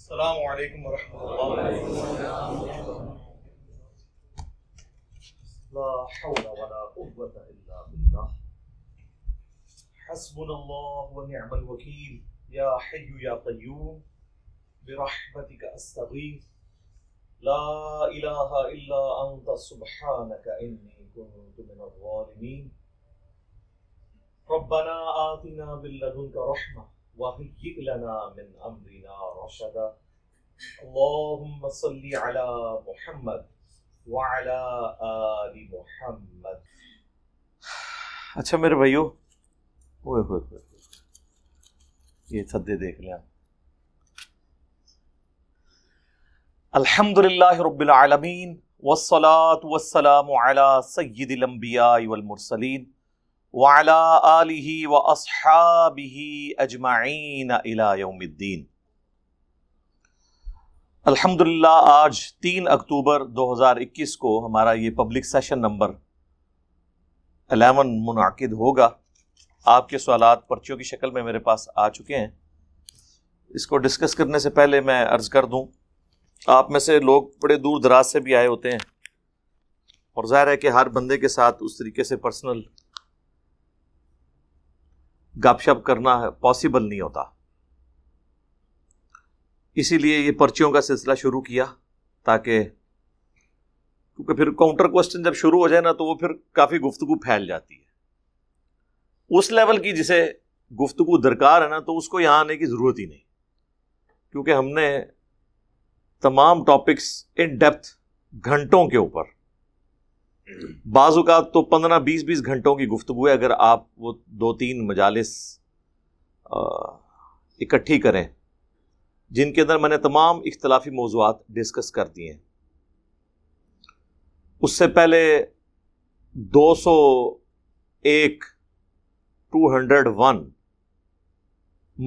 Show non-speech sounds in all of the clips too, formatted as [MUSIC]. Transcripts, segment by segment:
السلام عليكم ورحمة الله لا حول ولا قوة إلا بالله حسبنا الله ونعم الوكيل يا حي يا قيوم برحمتك أستغيث لا إله إلا أنت سبحانك إني كنت من الظالمين ربنا آتنا من لدنك رحمه وهيئ لنا من امرنا رشدا اللهم صل على محمد وعلى ال محمد اچھا میرے بھائیو اوئے ہوئے ہوئے یہ تھدے دیکھ لیں الحمد لله رب العالمين والصلاة والسلام على سيد الأنبياء والمرسلين अजमाइन इलायद्दीन आज तीन अक्टूबर दो हजार इक्कीस को हमारा ये पब्लिक सेशन नंबर अलेवन मुनद होगा आपके सवाल पर्चियों की शक्ल में मेरे पास आ चुके हैं इसको डिस्कस करने से पहले मैं अर्ज़ कर दूं आप में से लोग बड़े दूर दराज से भी आए होते हैं और ज़ाहिर है कि हर बंदे के साथ उस तरीके से पर्सनल गपशप करना पॉसिबल नहीं होता इसीलिए ये पर्चियों का सिलसिला शुरू किया ताकि क्योंकि फिर काउंटर क्वेश्चन जब शुरू हो जाए ना तो वो फिर काफ़ी गुफ्तगु फैल जाती है उस लेवल की जिसे गुफ्तगु दरकार है ना तो उसको यहां आने की ज़रूरत ही नहीं क्योंकि हमने तमाम टॉपिक्स इन डेप्थ घंटों के ऊपर बाज़ात तो पंद्रह बीस बीस घंटों की गुफ्तु है अगर आप वो दो तीन मजालस इकट्ठी करें जिनके अंदर मैंने तमाम इख्तलाफी मौजूद डिस्कस कर दिए हैं उससे पहले दो सौ एक टू हंड्रेड वन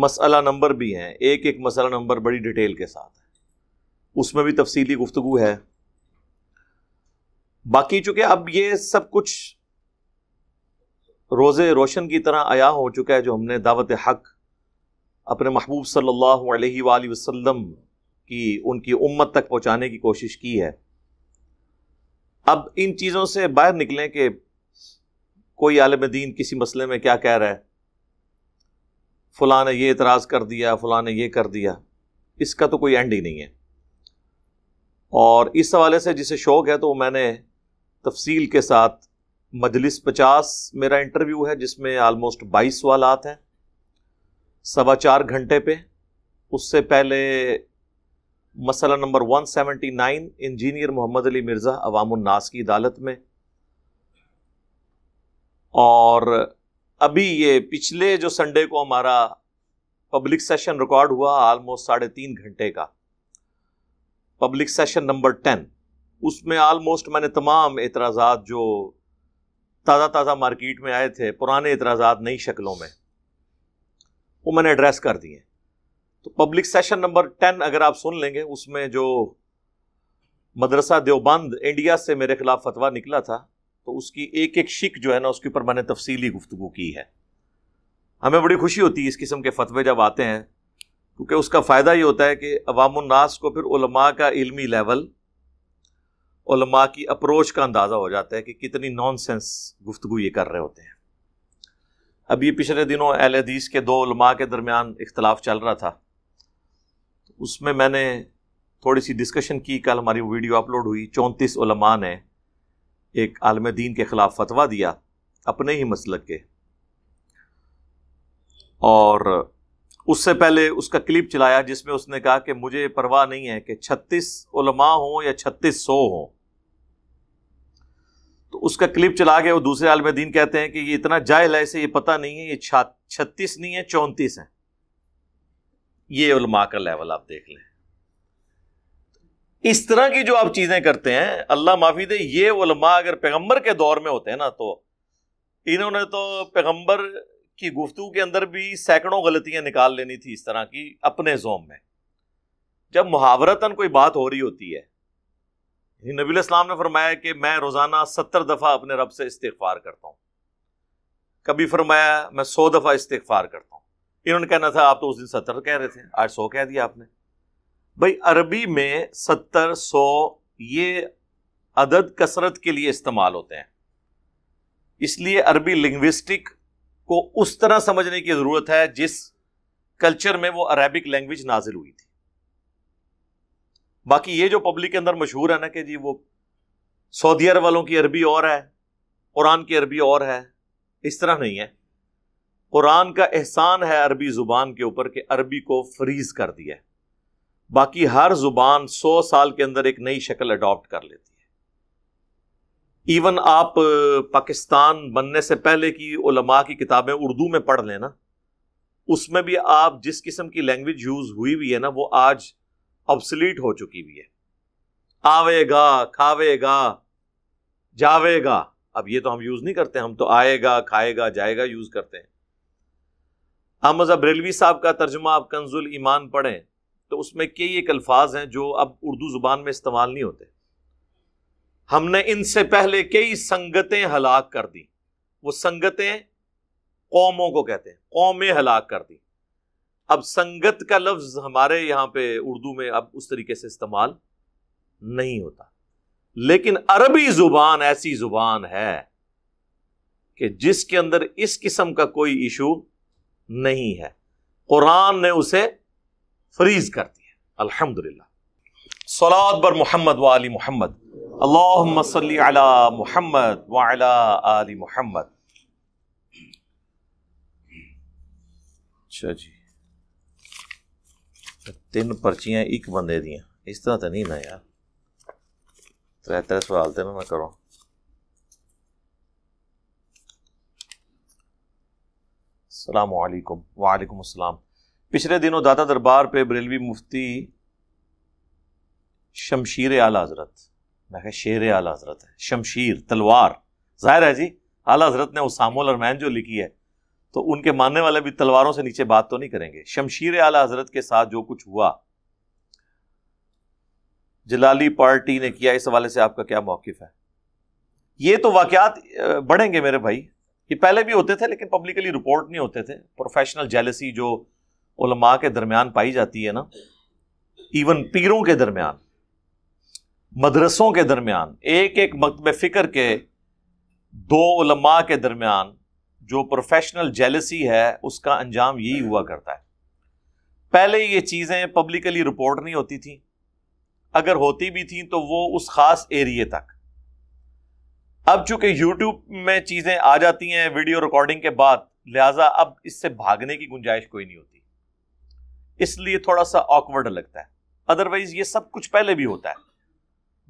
मसला नंबर भी हैं एक एक मसला नंबर बड़ी डिटेल के साथ है उसमें भी तफसीली गुफ्तु है बाकी चूंकि अब ये सब कुछ रोज़े रोशन की तरह आया हो चुका है जो हमने दावत हक अपने महबूब सल्लल्लाहु अलैहि वसल्लम की उनकी उम्मत तक पहुंचाने की कोशिश की है अब इन चीज़ों से बाहर निकलें कि कोई आलम दीन किसी मसले में क्या कह रहा है फ़लाँ ने ये एतराज़ कर दिया फ़लाँ ने ये कर दिया इसका तो कोई एंड ही नहीं है और इस हवाले से जिसे शौक़ है तो मैंने तफसील के साथ मजलिस पचास मेरा इंटरव्यू है जिसमें आलमोस्ट बाईस सवाल हैं सवा चार घंटे पे उससे पहले मसला नंबर 179 इंजीनियर मोहम्मद अली मिर्ज़ा अवामनास की अदालत में और अभी ये पिछले जो संडे को हमारा पब्लिक सेशन रिकॉर्ड हुआ आलमोस्ट साढ़े तीन घंटे का पब्लिक सेशन नंबर टेन उसमें आलमोस्ट मैंने तमाम एतराज़ा जो ताज़ा ताज़ा मार्किट में आए थे पुराने एतराज़ा नई शक्लों में वो मैंने एड्रेस कर दिए तो पब्लिक सेशन नंबर टेन अगर आप सुन लेंगे उसमें जो मदरसा देवबंद इंडिया से मेरे खिलाफ फतवा निकला था तो उसकी एक एक शिक जो है ना उसके ऊपर मैंने तफसीली गुफ्तु की है हमें बड़ी खुशी होती है इस किस्म के फतवे जब आते हैं क्योंकि उसका फ़ायदा ये होता है कि अवामनास को फिर उलमा का इलमी लेवल उलमा की अप्रोच का अंदाज़ा हो जाता है कि कितनी नॉन सेंस गुफ्तु ये कर रहे होते हैं अब ये पिछले दिनों अहल हदीस के दो उलमा के दरमियान इख्तलाफ चल रहा था तो उसमें मैंने थोड़ी सी डिस्कशन की कल हमारी वीडियो अपलोड हुई चौंतीस उलमा ने एक आलम दीन के ख़िलाफ़ फतवा दिया अपने ही मसलक के और उससे पहले उसका क्लिप चलाया जिसमें उसने कहा कि मुझे परवाह नहीं है कि छत्तीस उलमा हों या छत्तीस सौ हों तो उसका क्लिप चला गया वो दूसरे आलम दीन कहते हैं कि ये इतना जायल है इसे ये पता नहीं है ये छत्तीस नहीं है चौंतीस है ये उलमा का लेवल आप देख लें इस तरह की जो आप चीज़ें करते हैं अल्लाह माफी दे ये उलमा अगर पैगंबर के दौर में होते हैं ना तो इन्होंने तो पैगंबर की गुफ्तु के अंदर भी सैकड़ों गलतियां निकाल लेनी थी इस तरह की अपने जोम में जब मुहावरतन कोई बात हो रही होती है नबी इस्लाम ने फरमाया कि मैं रोज़ाना सत्तर दफ़ा अपने रब से इस्तफार करता हूँ कभी फरमाया मैं सौ दफ़ा इस्तफार करता हूँ इन्होंने कहना था आप तो उस दिन सत्तर कह रहे थे आज सौ कह दिया आपने भाई अरबी में सत्तर सौ ये अदद कसरत के लिए इस्तेमाल होते हैं इसलिए अरबी लिंग्विस्टिक को उस तरह समझने की ज़रूरत है जिस कल्चर में वो अरबिक लैंग्वेज नाजिल हुई थी बाकी ये जो पब्लिक के अंदर मशहूर है ना कि जी वो सऊदी अरब वालों की अरबी और है कुरान की अरबी और है इस तरह नहीं है कुरान का एहसान है अरबी ज़ुबान के ऊपर कि अरबी को फ्रीज कर दिया है बाकी हर ज़ुबान सौ साल के अंदर एक नई शक्ल अडॉप्ट कर लेती है इवन आप पाकिस्तान बनने से पहले की उलमा की किताबें उर्दू में पढ़ लेना उसमें भी आप जिस किस्म की लैंग्वेज यूज़ हुई हुई है ना वो आज ऑब्सलीट हो चुकी हुई है आवेगा खावेगा जावेगा अब ये तो हम यूज नहीं करते हम तो आएगा खाएगा जाएगा यूज करते हैं अहमद अब्रेलवी साहब का तर्जुमा आप कंजुल ईमान पढ़ें तो उसमें कई एक अल्फाज हैं जो अब उर्दू जुबान में इस्तेमाल नहीं होते हमने इनसे पहले कई संगतें हलाक कर दी वो संगतें कौमों को कहते हैं कौमें हलाक कर दी अब संगत का लफ्ज हमारे यहां पे उर्दू में अब उस तरीके से इस्तेमाल नहीं होता लेकिन अरबी जुबान ऐसी जुबान है कि जिसके अंदर इस किस्म का कोई इशू नहीं है कुरान ने उसे फ्रीज कर दिया अल्हम्दुलिल्लाह सलात बर मोहम्मद वाली मोहम्मद अल्लाह मोहम्मद वाला आली मोहम्मद अच्छा जी तीन पर्चिया एक बंद दियाँ इस तरह तो नहीं ना यार त्रै त्रे सवाल तो ना करो सलाम वालेकुम असलम पिछले दिनों दादा दरबार पे बरेलवी मुफ्ती शमशीर आला हजरत मैं शेर आला हजरत है शमशीर तलवार जाहिर है जी आला हजरत ने उसामुल और मैन जो लिखी है तो उनके मानने वाले भी तलवारों से नीचे बात तो नहीं करेंगे शमशीर आला हजरत के साथ जो कुछ हुआ जलाली पार्टी ने किया इस हवाले से आपका क्या मौकफ है ये तो वाकयात बढ़ेंगे मेरे भाई ये पहले भी होते थे लेकिन पब्लिकली रिपोर्ट नहीं होते थे प्रोफेशनल जेलसी जो उलमा के दरमियान पाई जाती है ना इवन पीरों के दरमियान मदरसों के दरमियान एक एक मकतब फ़िक्र के दो उलमा के दरमियान जो प्रोफेशनल जेलसी है उसका अंजाम यही हुआ करता है पहले ये चीज़ें पब्लिकली रिपोर्ट नहीं होती थी अगर होती भी थी तो वो उस खास एरिए तक अब चूंकि यूट्यूब में चीज़ें आ जाती हैं वीडियो रिकॉर्डिंग के बाद लिहाजा अब इससे भागने की गुंजाइश कोई नहीं होती इसलिए थोड़ा सा ऑकवर्ड लगता है अदरवाइज ये सब कुछ पहले भी होता है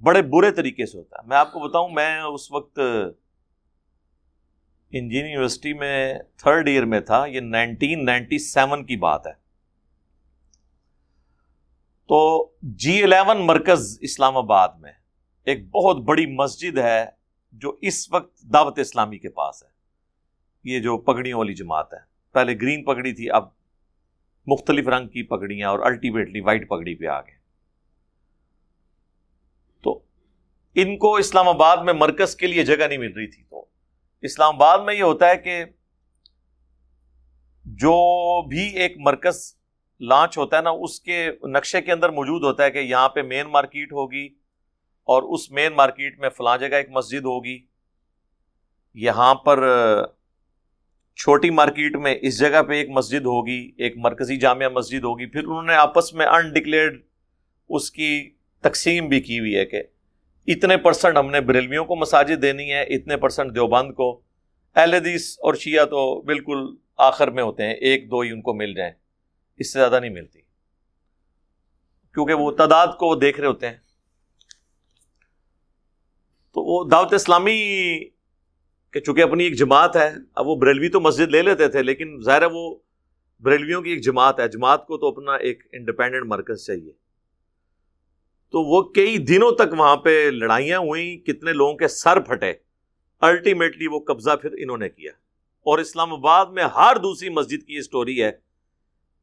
बड़े बुरे तरीके से होता है मैं आपको बताऊं मैं उस वक्त इंजीनियरिंग यूनिवर्सिटी में थर्ड ईयर में था ये 1997 की बात है तो जी एलेवन मरकज इस्लामाबाद में एक बहुत बड़ी मस्जिद है जो इस वक्त दावत इस्लामी के पास है ये जो पगड़ियों वाली जमात है पहले ग्रीन पगड़ी थी अब मुख्तलिफ रंग की पगड़ियां और अल्टीमेटली वाइट पगड़ी पे आ गए तो इनको इस्लामाबाद में मरकज के लिए जगह नहीं मिल रही थी तो इस्लामाबाद में ये होता है कि जो भी एक मरकज़ लॉन्च होता है ना उसके नक्शे के अंदर मौजूद होता है कि यहाँ पे मेन मार्केट होगी और उस मेन मार्केट में फलां जगह एक मस्जिद होगी यहाँ पर छोटी मार्केट में इस जगह पे एक मस्जिद होगी एक मरकज़ी जामिया मस्जिद होगी फिर उन्होंने आपस में अनडिक्लेयर्ड उसकी तकसीम भी की हुई है कि इतने परसेंट हमने बरेलवियों को मसाजिद देनी है इतने परसेंट देवबंद को अहलदीस और शिया तो बिल्कुल आखिर में होते हैं एक दो ही उनको मिल जाए इससे ज़्यादा नहीं मिलती क्योंकि वो तादाद को देख रहे होते हैं तो वो दावत इस्लामी के चूंकि अपनी एक जमात है अब वो बरेलवी तो मस्जिद ले लेते थे लेकिन ज़ाहिर वो बरेलवियों की एक जमात है जमात को तो अपना एक इंडिपेंडेंट मरकज़ चाहिए तो वो कई दिनों तक वहां पे लड़ाइयां हुई कितने लोगों के सर फटे अल्टीमेटली वो कब्जा फिर इन्होंने किया और इस्लामाबाद में हर दूसरी मस्जिद की ये स्टोरी है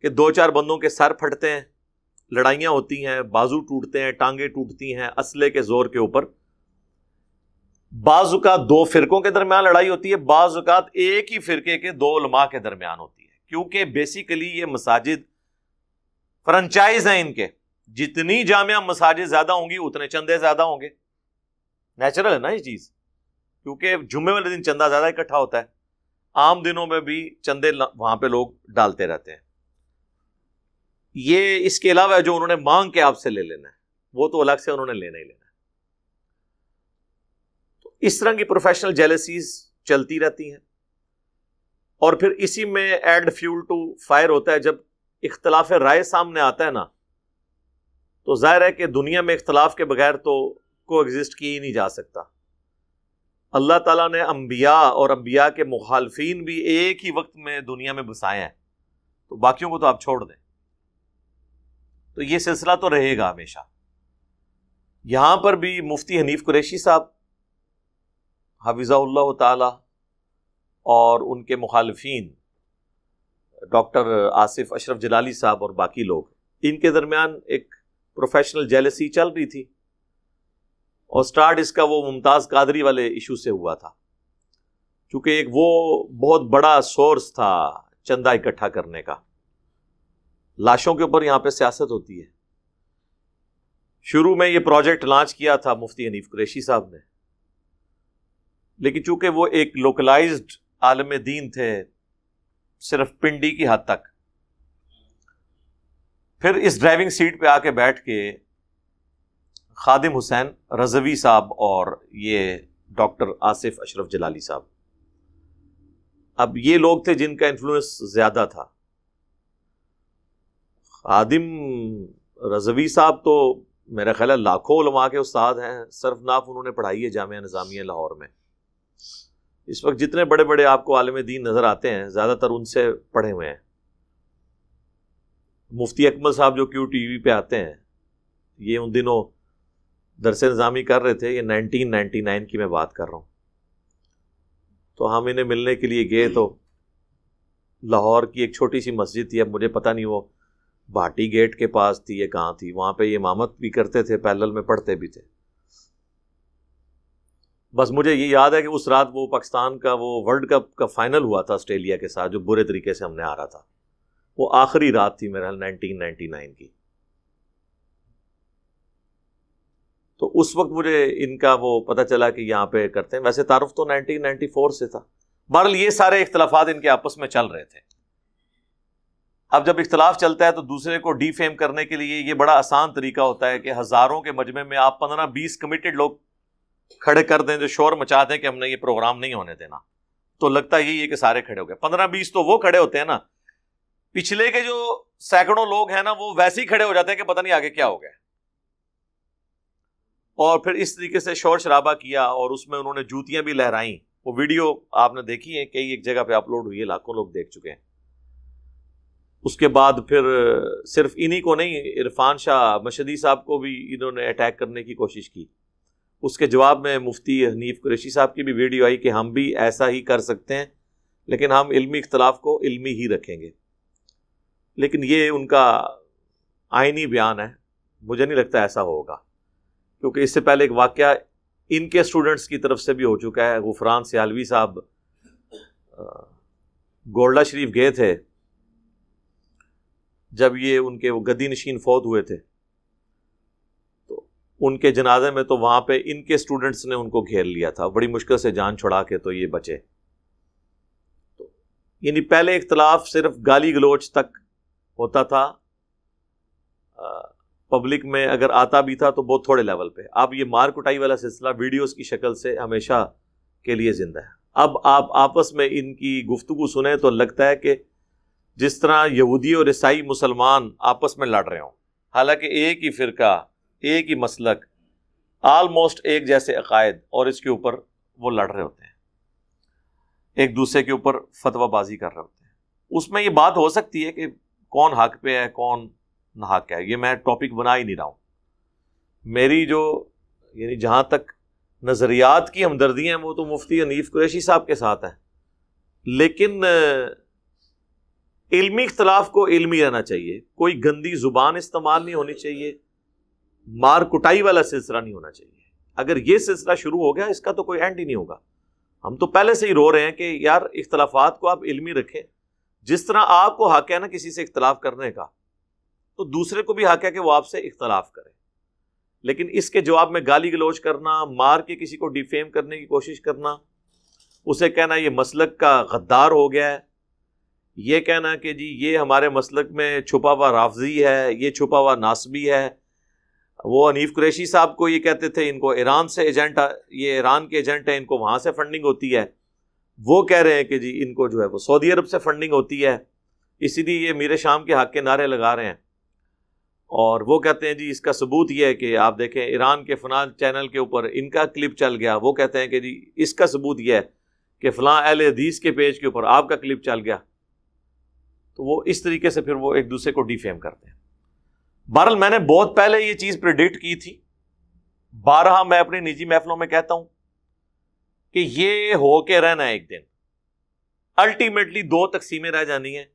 कि दो चार बंदों के सर फटते हैं लड़ाइयां होती हैं बाजू टूटते हैं टांगे टूटती हैं असले के जोर के ऊपर बाजुकात दो फिरकों के दरमियान लड़ाई होती है बाजुकात एक ही फिरके के दो उलमा के दरमियान होती है क्योंकि बेसिकली ये मसाजिद फ्रेंचाइज हैं इनके जितनी जामिया मसाजिद ज्यादा होंगी उतने चंदे ज्यादा होंगे नेचुरल है ना ये चीज क्योंकि जुम्मे वाले दिन चंदा ज्यादा इकट्ठा होता है आम दिनों में भी चंदे वहां पे लोग डालते रहते हैं ये इसके अलावा जो उन्होंने मांग के आपसे ले लेना है वो तो अलग से उन्होंने लेना ही लेना है तो इस तरह की प्रोफेशनल जेलसीज चलती रहती हैं और फिर इसी में एड फ्यूल टू फायर होता है जब इख्तलाफ राय सामने आता है ना तो ज़ाहिर है कि दुनिया में इख्तलाफ के बगैर तो को एग्जिस्ट किया ही नहीं जा सकता अल्लाह ताला ने अम्बिया और अम्बिया के मुखालफन भी एक ही वक्त में दुनिया में बसाए हैं तो बाकियों को तो आप छोड़ दें तो ये सिलसिला तो रहेगा हमेशा यहां पर भी मुफ्ती हनीफ कुरैशी साहब हाफिज़ाल्ला ताला और उनके मुखालफन डॉक्टर आसिफ अशरफ जलाली साहब और बाकी लोग इनके दरमियान एक प्रोफेशनल जेलसी चल रही थी और स्टार्ट इसका वो मुमताज़ कादरी वाले इशू से हुआ था क्योंकि एक वो बहुत बड़ा सोर्स था चंदा इकट्ठा करने का लाशों के ऊपर यहां पे सियासत होती है शुरू में ये प्रोजेक्ट लॉन्च किया था मुफ्ती हनीफ कुरेशी साहब ने लेकिन चूंकि वो एक लोकलाइज्ड आलम दीन थे सिर्फ पिंडी की हद तक फिर इस ड्राइविंग सीट पे आके बैठ के खादिम हुसैन रजवी साहब और ये डॉक्टर आसिफ अशरफ जलाली साहब अब ये लोग थे जिनका इन्फ्लुएंस ज़्यादा था खादिम रजवी साहब तो मेरा ख्याल है लाखों लमा के उस्ताद हैं सरफनाफ उन्होंने पढ़ाई है जामिया निज़ामिया लाहौर में इस वक्त जितने बड़े बड़े आपको आलम दीन नज़र आते हैं ज़्यादातर उनसे पढ़े हुए हैं मुफ्ती अकमल साहब जो टी वी पे आते हैं ये उन दिनों दरस नज़ामी कर रहे थे ये 1999 की मैं बात कर रहा हूँ तो हम इन्हें मिलने के लिए गए तो लाहौर की एक छोटी सी मस्जिद थी अब मुझे पता नहीं वो भाटी गेट के पास थी या कहाँ थी वहाँ पे ये इमामत भी करते थे पैदल में पढ़ते भी थे बस मुझे ये याद है कि उस रात वो पाकिस्तान का वो वर्ल्ड कप का फाइनल हुआ था ऑस्ट्रेलिया के साथ जो बुरे तरीके से हमने आ रहा था वो आखिरी रात थी मेरा 1999 की तो उस वक्त मुझे इनका वो पता चला कि यहां पे करते हैं वैसे तारुफ तो 1994 से था बहरल ये सारे इख्तलाफा इनके आपस में चल रहे थे अब जब इख्तलाफ चलता है तो दूसरे को डीफेम करने के लिए ये बड़ा आसान तरीका होता है कि हज़ारों के मजमे में आप पंद्रह बीस कमिटेड लोग खड़े कर दें जो शोर मचा दें कि हमने ये प्रोग्राम नहीं होने देना तो लगता यही है कि सारे खड़े हो गए पंद्रह बीस तो वो खड़े होते हैं ना पिछले के जो सैकड़ों लोग हैं ना वो वैसे ही खड़े हो जाते हैं कि पता नहीं आगे क्या हो गया और फिर इस तरीके से शोर शराबा किया और उसमें उन्होंने जूतियां भी लहराई वो वीडियो आपने देखी है कई एक जगह पे अपलोड हुई है लाखों लोग देख चुके हैं उसके बाद फिर सिर्फ इन्हीं को नहीं इरफान शाह मशदी साहब को भी इन्होंने अटैक करने की कोशिश की उसके जवाब में मुफ्ती हनीफ कुरेशी साहब की भी वीडियो आई कि हम भी ऐसा ही कर सकते हैं लेकिन हम इल्मी इख्तलाफ को इल्मी ही रखेंगे लेकिन ये उनका आइनी बयान है मुझे नहीं लगता ऐसा होगा क्योंकि इससे पहले एक वाक्य इनके स्टूडेंट्स की तरफ से भी हो चुका है गुफरान सियालवी साहब गोल्डा शरीफ गए थे जब ये उनके वो गदी नशीन फौत हुए थे तो उनके जनाजे में तो वहाँ पे इनके स्टूडेंट्स ने उनको घेर लिया था बड़ी मुश्किल से जान छुड़ा के तो ये बचे तो यानी पहले इख्तलाफ सिर्फ गाली गलोच तक होता था पब्लिक में अगर आता भी था तो बहुत थोड़े लेवल पे अब ये मार कुटाई वाला सिलसिला वीडियोस की शक्ल से हमेशा के लिए ज़िंदा है अब आप आपस में इनकी गुफ्तु सुने तो लगता है कि जिस तरह यहूदी और ईसाई मुसलमान आपस में लड़ रहे हों हालांकि एक ही फ़िरका एक ही मसलक आलमोस्ट एक जैसे अकायद और इसके ऊपर वो लड़ रहे होते हैं एक दूसरे के ऊपर फतवाबाजी कर रहे होते हैं उसमें ये बात हो सकती है कि कौन हक पे है कौन ना हक है ये मैं टॉपिक बना ही नहीं रहा हूं मेरी जो यानी जहाँ तक नज़रियात की हमदर्दी हैं वो तो मुफ्ती अनीफ कुरैशी साहब के साथ हैं लेकिन इलमी इख्तलाफ को इलमी रहना चाहिए कोई गंदी ज़ुबान इस्तेमाल नहीं होनी चाहिए मार कुटाई वाला सिलसिला नहीं होना चाहिए अगर ये सिलसिला शुरू हो गया इसका तो कोई एंड ही नहीं होगा हम तो पहले से ही रो रहे हैं कि यार इख्तलाफात को आप इलमी रखें जिस तरह आपको हक है ना किसी से इख्तलाफ करने का तो दूसरे को भी हक है कि वह आपसे इख्तलाफ करे लेकिन इसके जवाब में गाली गलोच करना मार के किसी को डिफेम करने की कोशिश करना उसे कहना यह मसलक का गद्दार हो गया है यह कहना कि जी ये हमारे मसलक में छुपा हुआ राफजी है ये छुपा हुआ नासबी है वो अनीफ कुरैशी साहब को ये कहते थे इनको ईरान से एजेंट ये ईरान के एजेंट हैं इनको वहाँ से फंडिंग होती है वो कह रहे हैं कि जी इनको जो है वो सऊदी अरब से फंडिंग होती है इसीलिए ये मेरे शाम के हक के नारे लगा रहे हैं और वो कहते हैं जी इसका सबूत ये है कि आप देखें ईरान के फलां चैनल के ऊपर इनका क्लिप चल गया वो कहते हैं कि जी इसका सबूत यह है कि फला अहल हदीस के पेज के ऊपर आपका क्लिप चल गया तो वो इस तरीके से फिर वो एक दूसरे को डिफेम करते हैं बहरल मैंने बहुत पहले ये चीज़ प्रिडिक्ट की थी बारह मैं अपने निजी महफलों में कहता हूं कि ये हो के रहना है एक दिन अल्टीमेटली दो तकसीमें रह जानी है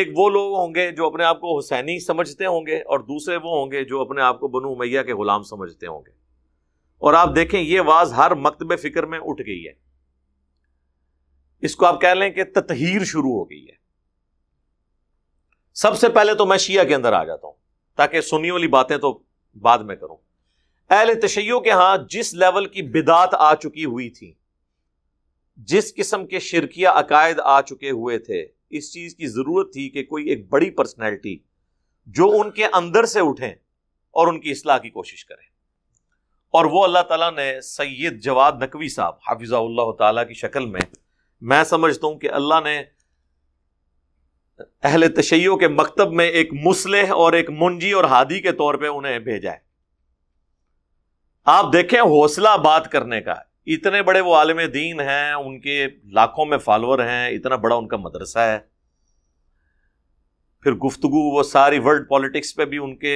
एक वो लोग होंगे जो अपने आप को हुसैनी समझते होंगे और दूसरे वो होंगे जो अपने आप को बनु मैया के गुलाम समझते होंगे और आप देखें ये आवाज हर मकतब फिक्र में उठ गई है इसको आप कह लें कि ततहीर शुरू हो गई है सबसे पहले तो मैं शिया के अंदर आ जाता हूं ताकि सुनी वाली बातें तो बाद में करूं अहल तशैयों के यहां जिस लेवल की बिदात आ चुकी हुई थी जिस किस्म के शिरकिया अकायद आ चुके हुए थे इस चीज की जरूरत थी कि कोई एक बड़ी पर्सनैलिटी जो उनके अंदर से उठे और उनकी असलाह की कोशिश करें और वो अल्लाह तला ने सैयद जवाद नकवी साहब हाफिज़ाल्ला ताला की में मैं समझता हूँ कि अल्लाह ने अहल तशैयों के मकतब में एक मुसलह और एक मुंजी और हादी के तौर पर उन्हें भेजा है आप देखें हौसला बात करने का इतने बड़े वो आलम दीन हैं उनके लाखों में फॉलोअर हैं इतना बड़ा उनका मदरसा है फिर गुफ्तु वो सारी वर्ल्ड पॉलिटिक्स पे भी उनके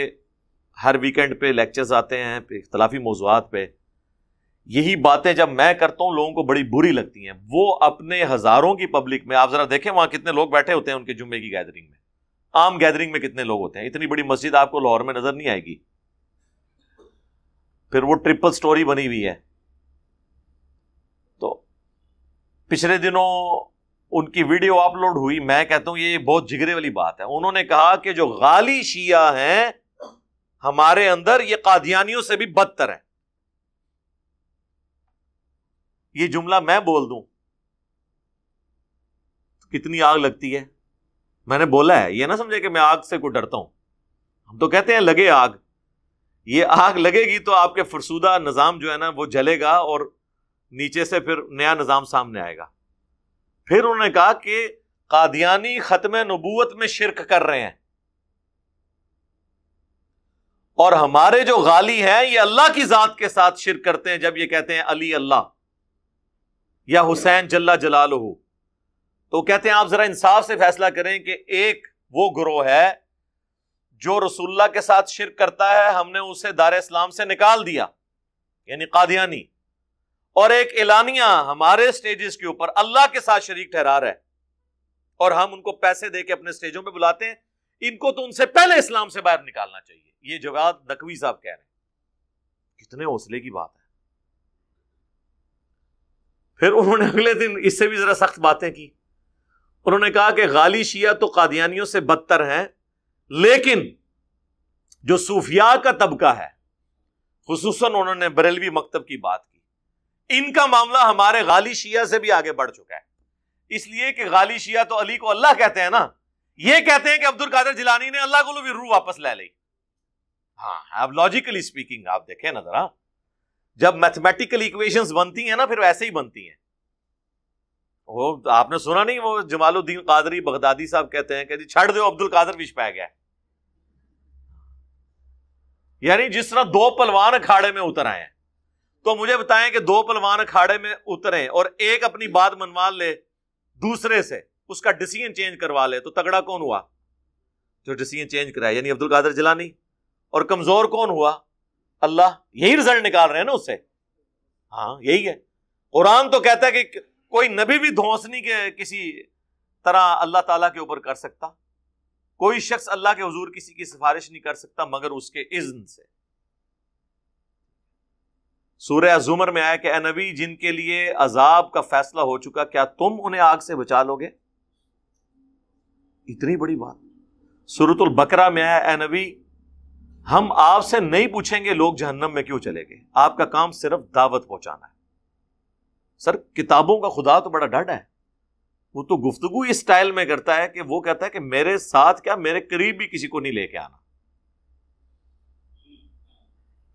हर वीकेंड पे लेक्चर्स आते हैं इख्तलाफी मौजूद पे यही बातें जब मैं करता हूँ लोगों को बड़ी बुरी लगती हैं वो अपने हज़ारों की पब्लिक में आप ज़रा देखें वहाँ कितने लोग बैठे होते हैं उनके जुम्मे की गैदरिंग में आम गैदरिंग में कितने लोग होते हैं इतनी बड़ी मस्जिद आपको लाहौर में नज़र नहीं आएगी फिर वो ट्रिपल स्टोरी बनी हुई है तो पिछले दिनों उनकी वीडियो अपलोड हुई मैं कहता हूं ये बहुत जिगरे वाली बात है उन्होंने कहा कि जो गाली शिया हैं हमारे अंदर ये कादियानियों से भी बदतर है ये जुमला मैं बोल दूं कितनी आग लगती है मैंने बोला है ये ना समझे कि मैं आग से को डरता हूं हम तो कहते हैं लगे आग ये आग लगेगी तो आपके फरसूदा निज़ाम जो है ना वो जलेगा और नीचे से फिर नया निज़ाम सामने आएगा फिर उन्होंने कहा कि कादियानी ख़त्म नबूत में शिरक कर रहे हैं और हमारे जो गाली हैं ये अल्लाह की ज़ात के साथ शिरक करते हैं जब ये कहते हैं अली अल्लाह या हुसैन जल्ला जलालहू तो कहते हैं आप ज़रा इंसाफ से फैसला करें कि एक वो ग्रोह है जो रसुल्ला के साथ शिरक करता है हमने उसे दार इस्लाम से निकाल दिया यानी कादियानी और एक एलानिया हमारे स्टेज के ऊपर अल्लाह के साथ शरीक ठहरा रहा है और हम उनको पैसे दे के अपने स्टेजों पर बुलाते हैं इनको तो उनसे पहले इस्लाम से बाहर निकालना चाहिए ये जगह नकवी साहब कह रहे हैं कितने हौसले की बात है फिर उन्होंने अगले दिन इससे भी जरा सख्त बातें की उन्होंने कहा कि गाली शिया तो कादियानियों से बदतर हैं लेकिन जो सूफिया का तबका है खसूस उन्होंने बरेलवी मकतब की बात की इनका मामला हमारे गाली शिया से भी आगे बढ़ चुका है इसलिए कि गाली शिया तो अली को अल्लाह कहते हैं ना ये कहते हैं कि अब्दुल कादर जिलानी ने अल्लाह को भी रूह वापस ले ली हाँ अब लॉजिकली स्पीकिंग आप देखें ना जरा जब मैथमेटिकल इक्वेशन बनती है ना फिर वैसे ही बनती है वो आपने सुना नहीं वो जमालुद्दीन कादरी बगदादी साहब कहते हैं कि जी छड़ दो अब्दुल कादर विश पै गया यानी जिस तरह दो पलवान अखाड़े में उतर आए तो मुझे बताएं कि दो पलवान अखाड़े में उतरे और एक अपनी बात मनवा ले दूसरे से उसका डिसीजन चेंज करवा ले तो तगड़ा कौन हुआ जो डिसीजन चेंज कराया यानी अब्दुल कादर जिलानी और कमजोर कौन हुआ अल्लाह यही रिजल्ट निकाल रहे हैं ना उससे हाँ यही है कुरान तो कहता है कि कोई नबी भी धोसनी के किसी तरह अल्लाह ताला के ऊपर कर सकता कोई शख्स अल्लाह के हजूर किसी की सिफारिश नहीं कर सकता मगर उसके इज्न से सूर्य जुमर में आया कि अनबी जिनके लिए अजाब का फैसला हो चुका क्या तुम उन्हें आग से बचा लोगे इतनी बड़ी बात सूरतुल बकरा में आया अनबी हम आपसे नहीं पूछेंगे लोग जहन्नम में क्यों चले गए आपका काम सिर्फ दावत पहुंचाना है सर किताबों का खुदा तो बड़ा डर है वो तो गुफ्तगु इस स्टाइल में करता है कि वो कहता है कि मेरे साथ क्या मेरे करीब भी किसी को नहीं लेके आना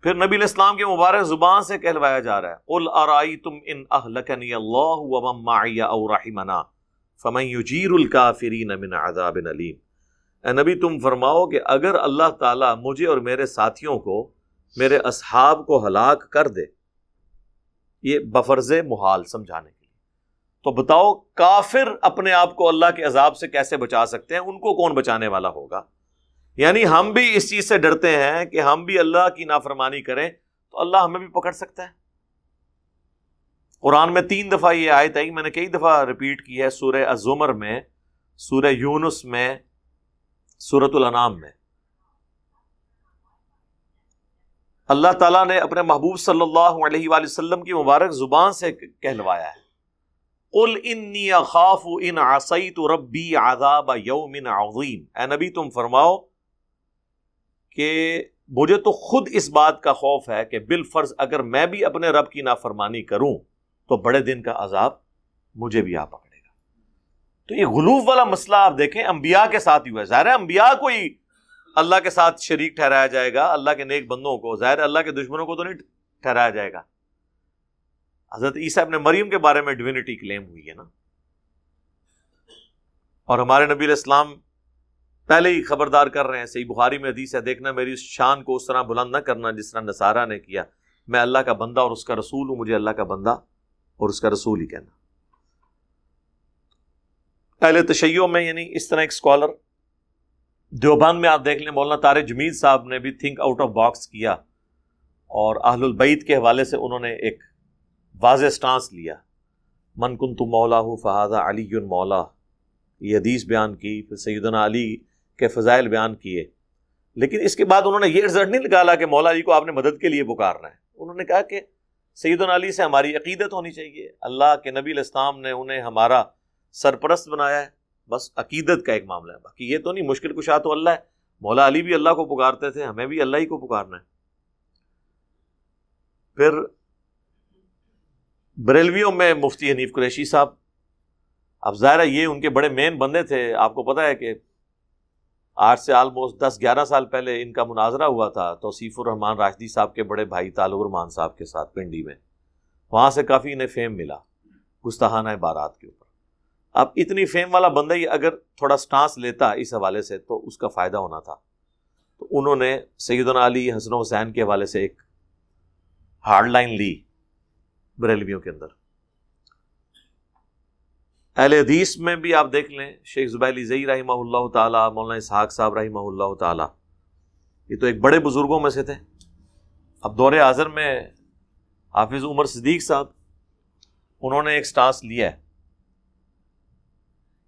फिर नबी इस्लाम के मुबारक जुबान से कहलवाया जा रहा है उल आरई तुम इन अहलकनी अल्लाहमना फ़मयुजीरुल नबी तुम फरमाओ कि अगर अल्लाह ताला मुझे और मेरे साथियों को मेरे असहाब को हलाक कर दे ये बफर्ज मुहाल समझाने तो बताओ काफिर अपने आप को अल्लाह के अजाब से कैसे बचा सकते हैं उनको कौन बचाने वाला होगा यानी हम भी इस चीज़ से डरते हैं कि हम भी अल्लाह की नाफरमानी करें तो अल्लाह हमें भी पकड़ सकता है कुरान में तीन दफ़ा ये आयत आई मैंने कई दफ़ा रिपीट की है सूर्य अजुमर में सूर्य यूनुस में सूरत में अल्लाह तला ने अपने महबूब सल्लाम की मुबारक ज़ुबान से कहलवाया है कुल इन्नी खाफ इन आसई तो रबी आजाब यौमिन आजीम ए नबी तुम फरमाओ कि मुझे तो खुद इस बात का खौफ है कि बिलफर्ज अगर मैं भी अपने रब की नाफरमानी करूं तो बड़े दिन का अजाब मुझे भी आ पकड़ेगा तो ये गलूफ वाला मसला आप देखें अंबिया के साथ ही हुआ है ज़ाहिर है अंबिया को ही अल्लाह के साथ शरीक ठहराया जाएगा अल्लाह के नेक बंदों को ज़ाहिर अल्लाह के दुश्मनों को तो नहीं ठहराया जाएगा हजरत ईसा अपने मरियम के बारे में डिविनिटी क्लेम हुई है ना और हमारे नबी इस्लाम पहले ही खबरदार कर रहे हैं सही बुखारी में हदीस है देखना मेरी उस शान को उस तरह बुलंद न करना जिस तरह नसारा ने किया मैं अल्लाह का बंदा और उसका रसूल हूं मुझे अल्लाह का बंदा और उसका रसूल ही कहना पहले तशैयों में यानी इस तरह एक स्कॉलर देवबान में आप देख लें मौलाना तारे जमीद साहब ने भी थिंक आउट ऑफ बॉक्स किया और आहलुलबईद के हवाले से उन्होंने एक वाज स्टांस लिया मन कुन तुम मौला हो फ़हादा अली मौला ये हदीस बयान की फिर सैदना अली के फ़जाइल बयान किए लेकिन इसके बाद उन्होंने ये रिजल्ट नहीं निकाला कि मौला जी को आपने मदद के लिए पुकारना है उन्होंने कहा कि सैदन अली से हमारी अकीदत होनी चाहिए अल्लाह के नबी इस्लाम ने उन्हें हमारा सरपरस्त बनाया है बस अकीदत का एक मामला है बाकी ये तो नहीं मुश्किल कुशा तो अल्लाह है मौला अली भी अल्लाह को पुकारते थे हमें भी अल्लाह ही को पुकारना है फिर बरेलवियों में मुफ्ती हनीफ कुरैशी साहब अब ज़ाहिर ये उनके बड़े मेन बंदे थे आपको पता है कि आज से आलमोस्ट दस ग्यारह साल पहले इनका मुनाजरा हुआ था तोसीफ़ुररहमान राशदी साहब के बड़े भाई तालुरमान साहब के साथ पिंडी में वहाँ से काफ़ी इन्हें फेम मिला है बारात के ऊपर अब इतनी फेम वाला बंदा ही अगर थोड़ा स्टांस लेता इस हवाले से तो उसका फ़ायदा होना था तो उन्होंने सैदन अली हसन हुसैन के हवाले से एक हार्ड लाइन ली बरेलवियों के अंदर अहल हदीस में भी आप देख लें शेख जुबैली जई रही ताला मौलाना इसहाक साहब रही ताला तो एक बड़े बुज़ुर्गों में से थे अब दौरे आजर में हाफिज़ उमर सदीक साहब उन्होंने एक स्टांस लिया है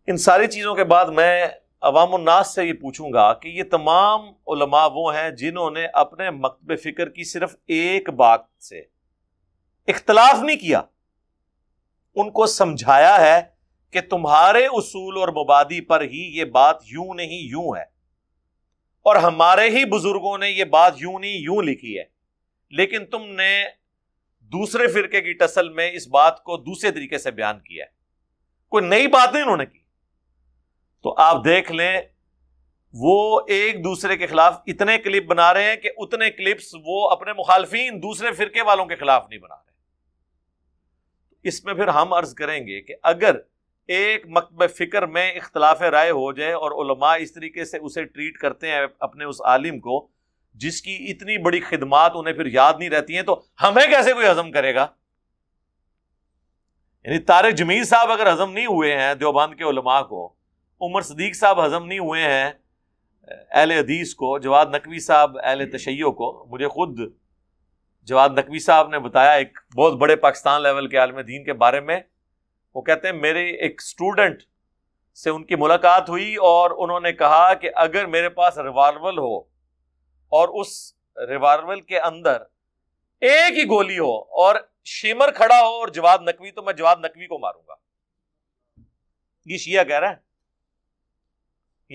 इन सारी चीज़ों के बाद मैं अवामनास से ये पूछूंगा कि ये तमाम उलमा वो हैं जिन्होंने अपने मकतब फ़िक्र की सिर्फ एक बात से इख्तलाफ नहीं किया उनको समझाया है कि तुम्हारे उसूल और मुबादी पर ही यह बात यूं नहीं यूं है और हमारे ही बुजुर्गों ने यह बात यूं नहीं यूं लिखी है लेकिन तुमने दूसरे फिरके की टसल में इस बात को दूसरे तरीके से बयान किया है कोई नई बात नहीं उन्होंने की तो आप देख लें वो एक दूसरे के खिलाफ इतने क्लिप बना रहे हैं कि उतने क्लिप्स वो अपने मुखालफी दूसरे फिरके वालों के खिलाफ नहीं बना रहे इसमें फिर हम अर्ज करेंगे कि अगर एक मकब फ़िक्र में इख्तलाफ राय हो जाए और इस तरीके से उसे ट्रीट करते हैं अपने उस आलिम को जिसकी इतनी बड़ी खिदमात उन्हें फिर याद नहीं रहती है तो हमें कैसे कोई हजम करेगा यानी तारे जमीर साहब अगर हजम नहीं हुए हैं देवबंद के उलमा को उमर सदीक साहब हजम नहीं हुए हैं अहल हदीस को जवाद नकवी साहब अहल तशैयों को मुझे खुद जवाद नकवी साहब ने बताया एक बहुत बड़े पाकिस्तान लेवल के आलम दीन के बारे में वो कहते हैं मेरे एक स्टूडेंट से उनकी मुलाकात हुई और उन्होंने कहा कि अगर मेरे पास रिवाल्वल हो और उस रिवाल्वल के अंदर एक ही गोली हो और शिमर खड़ा हो और जवाब नकवी तो मैं जवाब नकवी को मारूंगा ये शिया कह रहा है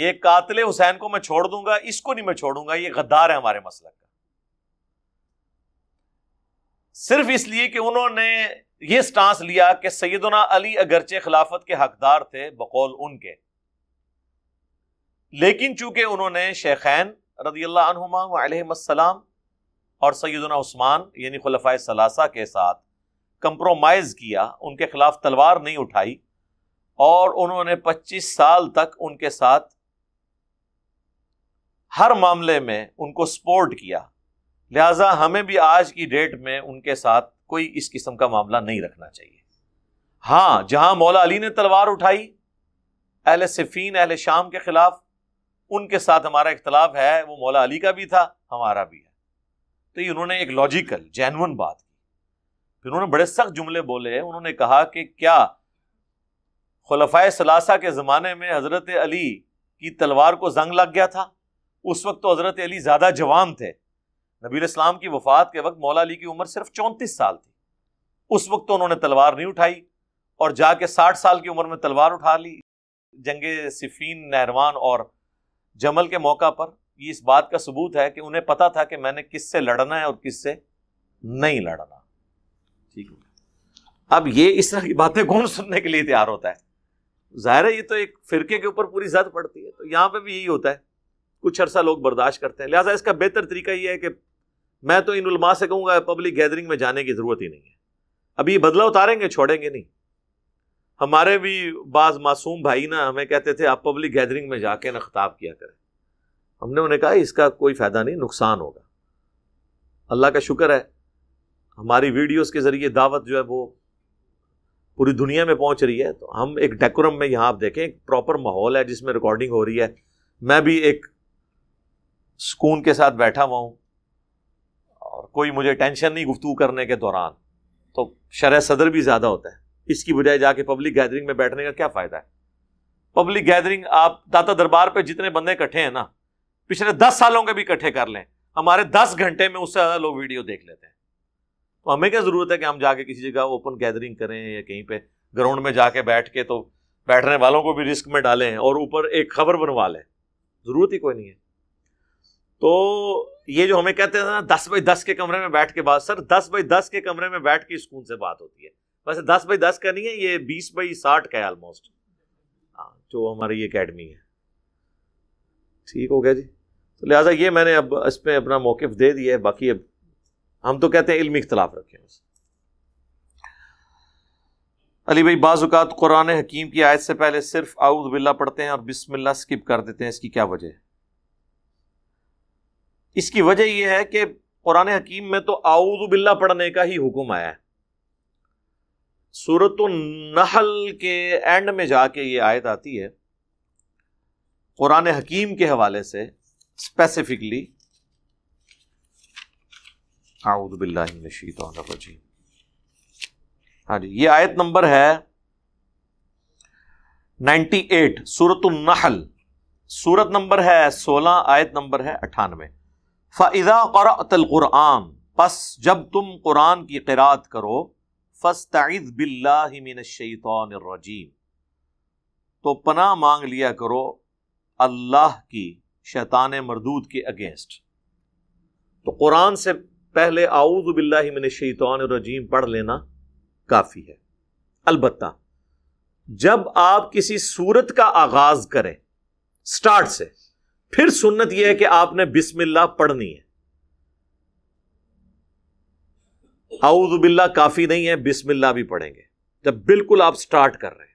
ये कातले हुसैन को मैं छोड़ दूंगा इसको नहीं मैं छोड़ूंगा ये गद्दार है हमारे मसलक सिर्फ इसलिए कि उन्होंने ये स्टांस लिया कि सैदना अली अगरचे खिलाफत के हकदार थे बकौल उनके लेकिन चूंकि उन्होंने शेखैन रदी और सैदना उस्मान यानी खलफा सलासा के साथ कंप्रोमाइज़ किया उनके खिलाफ तलवार नहीं उठाई और उन्होंने पच्चीस साल तक उनके साथ हर मामले में उनको सपोर्ट किया लिहाजा हमें भी आज की डेट में उनके साथ कोई इस किस्म का मामला नहीं रखना चाहिए हाँ जहां मौला अली ने तलवार उठाई अहल सिफीन अहल शाम के खिलाफ उनके साथ हमारा इख्तलाफ है वो मौला अली का भी था हमारा भी है तो ये उन्होंने एक लॉजिकल जैनवन बात की फिर उन्होंने बड़े सख्त जुमले बोले उन्होंने कहा कि क्या खलफा सलासा के ज़माने में हज़रत अली की तलवार को जंग लग गया था उस वक्त तो हज़रत अली ज़्यादा जवान थे नबी इस्लाम की वफात के वक्त मौला अली की उम्र सिर्फ चौंतीस साल थी उस वक्त तो उन्होंने तलवार नहीं उठाई और जाके साठ साल की उम्र में तलवार उठा ली जंग सिफीन नहरवान और जमल के मौका पर ये इस बात का सबूत है कि उन्हें पता था कि मैंने किससे लड़ना है और किससे नहीं लड़ना ठीक है अब ये इस तरह की बातें कौन सुनने के लिए तैयार होता है जाहिर है ये तो एक फिरके के ऊपर पूरी जद पड़ती है तो यहाँ पर भी यही होता है कुछ अरसा लोग बर्दाश्त करते हैं लिहाजा इसका बेहतर तरीका यह है कि मैं तो इन उलमा से कहूँगा पब्लिक गैदरिंग में जाने की ज़रूरत ही नहीं है अभी ये बदला उतारेंगे छोड़ेंगे नहीं हमारे भी बाज़ मासूम भाई ना हमें कहते थे आप पब्लिक गैदरिंग में जाके ना खिताब किया करें हमने उन्हें कहा इसका कोई फ़ायदा नहीं नुकसान होगा अल्लाह का शुक्र है हमारी वीडियोज़ के ज़रिए दावत जो है वो पूरी दुनिया में पहुंच रही है तो हम एक डेकोरम में यहां आप देखें एक प्रॉपर माहौल है जिसमें रिकॉर्डिंग हो रही है मैं भी एक सुकून के साथ बैठा हुआ हूं और कोई मुझे टेंशन नहीं गुफ्तु करने के दौरान तो शरह सदर भी ज़्यादा होता है इसकी बजाय जाके पब्लिक गैदरिंग में बैठने का क्या फ़ायदा है पब्लिक गैदरिंग आप दाता दरबार पर जितने बंदे इकट्ठे हैं ना पिछले दस सालों के भी इकट्ठे कर लें हमारे दस घंटे में उससे ज़्यादा लोग वीडियो देख लेते हैं तो हमें क्या ज़रूरत है कि हम जाके किसी जगह ओपन गैदरिंग करें या कहीं पर ग्राउंड में जाके बैठ के तो बैठने वालों को भी रिस्क में डालें और ऊपर एक खबर बनवा लें ज़रूरत ही कोई नहीं है तो ये जो हमें कहते हैं ना दस बाई दस के कमरे में बैठ के बात सर दस बाई दस के कमरे में बैठ के स्कूल से बात होती है वैसे दस बाई दस का नहीं है ये बीस बाई साठ का है ऑलमोस्ट हाँ जो हमारी ये अकेडमी है ठीक हो गया जी तो लिहाजा ये मैंने अब इस पर अपना मौकफ दे दिया है बाकी अब हम तो कहते हैं इल्मी इख्तलाफ रखें उसे अली भाई बाज़ात कुरान हकीम की आयत से पहले सिर्फ आउद बिल्ला पढ़ते हैं और बिस्मिल्ला स्किप कर देते हैं इसकी क्या वजह है इसकी वजह यह है कि कुरान हकीम में तो आउजुबिल्ला पढ़ने का ही हुक्म आया है सूरत नहल के एंड में जाके ये आयत आती है कुरान हकीम के हवाले से स्पेसिफिकली आउदबिल्लाशी हाँ जी ये आयत नंबर है एट सूरत नहल सूरत नंबर है सोलह आयत नंबर है अठानवे फ़ैज़ा क़रातलक़ुरान पस जब तुम कुरान की किरात करो फ़स्तज़ बिल्लाशैतरजीम तो पना मांग लिया करो अल्लाह की शैतान मरदूद के अगेंस्ट तो कुरान से पहले रजीम पढ़ लेना काफ़ी है अलबत् जब आप किसी सूरत का आगाज़ करें स्टार्ट से फिर सुन्नत यह है कि आपने बिस्मिल्लाह पढ़नी है आउदबिल्ला काफी नहीं है बिस्मिल्लाह भी पढ़ेंगे जब बिल्कुल आप स्टार्ट कर रहे हैं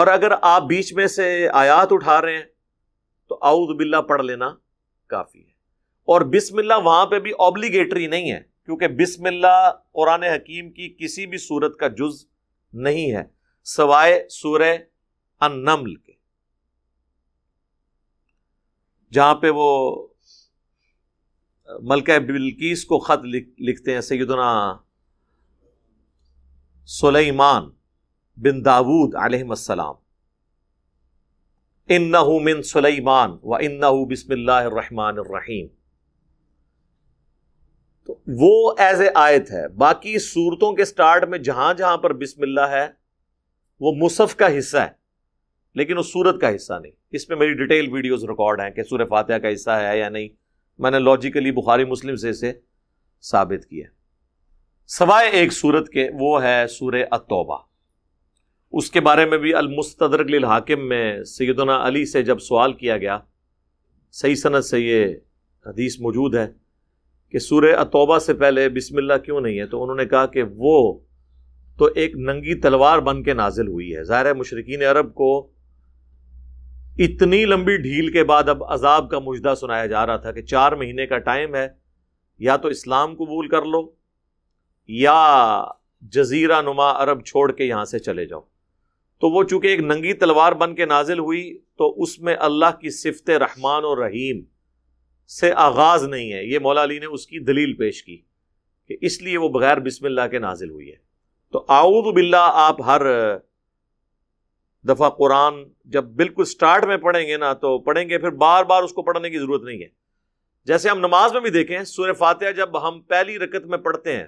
और अगर आप बीच में से आयात उठा रहे हैं तो आउदबिल्ला पढ़ लेना काफी है और बिस्मिल्ला वहां पे भी ऑब्लिगेटरी नहीं है क्योंकि बिस्मिल्ला कुरान हकीम की किसी भी सूरत का जुज नहीं है सवाए सूरह अनमल के जहां पे वो मलका बिल्कीस को ख़त लिख, लिखते हैं सैदना सुलेमान बिन दाऊद आलमसलाम इन मिन सुलेमान व इन रहीम तो वो एज ए आयत है बाकी सूरतों के स्टार्ट में जहां जहां पर बिस्मिल्ला है वो मुसफ़ का हिस्सा है लेकिन उस सूरत का हिस्सा नहीं इसमें मेरी डिटेल वीडियोज रिकॉर्ड हैं कि सूर्य फातह का हिस्सा है या नहीं मैंने लॉजिकली बुखारी मुस्लिम से इसे साबित किया सवाए एक सूरत के वो है सूर्य अतोबा उसके बारे में भी अलमुस्तरकिल हाकिम में सैदना अली से जब सवाल किया गया सही सनत से ये हदीस मौजूद है कि सूर्य अतोबा से पहले बिस्मिल्ला क्यों नहीं है तो उन्होंने कहा कि वो तो एक नंगी तलवार बन के नाजिल हुई है ज़ाहिर मशरकिन अरब को इतनी लंबी ढील के बाद अब अजाब का मुजदा सुनाया जा रहा था कि चार महीने का टाइम है या तो इस्लाम कबूल कर लो या जजीरा नुमा अरब छोड़ के यहां से चले जाओ तो वो चूंकि एक नंगी तलवार बन के नाजिल हुई तो उसमें अल्लाह की सिफत रहमान और रहीम से आगाज़ नहीं है ये मौला अली ने उसकी दलील पेश की कि इसलिए वो बग़ैर बिस्मिल्लाह के नाजिल हुई है तो आऊद बिल्ला आप हर दफ़ा कुरान जब बिल्कुल स्टार्ट में पढ़ेंगे ना तो पढ़ेंगे फिर बार बार उसको पढ़ने की ज़रूरत नहीं है जैसे हम नमाज में भी देखें सूर्य फातह जब हम पहली रकत में पढ़ते हैं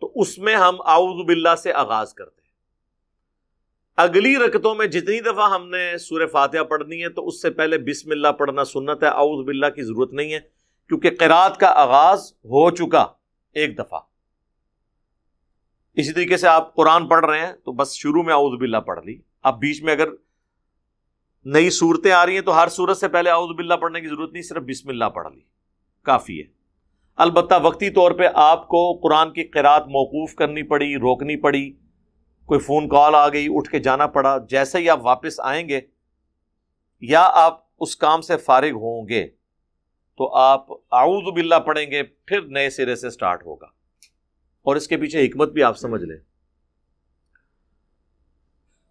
तो उसमें हम बिल्ला से आगाज करते हैं अगली रकतों में जितनी दफ़ा हमने सूर्य फातह पढ़नी है तो उससे पहले बिस्मिल्ला पढ़ना सुन्नत है बिल्ला की ज़रूरत नहीं है क्योंकि किरात का आगाज हो चुका एक दफ़ा इसी तरीके से आप कुरान पढ़ रहे हैं तो बस शुरू में बिल्ला पढ़ ली आप बीच में अगर नई सूरतें आ रही हैं तो हर सूरत से पहले बिल्ला पढ़ने की जरूरत नहीं सिर्फ बिस्मिल्ला पढ़ ली काफ़ी है अलबत् वक्ती तौर पर आपको कुरान की किरात मौकूफ़ करनी पड़ी रोकनी पड़ी कोई फ़ोन कॉल आ गई उठ के जाना पड़ा जैसे ही आप वापस आएंगे या आप उस काम से फारिग होंगे तो आप बिल्ला पढ़ेंगे फिर नए सिरे से स्टार्ट होगा और इसके पीछे हिकमत भी आप समझ लें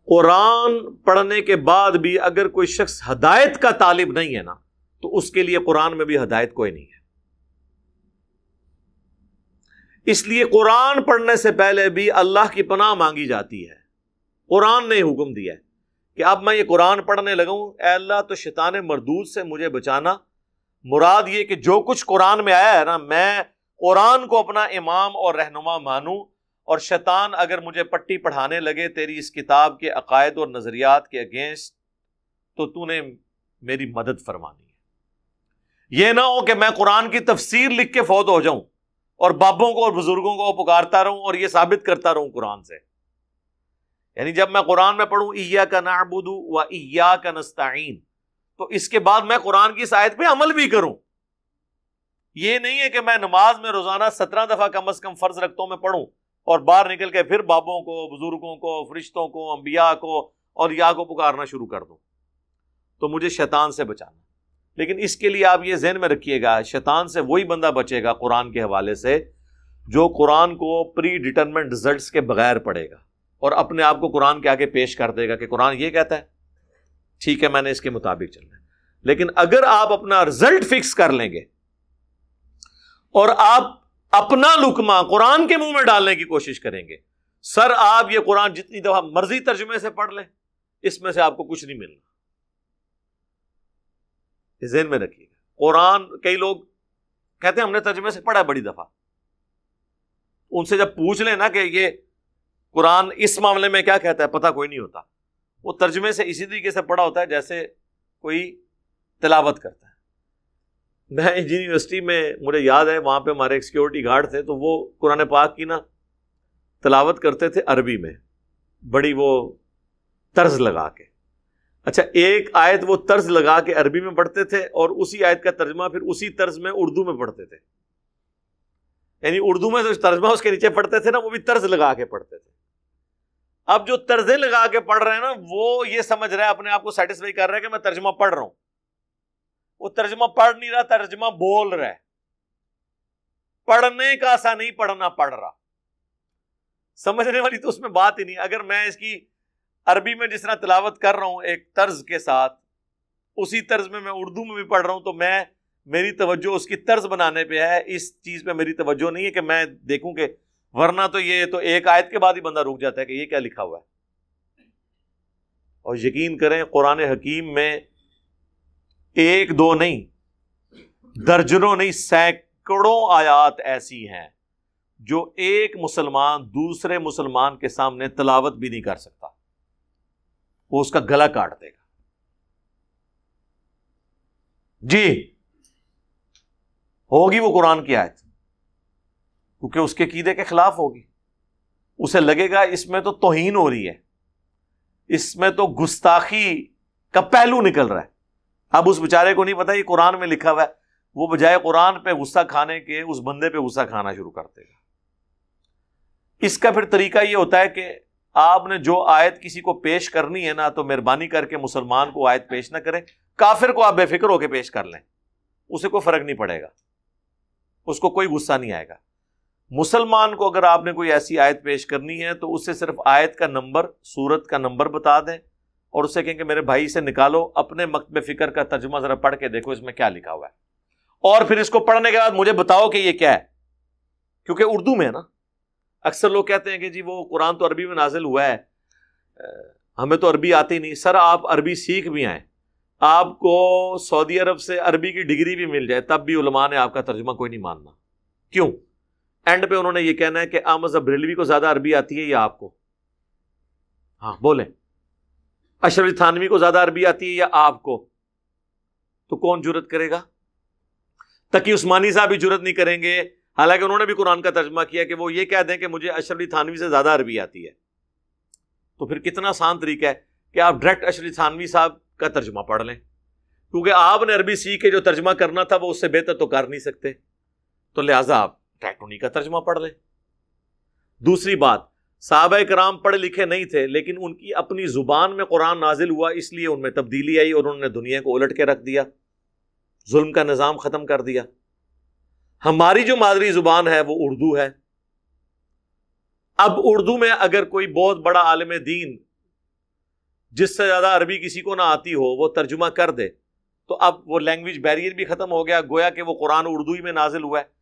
कुरान पढ़ने के बाद भी अगर कोई शख्स हदायत का तालिब नहीं है ना तो उसके लिए कुरान में भी हदायत कोई नहीं है इसलिए कुरान पढ़ने से पहले भी अल्लाह की पनाह मांगी जाती है कुरान ने हुक्म दिया है कि अब मैं ये कुरान पढ़ने लगाऊं अल्लाह तो शैतान मरदूद से मुझे बचाना मुराद ये कि जो कुछ कुरान में आया है ना मैं कुरान को अपना इमाम और रहनुमा मानूं और शैतान अगर मुझे पट्टी पढ़ाने लगे तेरी इस किताब के अकायद और नज़रियात के अगेंस्ट तो तूने मेरी मदद फरमानी है यह ना हो कि मैं कुरान की तफसीर लिख के फौत हो जाऊं और बाबों को और बुजुर्गों को पुकारता रहूं और यह साबित करता रहूं कुरान से यानी जब मैं कुरान में पढ़ू इया का नाबुदू व इया का नस्ताइन तो इसके बाद मैं कुरान की इस आयत पे अमल भी करूं ये नहीं है कि मैं नमाज में रोजाना सत्रह दफा कम अज कम फर्ज रखता हूं मैं पढ़ू और बाहर निकल के फिर बाबों को बुजुर्गों को फरिश्तों को अम्बिया को और या को पुकारना शुरू कर दू तो मुझे शैतान से बचाना लेकिन इसके लिए आप ये जहन में रखिएगा शैतान से वही बंदा बचेगा कुरान के हवाले से जो कुरान को प्री डिटर्मेंट रिजल्ट के बगैर पढ़ेगा और अपने आप को कुरान के आगे पेश कर देगा कि कुरान ये कहता है ठीक है मैंने इसके मुताबिक चलना है लेकिन अगर आप अपना रिजल्ट फिक्स कर लेंगे और आप अपना लुकमा कुरान के मुंह में डालने की कोशिश करेंगे सर आप ये कुरान जितनी दफा मर्जी तर्जमे से पढ़ लें इसमें से आपको कुछ नहीं मिलना जेन में रखिएगा कुरान कई लोग कहते हैं हमने तर्जमे से पढ़ा बड़ी दफा उनसे जब पूछ ले ना कि ये कुरान इस मामले में क्या कहता है पता कोई नहीं होता वो तर्जमे से इसी तरीके से पढ़ा होता है जैसे कोई तिलावत करता है मैं इंजीनियर यूनिवर्सिटी में मुझे याद है वहाँ पे हमारे एक सिक्योरिटी गार्ड थे तो वो कुरान पाक की ना तलावत करते थे अरबी में बड़ी वो तर्ज लगा के अच्छा एक आयत वो तर्ज लगा के अरबी में पढ़ते थे और उसी आयत का तर्जमा फिर उसी तर्ज में उर्दू में पढ़ते थे यानी उर्दू में जो तर्जमा उसके नीचे पढ़ते थे ना वो भी तर्ज लगा के पढ़ते थे अब जो तर्जें लगा के पढ़ रहे हैं ना वो ये समझ रहे हैं अपने आप को सेटिस्फाई कर रहे हैं कि मैं तर्जमा पढ़ रहा हूँ वो तर्जमा पढ़ नहीं रहा तर्जमा बोल रहा है पढ़ने का ऐसा नहीं पढ़ना पढ़ रहा समझने वाली तो उसमें बात ही नहीं अगर मैं इसकी अरबी में जिस तरह तलावत कर रहा हूं एक तर्ज के साथ उसी तर्ज में मैं उर्दू में भी पढ़ रहा हूं तो मैं मेरी तवज्जो उसकी तर्ज बनाने पे है इस चीज पे मेरी तवज्जो नहीं है कि मैं देखूं कि वरना तो ये तो एक आयत के बाद ही बंदा रुक जाता है कि ये क्या लिखा हुआ है और यकीन करें कुरान हकीम में एक दो नहीं दर्जनों नहीं सैकड़ों आयात ऐसी हैं जो एक मुसलमान दूसरे मुसलमान के सामने तलावत भी नहीं कर सकता वो उसका गला काट देगा जी होगी वो कुरान की आयत क्योंकि उसके कीदे के खिलाफ होगी उसे लगेगा इसमें तो तोहीन हो रही है इसमें तो गुस्ताखी का पहलू निकल रहा है अब उस बेचारे को नहीं पता ये कुरान में लिखा हुआ है वो बजाय कुरान पे गुस्सा खाने के उस बंदे पे गुस्सा खाना शुरू कर देगा इसका फिर तरीका ये होता है कि आपने जो आयत किसी को पेश करनी है ना तो मेहरबानी करके मुसलमान को आयत पेश ना करें काफिर को आप बेफिक्र होकर पेश कर लें उसे कोई फर्क नहीं पड़ेगा उसको कोई गुस्सा नहीं आएगा मुसलमान को अगर आपने कोई ऐसी आयत पेश करनी है तो उससे सिर्फ आयत का नंबर सूरत का नंबर बता दें और उससे कहेंगे मेरे भाई से निकालो अपने मकतब फिक्र का तर्जुमा जरा पढ़ के देखो इसमें क्या लिखा हुआ है और फिर इसको पढ़ने के बाद मुझे बताओ कि यह क्या है क्योंकि उर्दू में है ना अक्सर लोग कहते हैं कि जी वो कुरान तो अरबी में नाजिल हुआ है हमें तो अरबी आती नहीं सर आप अरबी सीख भी आए आपको सऊदी अरब से अरबी की डिग्री भी मिल जाए तब भी उलमा ने आपका तर्जमा कोई नहीं मानना क्यों एंड पे उन्होंने ये कहना है कि आमज अब्रेलवी को ज्यादा अरबी आती है या आपको हाँ बोले अशरफ थानवी को ज्यादा अरबी आती है या आपको तो कौन जुरत करेगा तकी उस्मानी साहब भी जुरत नहीं करेंगे हालांकि उन्होंने भी कुरान का तर्जमा किया कि वो ये कह दें कि मुझे अशरफ थानवी से ज्यादा अरबी आती है तो फिर कितना आसान तरीका है कि आप डायरेक्ट अशरफ थानवी साहब का तर्जमा पढ़ लें क्योंकि आपने अरबी सीख के जो तर्जमा करना था वो उससे बेहतर तो कर नहीं सकते तो लिहाजा आप टैक्टोनी का तर्जमा पढ़ लें दूसरी बात साहब कराम पढ़े लिखे नहीं थे लेकिन उनकी अपनी ज़ुबान में कुरान नाजिल हुआ इसलिए उनमें तब्दीली आई और उन्होंने दुनिया को उलट के रख दिया जुल्म का निज़ाम ख़त्म कर दिया हमारी जो मादरी ज़ुबान है वो उर्दू है अब उर्दू में अगर कोई बहुत बड़ा आलम दीन जिससे ज़्यादा अरबी किसी को ना आती हो वह तर्जुमा कर दे तो अब वो लैंग्वेज बैरियर भी ख़त्म हो गया गोया कि वह कुरान उर्दू ही में नाजिल हुआ है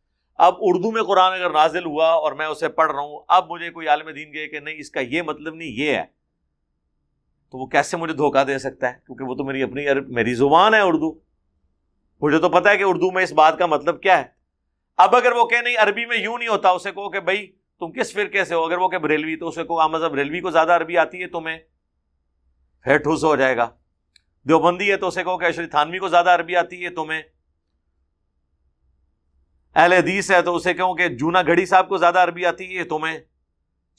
अब उर्दू में कुरान अगर नाजिल हुआ और मैं उसे पढ़ रहा हूं अब मुझे कोई आलम दीन कहे कि नहीं इसका यह मतलब नहीं ये है तो वो कैसे मुझे धोखा दे सकता है क्योंकि वो तो मेरी अपनी मेरी जुबान है उर्दू मुझे तो पता है कि उर्दू में इस बात का मतलब क्या है अब अगर वो कहे नहीं अरबी में यूं नहीं होता उसे कहो कि भाई तुम किस फिर कैसे हो अगर वो कहे बरेलवी तो उसे कहो मजहब बरेलवी को ज़्यादा अरबी आती है तुम्हें फिर ठूस हो जाएगा देवबंदी है तो उसे कहो कि अशरी थानवी को ज़्यादा अरबी आती है तुम्हें अहल हदीस है तो उसे कहो कि जूना घड़ी साहब को ज़्यादा अरबी आती है तुम्हें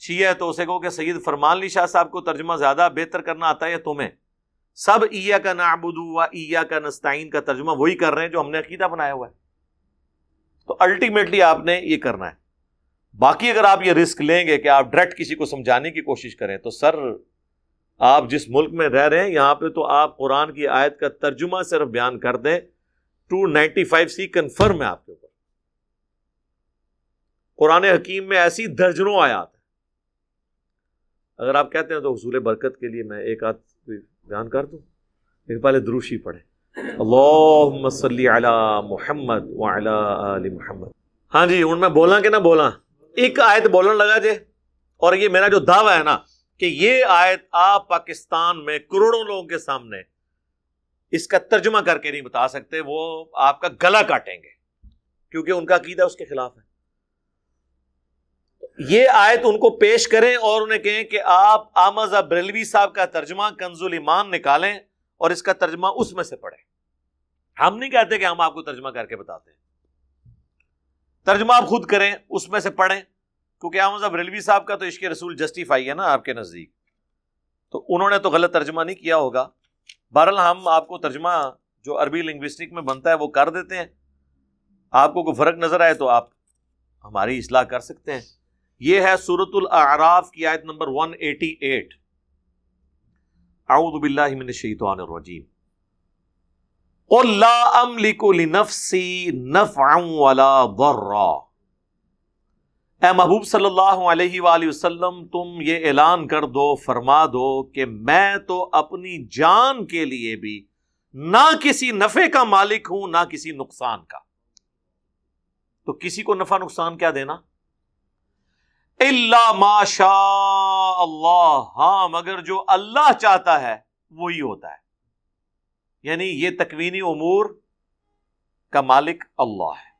शी है तो उसे कहो कि सैद फरमानली शाह साहब को तर्जमा ज़्यादा बेहतर करना आता है तुम्हें सब ईया का नाबुदू व ईया का नस्ताइन का तर्जमा वही कर रहे हैं जो हमने अकीदा बनाया हुआ है तो अल्टीमेटली आपने ये करना है बाकी अगर आप ये रिस्क लेंगे कि आप डायरेक्ट किसी को समझाने की कोशिश करें तो सर आप जिस मुल्क में रह रहे हैं यहां पे तो आप कुरान की आयत का तर्जुमा सिर्फ बयान कर दें two ninety five C confirm है आपके कुरान हकीम में ऐसी दर्जनों आयात है अगर आप कहते हैं तो हसूल बरकत के लिए मैं एक आध बयान कर दूँ लेकिन पहले द्रुशी पढ़े अल्लाह मोहम्मद मोहम्मद हाँ जी हूँ मैं बोला कि ना बोला एक आयत बोलन लगा जे और ये मेरा जो दावा है ना कि ये आयत आप पाकिस्तान में करोड़ों लोगों के सामने इसका तर्जमा करके नहीं बता सकते वो आपका गला काटेंगे क्योंकि उनका अकीदा उसके खिलाफ है ये आयत उनको पेश करें और उन्हें कहें कि आप आमजा बरेलवी साहब का तर्जमा कंजुल ईमान निकालें और इसका तर्जमा उसमें से पढ़े हम नहीं कहते कि हम आपको तर्जमा करके बताते हैं तर्जमा आप खुद करें उसमें से पढ़ें क्योंकि आमजा बरेलवी साहब का तो इश्क रसूल जस्टिफाई है ना आपके नज़दीक तो उन्होंने तो गलत तर्जमा नहीं किया होगा बहरहाल हम आपको तर्जमा जो अरबी लिंग्विस्टिक में बनता है वो कर देते हैं आपको कोई फ़र्क नज़र आए तो आप हमारी इसलाह कर सकते हैं यह है सूरतुल आराफ की आयत नंबर वन 188 आउदबिल्लाजीम महबूब सल्लल्लाहु अलैहि वसल्लम तुम ये ऐलान कर दो फरमा दो कि मैं तो अपनी जान के लिए भी ना किसी नफ़े का मालिक हूं ना किसी नुकसान का तो किसी को नफ़ा नुकसान क्या देना माशा अल्लाह हाँ मगर जो अल्लाह चाहता है वो ही होता है यानी ये तकवीनी उमूर का मालिक अल्लाह है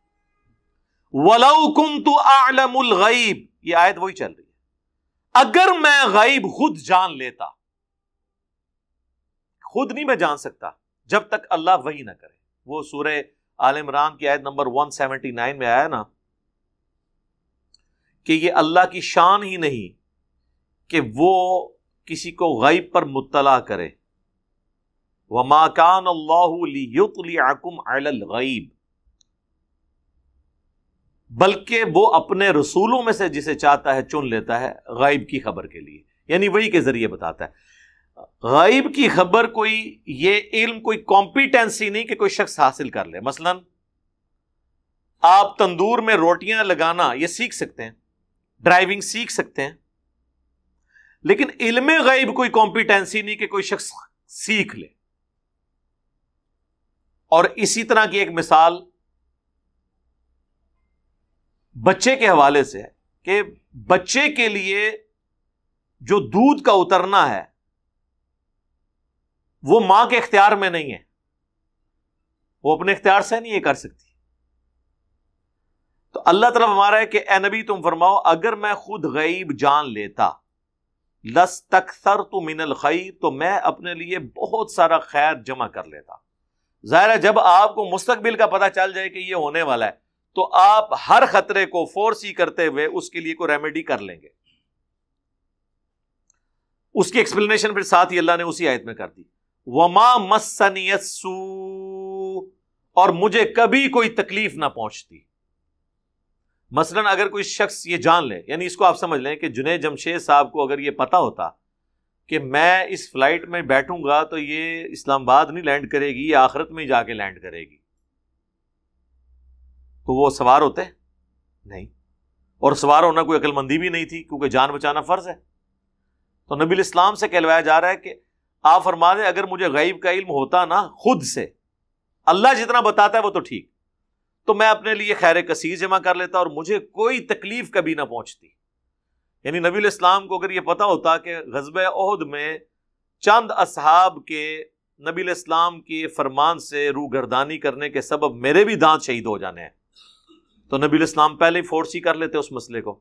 वलऊ कुम आलमुल गईब ये आयत वही चल रही है अगर मैं गईब खुद जान लेता खुद नहीं मैं जान सकता जब तक अल्लाह वही ना करे वो सूर्य आल इमरान की आयत नंबर 179 में आया ना कि ये अल्लाह की शान ही नहीं कि वो किसी को गैब पर मुतला करे व माकान अल्लाकुम गईब बल्कि वो अपने रसूलों में से जिसे चाहता है चुन लेता है गैब की खबर के लिए यानी वही के जरिए बताता है गैब की खबर कोई ये इल्म कोई कॉम्पिटेंसी नहीं कि कोई शख्स हासिल कर ले मसलन आप तंदूर में रोटियां लगाना ये सीख सकते हैं ड्राइविंग सीख सकते हैं लेकिन इल्म गैब कोई कॉम्पिटेंसी नहीं कि कोई शख्स सीख ले और इसी तरह की एक मिसाल बच्चे के हवाले से है कि बच्चे के लिए जो दूध का उतरना है वो मां के इख्तियार में नहीं है वो अपने इख्तियार से नहीं ये कर सकती तो अल्लाह तला हमारा है कि ए नबी तुम फरमाओ अगर मैं खुद गईब जान लेता लस तकसर तो मिनल खई तो मैं अपने लिए बहुत सारा खैर जमा कर लेता ज़ाहिर है जब आपको मुस्तबिल का पता चल जाए कि यह होने वाला है तो आप हर खतरे को फोर्स ही करते हुए उसके लिए कोई रेमेडी कर लेंगे उसकी एक्सप्लेनेशन फिर साथ ही अल्लाह ने उसी आयत में कर दी वमा मसनियसू और मुझे कभी कोई तकलीफ ना पहुंचती मसलन अगर कोई शख्स ये जान ले यानी इसको आप समझ लें कि जुनेद जमशेद साहब को अगर ये पता होता कि मैं इस फ्लाइट में बैठूंगा तो ये इस्लामाबाद नहीं लैंड करेगी ये आखिरत में ही जाके लैंड करेगी तो वो सवार होते नहीं और सवार होना कोई अक्लमंदी भी नहीं थी क्योंकि जान बचाना फ़र्ज़ है तो नबी इस्लाम से कहलवाया जा रहा है कि आप फरमा दें अगर मुझे गैब का इल्म होता ना खुद से अल्लाह जितना बताता है वो तो ठीक तो मैं अपने लिए खैर कसीर जमा कर लेता और मुझे कोई तकलीफ कभी ना पहुंचती यानी नबील इस्लाम को अगर ये पता होता कि गजब अहद में चंद असहाब के नबील इस्लाम के फरमान से रू गर्दानी करने के सबब मेरे भी दांत शहीद हो जाने हैं तो नबील इस्लाम पहले ही फोर्स ही कर लेते उस मसले को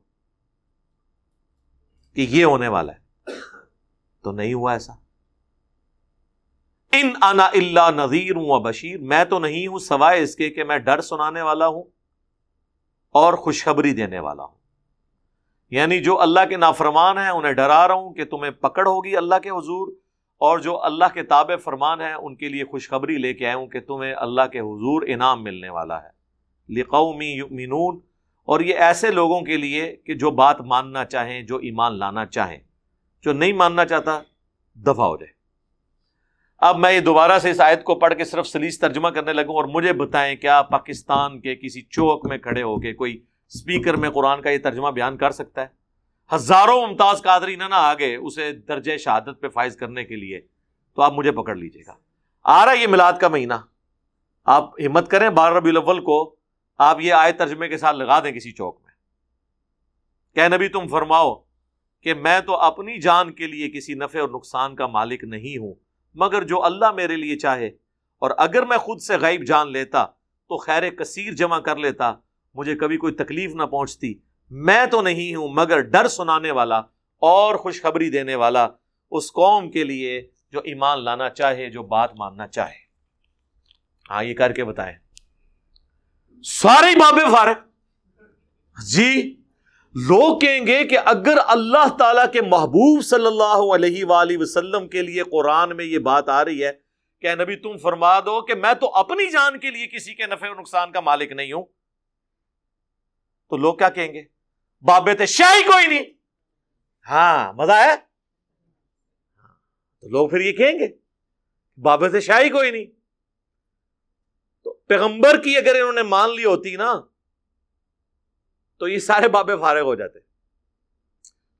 कि ये होने वाला है तो नहीं हुआ ऐसा इन आना इल्ला नज़ीर हूं बशीर मैं तो नहीं हूं सवाए इसके कि मैं डर सुनाने वाला हूं और खुशखबरी देने वाला हूं यानी जो अल्लाह के नाफरमान है उन्हें डरा रहा हूं कि तुम्हें पकड़ होगी अल्लाह के हजूर और जो अल्लाह के ताब फरमान है उनके लिए खुशखबरी लेके आया कि तुम्हें अल्लाह के हजूर इनाम मिलने वाला है लिकौमी मिनून और ये ऐसे लोगों के लिए कि जो बात मानना चाहें जो ईमान लाना चाहें जो नहीं मानना चाहता दफा हो जाए अब मैं ये दोबारा से इस आयत को पढ़ के सिर्फ सलीस तर्जमा करने लगूं और मुझे बताएं क्या पाकिस्तान के किसी चौक में खड़े होके कोई स्पीकर में कुरान का ये तर्जमा बयान कर सकता है हज़ारों मुमताज़ कादरी ना ना आगे उसे दर्ज शहादत पे फाइज करने के लिए तो आप मुझे पकड़ लीजिएगा आ रहा है ये मिलाद का महीना आप हिम्मत करें बार रबी अव्वल को आप ये आय तर्जमे के साथ लगा दें किसी चौक में कह नबी तुम फरमाओ कि मैं तो अपनी जान के लिए किसी नफ़े और नुकसान का मालिक नहीं हूं मगर जो अल्लाह मेरे लिए चाहे और अगर मैं खुद से गैब जान लेता तो खैर कसीर जमा कर लेता मुझे कभी कोई तकलीफ ना पहुंचती मैं तो नहीं हूं मगर डर सुनाने वाला और खुशखबरी देने वाला उस कौम के लिए जो ईमान लाना चाहे जो बात मानना चाहे हाँ ये करके बताए सारे बाबे फारग जी लोग कहेंगे कि अगर अल्लाह ताला के महबूब सल्लल्लाहु अलैहि वसल्लम के लिए कुरान में ये बात आ रही है कि नबी तुम फरमा दो कि मैं तो अपनी जान के लिए किसी के नफे और नुकसान का मालिक नहीं हूं तो लोग क्या कहेंगे बाबे थे शाही कोई नहीं हाँ मजा है तो लोग फिर ये कहेंगे बाबे थे शाही कोई नहीं तो पैगंबर की अगर इन्होंने मान ली होती ना तो ये सारे बाबे फारग हो जाते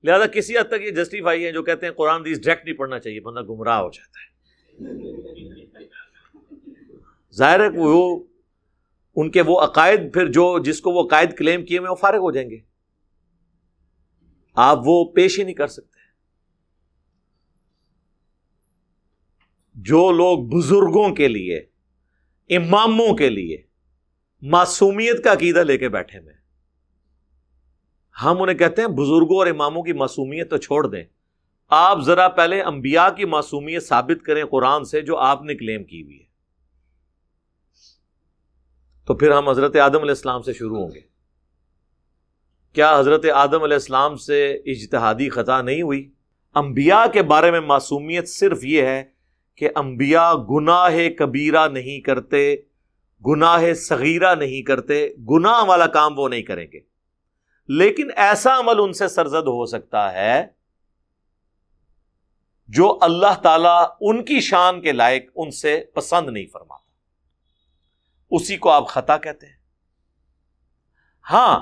लिहाजा किसी हद तक ये जस्टिफाई है जो कहते हैं कुरान दीज डायरेक्ट नहीं पढ़ना चाहिए बंदा गुमराह हो जाता है जाहिर है वो उनके वो अकायद फिर जो जिसको वो अकायद क्लेम किए हुए वो फारग हो जाएंगे आप वो पेश ही नहीं कर सकते जो लोग बुजुर्गों के लिए इमामों के लिए मासूमियत का अकीदा लेके बैठे हुए हम उन्हें कहते हैं बुजुर्गों और इमामों की मासूमियत तो छोड़ दें आप ज़रा पहले अंबिया की मासूमियत साबित करें कुरान से जो आपने क्लेम की हुई है तो फिर हम हज़रत आदम इस्लाम से शुरू होंगे क्या हज़रत आदम इस्लाम से इजतहादी ख़ता नहीं हुई अंबिया के बारे में मासूमियत सिर्फ यह है कि अंबिया गुनाह कबीरा नहीं करते गुनाह सगीरा नहीं करते गुनाह वाला काम वो नहीं करेंगे लेकिन ऐसा अमल उनसे सरजद हो सकता है जो अल्लाह ताला उनकी शान के लायक उनसे पसंद नहीं फरमाता उसी को आप खता कहते हैं हाँ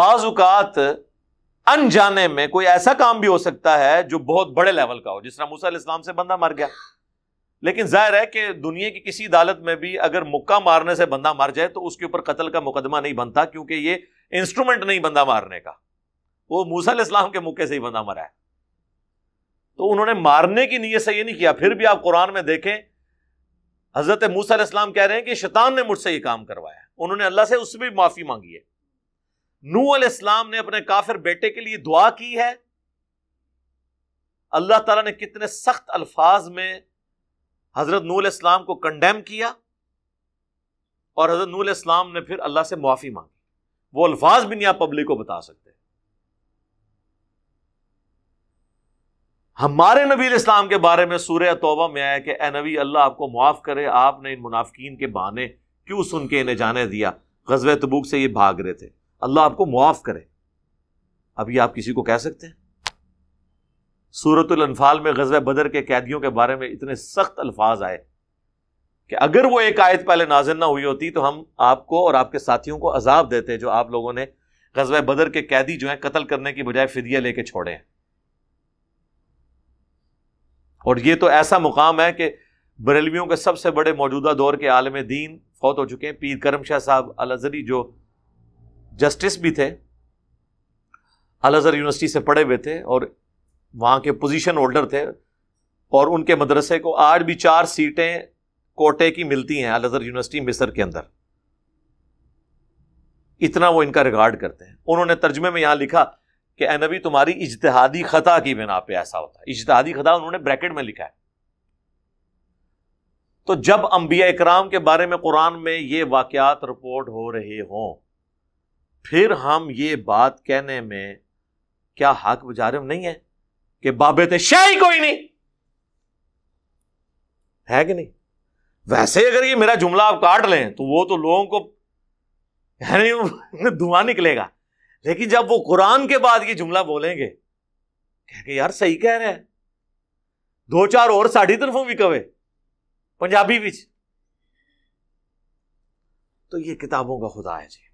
बाजुकात अनजाने में कोई ऐसा काम भी हो सकता है जो बहुत बड़े लेवल का हो जिस तरह मूसा इस्लाम से बंदा मर गया लेकिन जाहिर है कि दुनिया की किसी अदालत में भी अगर मुक्का मारने से बंदा मर जाए तो उसके ऊपर कत्ल का मुकदमा नहीं बनता क्योंकि यह इंस्ट्रूमेंट नहीं बंदा मारने का वो मूसा इस्लाम के मुक्के से ही बंदा मरा है तो उन्होंने मारने की नीयत से यह नहीं किया फिर भी आप कुरान में देखें हजरत मूसा इस्लाम कह रहे हैं कि शैतान ने मुझसे यह काम करवाया उन्होंने अल्लाह से उसमें भी माफी मांगी है नू इस्लाम ने अपने काफिर बेटे के लिए दुआ की है अल्लाह तला ने कितने सख्त अल्फाज में हजरत नू इस्लाम को कंडेम किया और हजरत नू इस्लाम ने फिर अल्लाह से माफी मांगी वो अल्फाज भी नहीं आप पब्लिक को बता सकते हमारे नबी इस्लाम के बारे में सूर्य तोबा में आया कि ए नबी अल्लाह आपको मुआफ़ करे आपने इन मुनाफिकीन के बहाने क्यों सुन के इन्हें जाने दिया गजब तबूक से यह भाग रहे थे अल्लाह आपको मुआफ़ करे अभी आप किसी को कह सकते हैं सूरतुल अनफाल में गजब बदर के कैदियों के बारे में इतने सख्त अल्फाज आए कि अगर वो एक आयत पहले नाजिल ना हुई होती तो हम आपको और आपके साथियों को अजाब देते जो आप लोगों ने गजब बदर के कैदी जो है कतल करने की बजाय फिदिया लेके छोड़े हैं और ये तो ऐसा मुकाम है कि बरेलवियों के सबसे बड़े मौजूदा दौर के आलम दीन फौत हो चुके हैं पीर करम शाह साहब अलजरी जो जस्टिस भी थे अलजर यूनिवर्सिटी से पढ़े हुए थे और वहाँ के पोजिशन होल्डर थे और उनके मदरसे को आज भी चार सीटें कोटे की मिलती हैं अल यूनिवर्सिटी मिस्र के अंदर इतना वो इनका रिगार्ड करते हैं उन्होंने तर्जमे में यहां लिखा कि अनबी तुम्हारी इजतहादी खता की बिना पे ऐसा होता है इजतहादी खता उन्होंने ब्रैकेट में लिखा है तो जब अंबिया इकराम के बारे में कुरान में ये वाक़ात रिपोर्ट हो रहे हो फिर हम ये बात कहने में क्या हक बजारम नहीं है कि बाबे थे शाही कोई नहीं है कि नहीं वैसे अगर ये मेरा जुमला आप काट लें तो वो तो लोगों को यानी [LAUGHS] धुआं निकलेगा लेकिन जब वो कुरान के बाद ये जुमला बोलेंगे कह के यार सही कह रहे हैं दो चार और साढ़ी तरफों भी कवे पंजाबी बिच तो ये किताबों का खुदा है जी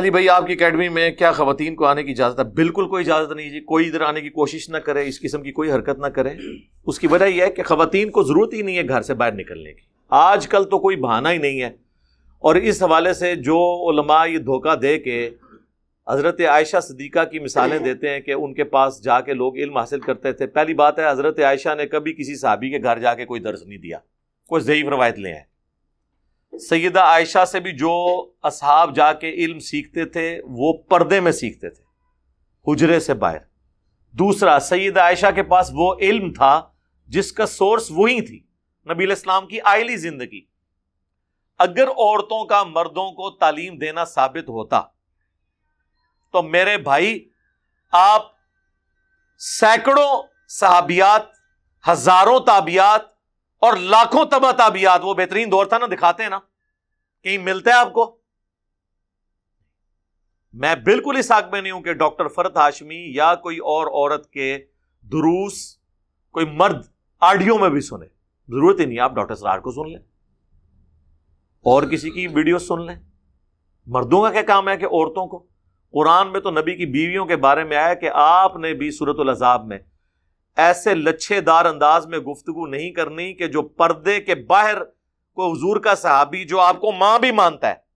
अली भाई आपकी अकेडमी में क्या ख़वान को आने की इजाज़त है बिल्कुल कोई इजाज़त नहीं जी कोई इधर आने की कोशिश ना करे इस किस्म की कोई हरकत ना करे उसकी वजह यह है कि ख़वान को ज़रूरत ही नहीं है घर से बाहर निकलने की आजकल तो कोई बहाना ही नहीं है और इस हवाले से जो उलमा ये धोखा दे के हज़रत आयशा सदीक़ा की मिसालें देते हैं कि उनके पास जाके लोग इल्म हासिल करते थे पहली बात है हज़रत आयशा ने कभी किसी साहबी के घर जाके कोई दर्ज नहीं दिया कोई ज़यीफ़ रवायत ले आए सैदा आयशा से भी जो असहाब जाके इल्म सीखते थे वो पर्दे में सीखते थे हुजरे से बाहर दूसरा सैदा आयशा के पास वो इल्म था जिसका सोर्स वही थी नबी इस्लाम की आयली जिंदगी अगर औरतों का मर्दों को तालीम देना साबित होता तो मेरे भाई आप सैकड़ों सहाबियात हजारों ताबियात और लाखों तबाह ताबियात वो बेहतरीन दौर था ना दिखाते हैं ना कहीं मिलता है आपको मैं बिल्कुल इस आग में नहीं हूं कि डॉक्टर फरत हाशमी या कोई और औरत के दुरूस कोई मर्द आडियो में भी सुने जरूरत ही नहीं आप डॉक्टर सरार को सुन लें और किसी की वीडियो सुन लें मर्दों का क्या काम है कि औरतों को कुरान में तो नबी की बीवियों के बारे में आया कि आपने भी सूरत अजाब में ऐसे लच्छेदार अंदाज में गुफ्तगु नहीं करनी कि जो पर्दे के बाहर को हजूर का साहबी जो आपको मां भी मानता है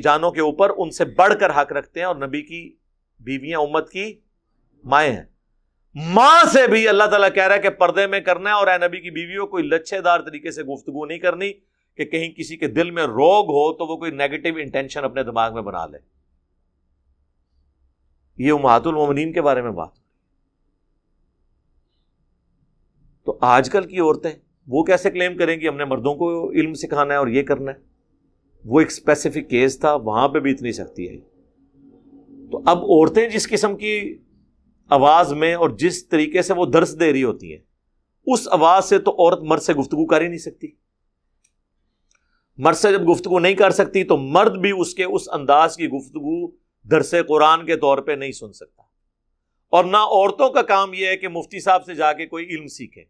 जानों के ऊपर उनसे बढ़कर हक रखते हैं और नबी की बीवियां उम्मत की माए हैं मां से भी अल्लाह तला कह रहा है कि पर्दे में करना है और ए नबी की बीवियों कोई लच्छेदार तरीके से गुफ्तगु नहीं करनी कि कहीं किसी के दिल में रोग हो तो वो कोई नेगेटिव इंटेंशन अपने दिमाग में बना ले ये उमातुल ममनिन के बारे में बात तो आजकल की औरतें वो कैसे क्लेम करेंगी कि हमने मर्दों को इल्म सिखाना है और ये करना है वो एक स्पेसिफिक केस था वहां पे भी इतनी सख्ती है तो अब औरतें जिस किस्म की आवाज में और जिस तरीके से वो दर्श दे रही होती हैं उस आवाज से तो औरत मर्द से गुफ्तगु कर ही नहीं सकती मर्द से जब गुफ्तु नहीं कर सकती तो मर्द भी उसके उस अंदाज की गुफ्तु दरस कुरान के तौर पर नहीं सुन सकता और ना औरतों का काम यह है कि मुफ्ती साहब से जाके कोई इल्म सीखें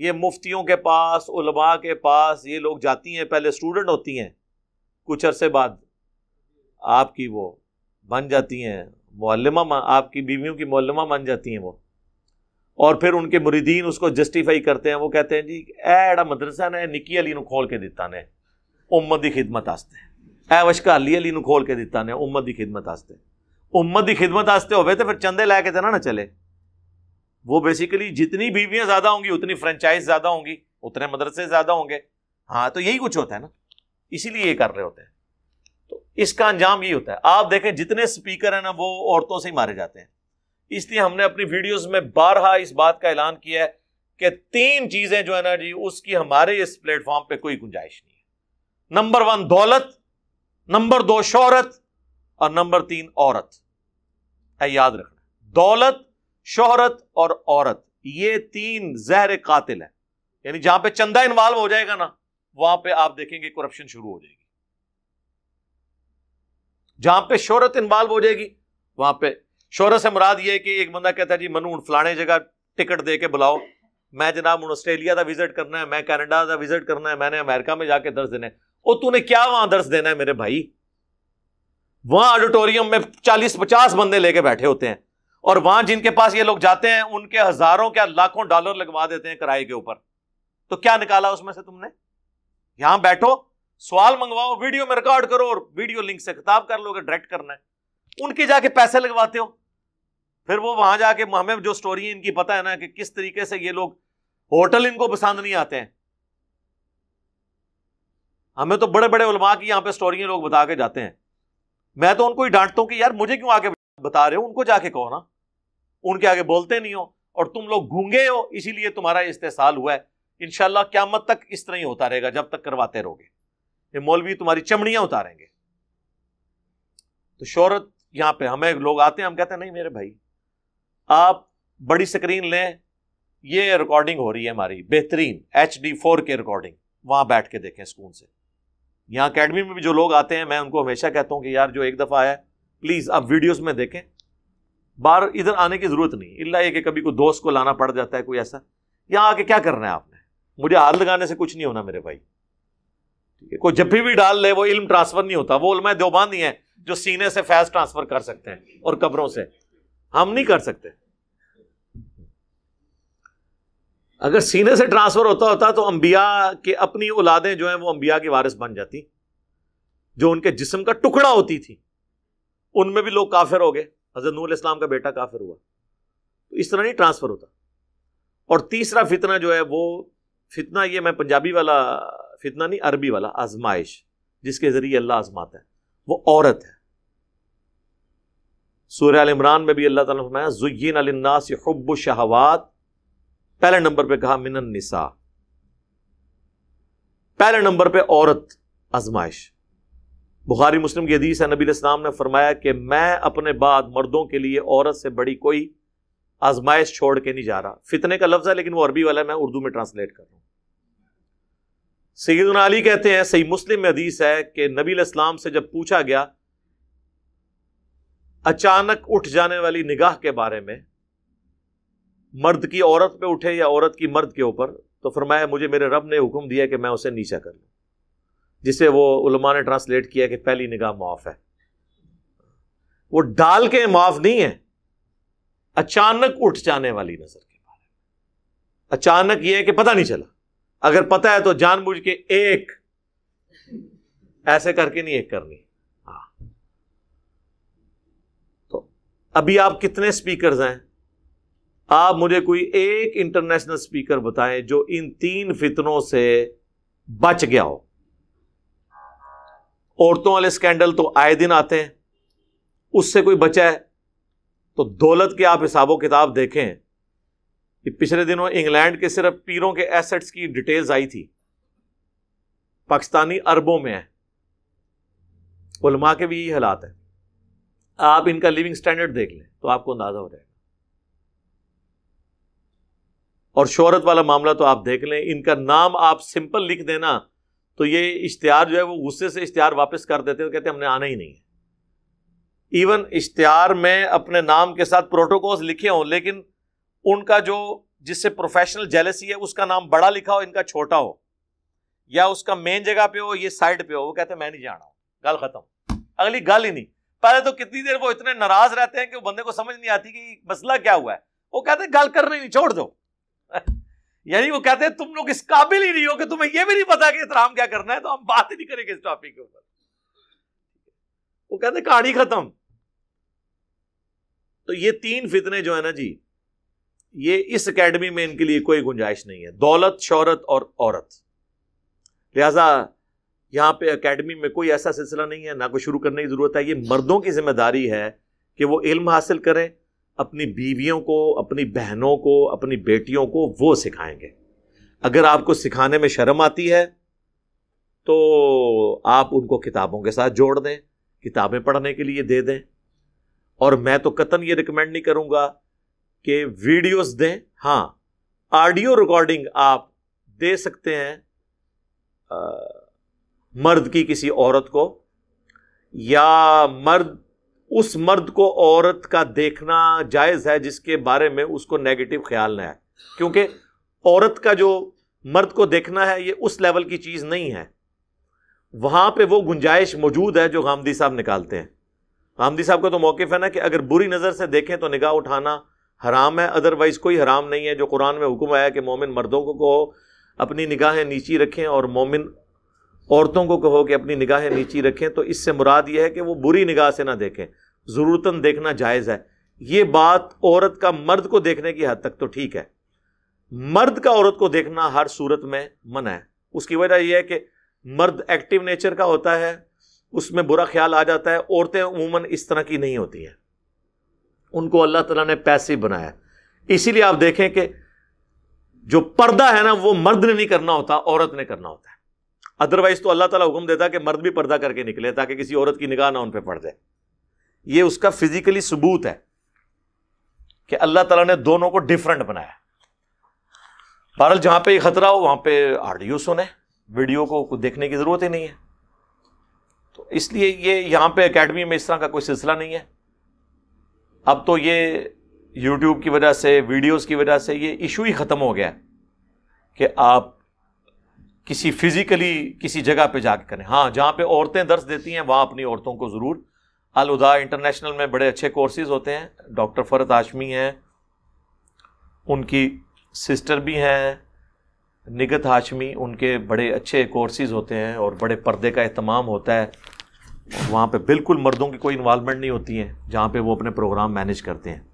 ये मुफ्तियों के पास उलमा के पास ये लोग जाती हैं पहले स्टूडेंट होती हैं कुछ अरसे बाद आपकी वो बन जाती हैं मल्लमा आपकी बीवियों की मल्लमा बन जाती हैं वो और फिर उनके मुरीदीन उसको जस्टिफाई करते हैं वो कहते हैं जी एड़ा मदरसा ने निकी अली खोल के दिता ने उम्मत की खिदमत ਵਾਸਤੇ ਐ अली अली ਨੂੰ खोल के दिता ने ਉਮਤ की खिदमत ਵਾਸਤੇ उम्मत की खिदमत वास्ते हो तो फिर चंदे लैके तो ना, ना चले वो बेसिकली जितनी बीवियां ज्यादा होंगी उतनी फ्रेंचाइज ज्यादा होंगी उतने मदरसे ज्यादा होंगे हाँ तो यही कुछ होता है ना इसीलिए ये कर रहे होते हैं तो इसका अंजाम यही होता है आप देखें जितने स्पीकर हैं ना वो औरतों से ही मारे जाते हैं इसलिए हमने अपनी वीडियोस में बारहा इस बात का ऐलान किया है कि तीन चीजें जो है ना जी उसकी हमारे इस प्लेटफॉर्म पे कोई गुंजाइश नहीं नंबर वन दौलत नंबर दो शोहरत और नंबर तीन औरत है याद रखना दौलत शोहरत और औरत ये तीन जहर कातिल है यानी जहां पे चंदा इन्वॉल्व हो जाएगा ना वहां पे आप देखेंगे करप्शन शुरू हो जाएगी जहां पे शोहरत इन्वॉल्व हो जाएगी वहां पे शोहरत से मुराद ये कि एक बंदा कहता है जी मनु फलाने जगह टिकट दे के बुलाओ मैं जनाब ऑस्ट्रेलिया का विजिट करना है मैं कैनेडा का विजिट करना है मैंने अमेरिका में जाके दर्ज देना है और तूने क्या वहां दर्श देना है मेरे भाई वहां ऑडिटोरियम में चालीस पचास बंदे लेके बैठे होते हैं और वहां जिनके पास ये लोग जाते हैं उनके हजारों क्या लाखों डॉलर लगवा देते हैं किराए के ऊपर तो क्या निकाला उसमें से तुमने यहां बैठो सवाल मंगवाओ वीडियो में रिकॉर्ड करो और वीडियो लिंक से खिताब कर लो डायरेक्ट करना है उनके जाके पैसे लगवाते हो फिर वो वहां जाके हमें जो स्टोरी है इनकी पता है ना कि किस तरीके से ये लोग होटल इनको पसंद नहीं आते हैं हमें तो बड़े बड़े उलमा की यहाँ पे स्टोरी लोग बता के जाते हैं मैं तो उनको ही डांटता हूँ कि यार मुझे क्यों आगे बता रहे हो उनको जाके कहो ना उनके आगे बोलते नहीं हो और तुम लोग घूंगे हो इसीलिए तुम्हारा इस्तेसाल हुआ है इनशाला मत तक इस तरह ही होता रहेगा जब तक करवाते रहोगे ये मौलवी तुम्हारी चमड़ियां उतारेंगे तो शोहरत यहां पे हमें लोग आते हैं हम कहते हैं नहीं मेरे भाई आप बड़ी स्क्रीन लें ये रिकॉर्डिंग हो रही है हमारी बेहतरीन एच डी फोर के रिकॉर्डिंग वहां बैठ के देखें सुकून से यहाँ अकेडमी में भी जो लोग आते हैं मैं उनको हमेशा कहता हूँ कि यार जो एक दफ़ा आया प्लीज़ आप वीडियोस में देखें बार इधर आने की ज़रूरत नहीं इल्ला ये कि कभी कोई दोस्त को लाना पड़ जाता है कोई ऐसा यहाँ आके क्या करना है आपने मुझे हाथ लगाने से कुछ नहीं होना मेरे भाई ठीक है कोई जब भी डाल ले वो इल्म ट्रांसफ़र नहीं होता वो उलमा दोबान ही है जो सीने से फैज ट्रांसफ़र कर सकते हैं और कब्रों से हम नहीं कर सकते अगर सीने से ट्रांसफर होता होता तो अंबिया के अपनी औलादें जो हैं वो अंबिया की वारिस बन जाती जो उनके जिस्म का टुकड़ा होती थी उनमें भी लोग काफिर हो गए हजरत नूर इस्लाम का बेटा काफिर हुआ तो इस तरह नहीं ट्रांसफर होता और तीसरा फितना जो है वो फितना ये मैं पंजाबी वाला फितना नहीं अरबी वाला आजमाइश जिसके ज़रिए अल्लाह आजमाता है वो औरत है सूर्य इमरान में भी अल्लाह ताला फरमाया जुयन अलन्नास शहवात पहले नंबर पे कहा मिनन निसा पहले नंबर पे औरत आजमाइश बुखारी मुस्लिम की हदीस है नबी इस्लाम ने फरमाया कि मैं अपने बाद मर्दों के लिए औरत से बड़ी कोई आजमाइश छोड़ के नहीं जा रहा फितने का लफ्ज़ है लेकिन वो अरबी वाला मैं उर्दू में ट्रांसलेट कर रहा हूं सैदना अली कहते हैं सही मुस्लिम में हदीस है कि नबी इस्लाम से जब पूछा गया अचानक उठ जाने वाली निगाह के बारे में मर्द की औरत पे उठे या औरत की मर्द के ऊपर तो फरमाया मुझे मेरे रब ने हुक्म दिया कि मैं उसे नीचा कर लूँ जिसे वो उलमा ने ट्रांसलेट किया कि पहली निगाह माफ है वो डाल के माफ नहीं है अचानक उठ जाने वाली नजर के बारे में अचानक ये है कि पता नहीं चला अगर पता है तो जान बुझ के एक ऐसे करके नहीं एक करनी हाँ तो अभी आप कितने स्पीकर हैं आप मुझे कोई एक इंटरनेशनल स्पीकर बताएं जो इन तीन फितनों से बच गया हो औरतों वाले स्कैंडल तो आए दिन आते हैं उससे कोई बचा है तो दौलत के आप हिसाबों किताब देखें कि पिछले दिनों इंग्लैंड के सिर्फ पीरों के एसेट्स की डिटेल्स आई थी पाकिस्तानी अरबों में है उलमा के भी यही हालात है आप इनका लिविंग स्टैंडर्ड देख लें तो आपको अंदाजा हो जाएगा और शहरत वाला मामला तो आप देख लें इनका नाम आप सिंपल लिख देना तो ये इश्तहार जो है वो गुस्से से इश्तहार वापस कर देते हैं कहते हमने आना ही नहीं है इवन इश्तहार में अपने नाम के साथ प्रोटोकॉल लिखे हों लेकिन उनका जो जिससे प्रोफेशनल जेलसी है उसका नाम बड़ा लिखा हो इनका छोटा हो या उसका मेन जगह पे हो ये साइड पे हो वो कहते मैं नहीं जाना गल खत्म अगली गल ही नहीं पहले तो कितनी देर वो इतने नाराज रहते हैं कि वो बंदे को समझ नहीं आती कि मसला क्या हुआ है वो कहते हैं गल करनी नहीं छोड़ दो यानी वो कहते हैं तुम लोग इस काबिल ही नहीं हो कि तुम्हें यह भी नहीं पता कि इतराम क्या करना है तो हम बात ही नहीं करेंगे इस टॉपिक के ऊपर वो कहते कहानी खत्म तो ये तीन फितने जो है ना जी ये इस एकेडमी में इनके लिए कोई गुंजाइश नहीं है दौलत शौरत और औरत लिहाजा यहां पर अकेडमी में कोई ऐसा सिलसिला नहीं है ना कोई शुरू करने की ज़रूरत है ये मर्दों की जिम्मेदारी है कि वो इल्म हासिल करें अपनी बीवियों को अपनी बहनों को अपनी बेटियों को वो सिखाएंगे अगर आपको सिखाने में शर्म आती है तो आप उनको किताबों के साथ जोड़ दें किताबें पढ़ने के लिए दे दें और मैं तो कतन ये रिकमेंड नहीं करूंगा कि वीडियोस दें हाँ ऑडियो रिकॉर्डिंग आप दे सकते हैं आ, मर्द की किसी औरत को या मर्द उस मर्द को औरत का देखना जायज़ है जिसके बारे में उसको नेगेटिव ख्याल ना है क्योंकि औरत का जो मर्द को देखना है ये उस लेवल की चीज़ नहीं है वहां पे वो गुंजाइश मौजूद है जो गांधी साहब निकालते हैं गांधी साहब का तो मौकफ है ना कि अगर बुरी नज़र से देखें तो निगाह उठाना हराम है अदरवाइज़ कोई हराम नहीं है जो कुरान में हुक्म आया कि मोमिन मर्दों को, को अपनी निगाहें नीची रखें और मोमिन औरतों को कहो कि अपनी निगाहें नीची रखें तो इससे मुराद यह है कि वो बुरी निगाह से ना देखें ज़रूरतन देखना जायज़ है ये बात औरत का मर्द को देखने की हद तक तो ठीक है मर्द का औरत को देखना हर सूरत में मना है उसकी वजह यह है कि मर्द एक्टिव नेचर का होता है उसमें बुरा ख्याल आ जाता है औरतें उमूमन इस तरह की नहीं होती हैं उनको अल्लाह तला ने पैसे बनाया इसीलिए आप देखें कि जो पर्दा है ना वो मर्द ने नहीं करना होता औरत ने करना होता है अदरवाइज तो अल्लाह ताला हुक्म देता कि मर्द भी पर्दा करके निकले ताकि किसी औरत की निगाह ना उन पर पड़ जाए ये उसका फिजिकली सबूत है कि अल्लाह ताला ने दोनों को डिफरेंट बनाया बहरल जहां पे खतरा हो वहां पे ऑडियो सुने वीडियो को देखने की ज़रूरत ही नहीं है तो इसलिए ये यहां पे एकेडमी में इस तरह का कोई सिलसिला नहीं है अब तो ये यूट्यूब की वजह से वीडियोस की वजह से ये इशू ही ख़त्म हो गया कि आप किसी फिजिकली किसी जगह पे जाके करें हाँ जहाँ पे औरतें दर्स देती हैं वहाँ अपनी औरतों को ज़रूर अलुदा इंटरनेशनल में बड़े अच्छे कोर्सेज होते हैं डॉक्टर फ़रत हाशमी हैं उनकी सिस्टर भी हैं निगत हाशमी उनके बड़े अच्छे कोर्सेज होते हैं और बड़े पर्दे का अहतमाम होता है वहाँ पर बिल्कुल मर्दों की कोई इन्वालमेंट नहीं होती है जहाँ पर वो अपने प्रोग्राम मैनेज करते हैं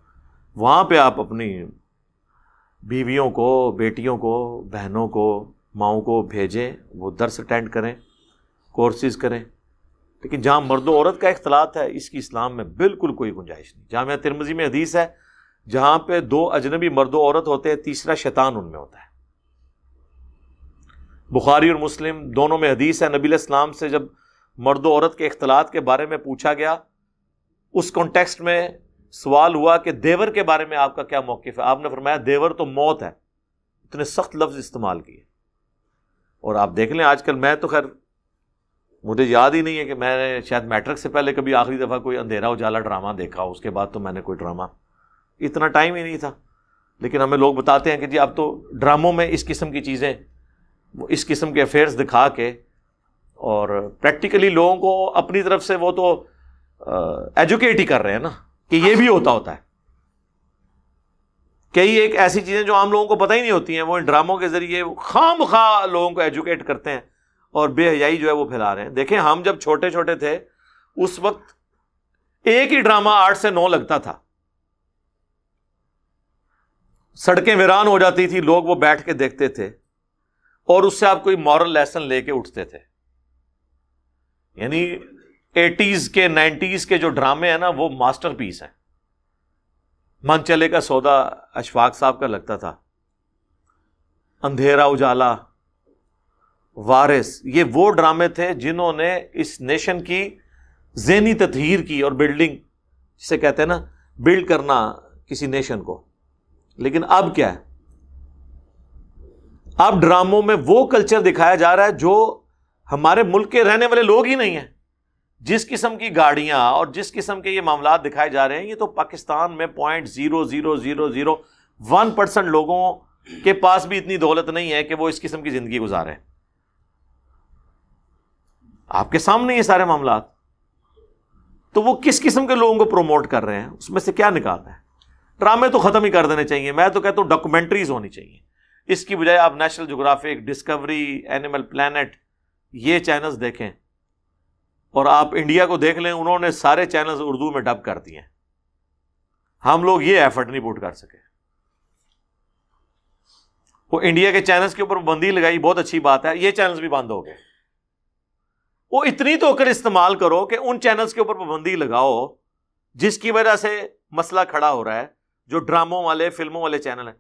वहाँ पर आप अपनी बीवियों को बेटियों को बहनों को माओ को भेजें वो दर्स अटेंड करें कोर्सेज करें लेकिन जहाँ मर्द औरत का इख्तलात है इसकी इस्लाम में बिल्कुल कोई गुंजाइश नहीं जामिया तिरमजी में हदीस है जहाँ पे दो अजनबी मर्द औरत होते हैं तीसरा शैतान उनमें होता है बुखारी और मुस्लिम दोनों में हदीस है नबी इस्लाम से जब मर्द औरत के अख्तलात के बारे में पूछा गया उस कॉन्टेक्स्ट में सवाल हुआ कि देवर के बारे में आपका क्या मौक़ है आपने फरमाया देवर तो मौत है इतने सख्त लफ्ज़ इस्तेमाल किए और आप देख लें आजकल मैं तो खैर मुझे याद ही नहीं है कि मैंने शायद मैट्रिक से पहले कभी आखिरी दफ़ा कोई अंधेरा उजाला ड्रामा देखा उसके बाद तो मैंने कोई ड्रामा इतना टाइम ही नहीं था लेकिन हमें लोग बताते हैं कि जी अब तो ड्रामों में इस किस्म की चीज़ें इस किस्म के अफेयर्स दिखा के और प्रैक्टिकली लोगों को अपनी तरफ से वो तो एजुकेट ही कर रहे हैं ना कि ये भी होता होता है कई एक ऐसी चीज़ें जो आम लोगों को पता ही नहीं होती हैं वो इन ड्रामों के ज़रिए खाम खा लोगों को एजुकेट करते हैं और बेहयाई जो है वो फैला रहे हैं देखें हम जब छोटे छोटे थे उस वक्त एक ही ड्रामा आठ से नौ लगता था सड़कें वीरान हो जाती थी लोग वो बैठ के देखते थे और उससे आप कोई मॉरल लेसन लेके उठते थे यानी एटीज़ के नाइनटीज के जो ड्रामे हैं ना वो मास्टरपीस हैं मनचले का सौदा अशफाक साहब का लगता था अंधेरा उजाला वारिस ये वो ड्रामे थे जिन्होंने इस नेशन की जहनी तथहीर की और बिल्डिंग जिसे कहते हैं ना बिल्ड करना किसी नेशन को लेकिन अब क्या है अब ड्रामों में वो कल्चर दिखाया जा रहा है जो हमारे मुल्क के रहने वाले लोग ही नहीं हैं जिस किस्म की गाड़ियां और जिस किस्म के ये मामला दिखाए जा रहे हैं ये तो पाकिस्तान में point zero zero zero zero one percent लोगों के पास भी इतनी दौलत नहीं है कि वो इस किस्म की जिंदगी गुजारे आपके सामने ये सारे मामला तो वो किस किस्म के लोगों को प्रोमोट कर रहे हैं उसमें से क्या निकालना हैं ड्रामे तो खत्म ही कर देने चाहिए मैं तो कहता हूं डॉक्यूमेंट्रीज होनी चाहिए इसकी बजाय आप National Geographic Discovery Animal Planet ये चैनल्स देखें और आप इंडिया को देख लें उन्होंने सारे चैनल्स उर्दू में डब कर दिए हम लोग ये एफर्ट नहीं पुट कर सके वो इंडिया के चैनल्स के ऊपर बंदी लगाई बहुत अच्छी बात है ये चैनल्स भी बंद हो गए वो इतनी तो कर इस्तेमाल करो कि उन चैनल्स के ऊपर पाबंदी लगाओ जिसकी वजह से मसला खड़ा हो रहा है जो ड्रामों वाले फिल्मों वाले चैनल हैं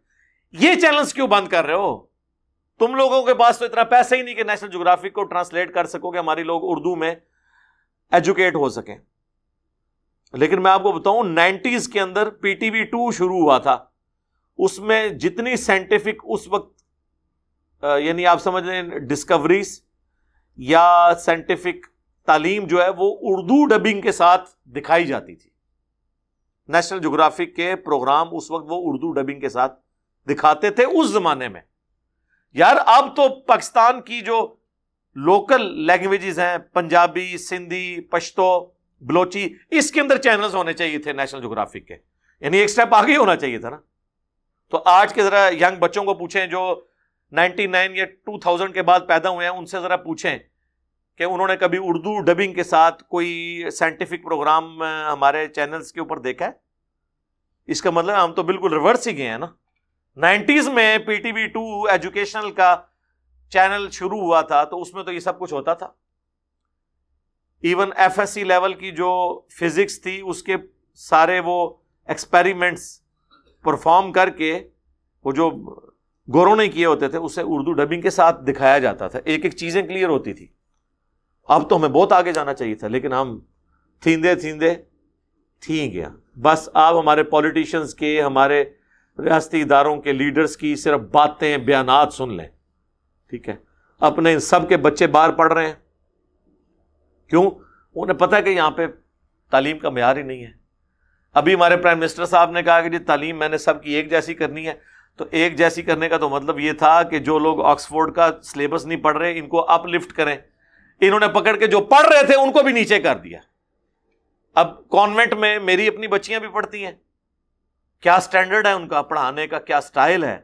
ये चैनल्स क्यों बंद कर रहे हो तुम लोगों के पास तो इतना पैसा ही नहीं कि नेशनल जोग्राफिक को ट्रांसलेट कर सको कि हमारे लोग उर्दू में एजुकेट हो सके लेकिन मैं आपको बताऊं 90s के अंदर पीटीवी टू शुरू हुआ था उसमें जितनी साइंटिफिक उस वक्त यानी आप समझ लें डिस्कवरीज या साइंटिफिक तालीम जो है वो उर्दू डबिंग के साथ दिखाई जाती थी नेशनल जोग्राफिक के प्रोग्राम उस वक्त वो उर्दू डबिंग के साथ दिखाते थे उस जमाने में यार अब तो पाकिस्तान की जो लोकल लैंग्वेज हैं पंजाबी सिंधी पश्तो बलोची इसके अंदर चैनल होने चाहिए थे नेशनल जोग्राफिक के यानी एक स्टेप आगे होना चाहिए था ना तो आज के ज़रा यंग बच्चों को पूछे जो नाइनटी नाइन या टू थाउजेंड के बाद पैदा हुए हैं उनसे ज़रा पूछे कि उन्होंने कभी उर्दू डबिंग के साथ कोई साइंटिफिक प्रोग्राम हमारे चैनल्स के ऊपर देखा है इसका मतलब हम तो बिल्कुल रिवर्स ही गए हैं ना नाइन्टीज़ में P T V two educational का चैनल शुरू हुआ था तो उसमें तो ये सब कुछ होता था even F S C level की जो फिजिक्स थी उसके सारे वो एक्सपेरिमेंट्स परफॉर्म करके वो जो गोरों ने किए होते थे उसे उर्दू डबिंग के साथ दिखाया जाता था एक एक चीज़ें क्लियर होती थी अब तो हमें बहुत आगे जाना चाहिए था लेकिन हम थींदे थींदे थी गया बस आप हमारे पॉलिटिशियंस के हमारे रियाती इदारों के लीडर्स की सिर्फ बातें बयान सुन लें ठीक है अपने सब के बच्चे बाहर पढ़ रहे हैं क्यों उन्हें पता है कि यहां पे तालीम का मैार ही नहीं है अभी हमारे प्राइम मिनिस्टर साहब ने कहा कि जी तालीम मैंने सबकी एक जैसी करनी है तो एक जैसी करने का तो मतलब ये था कि जो लोग ऑक्सफोर्ड का सिलेबस नहीं पढ़ रहे इनको अपलिफ्ट करें इन्होंने पकड़ के जो पढ़ रहे थे उनको भी नीचे कर दिया अब कॉन्वेंट में मेरी अपनी बच्चियां भी पढ़ती हैं क्या स्टैंडर्ड है उनका पढ़ाने का क्या स्टाइल है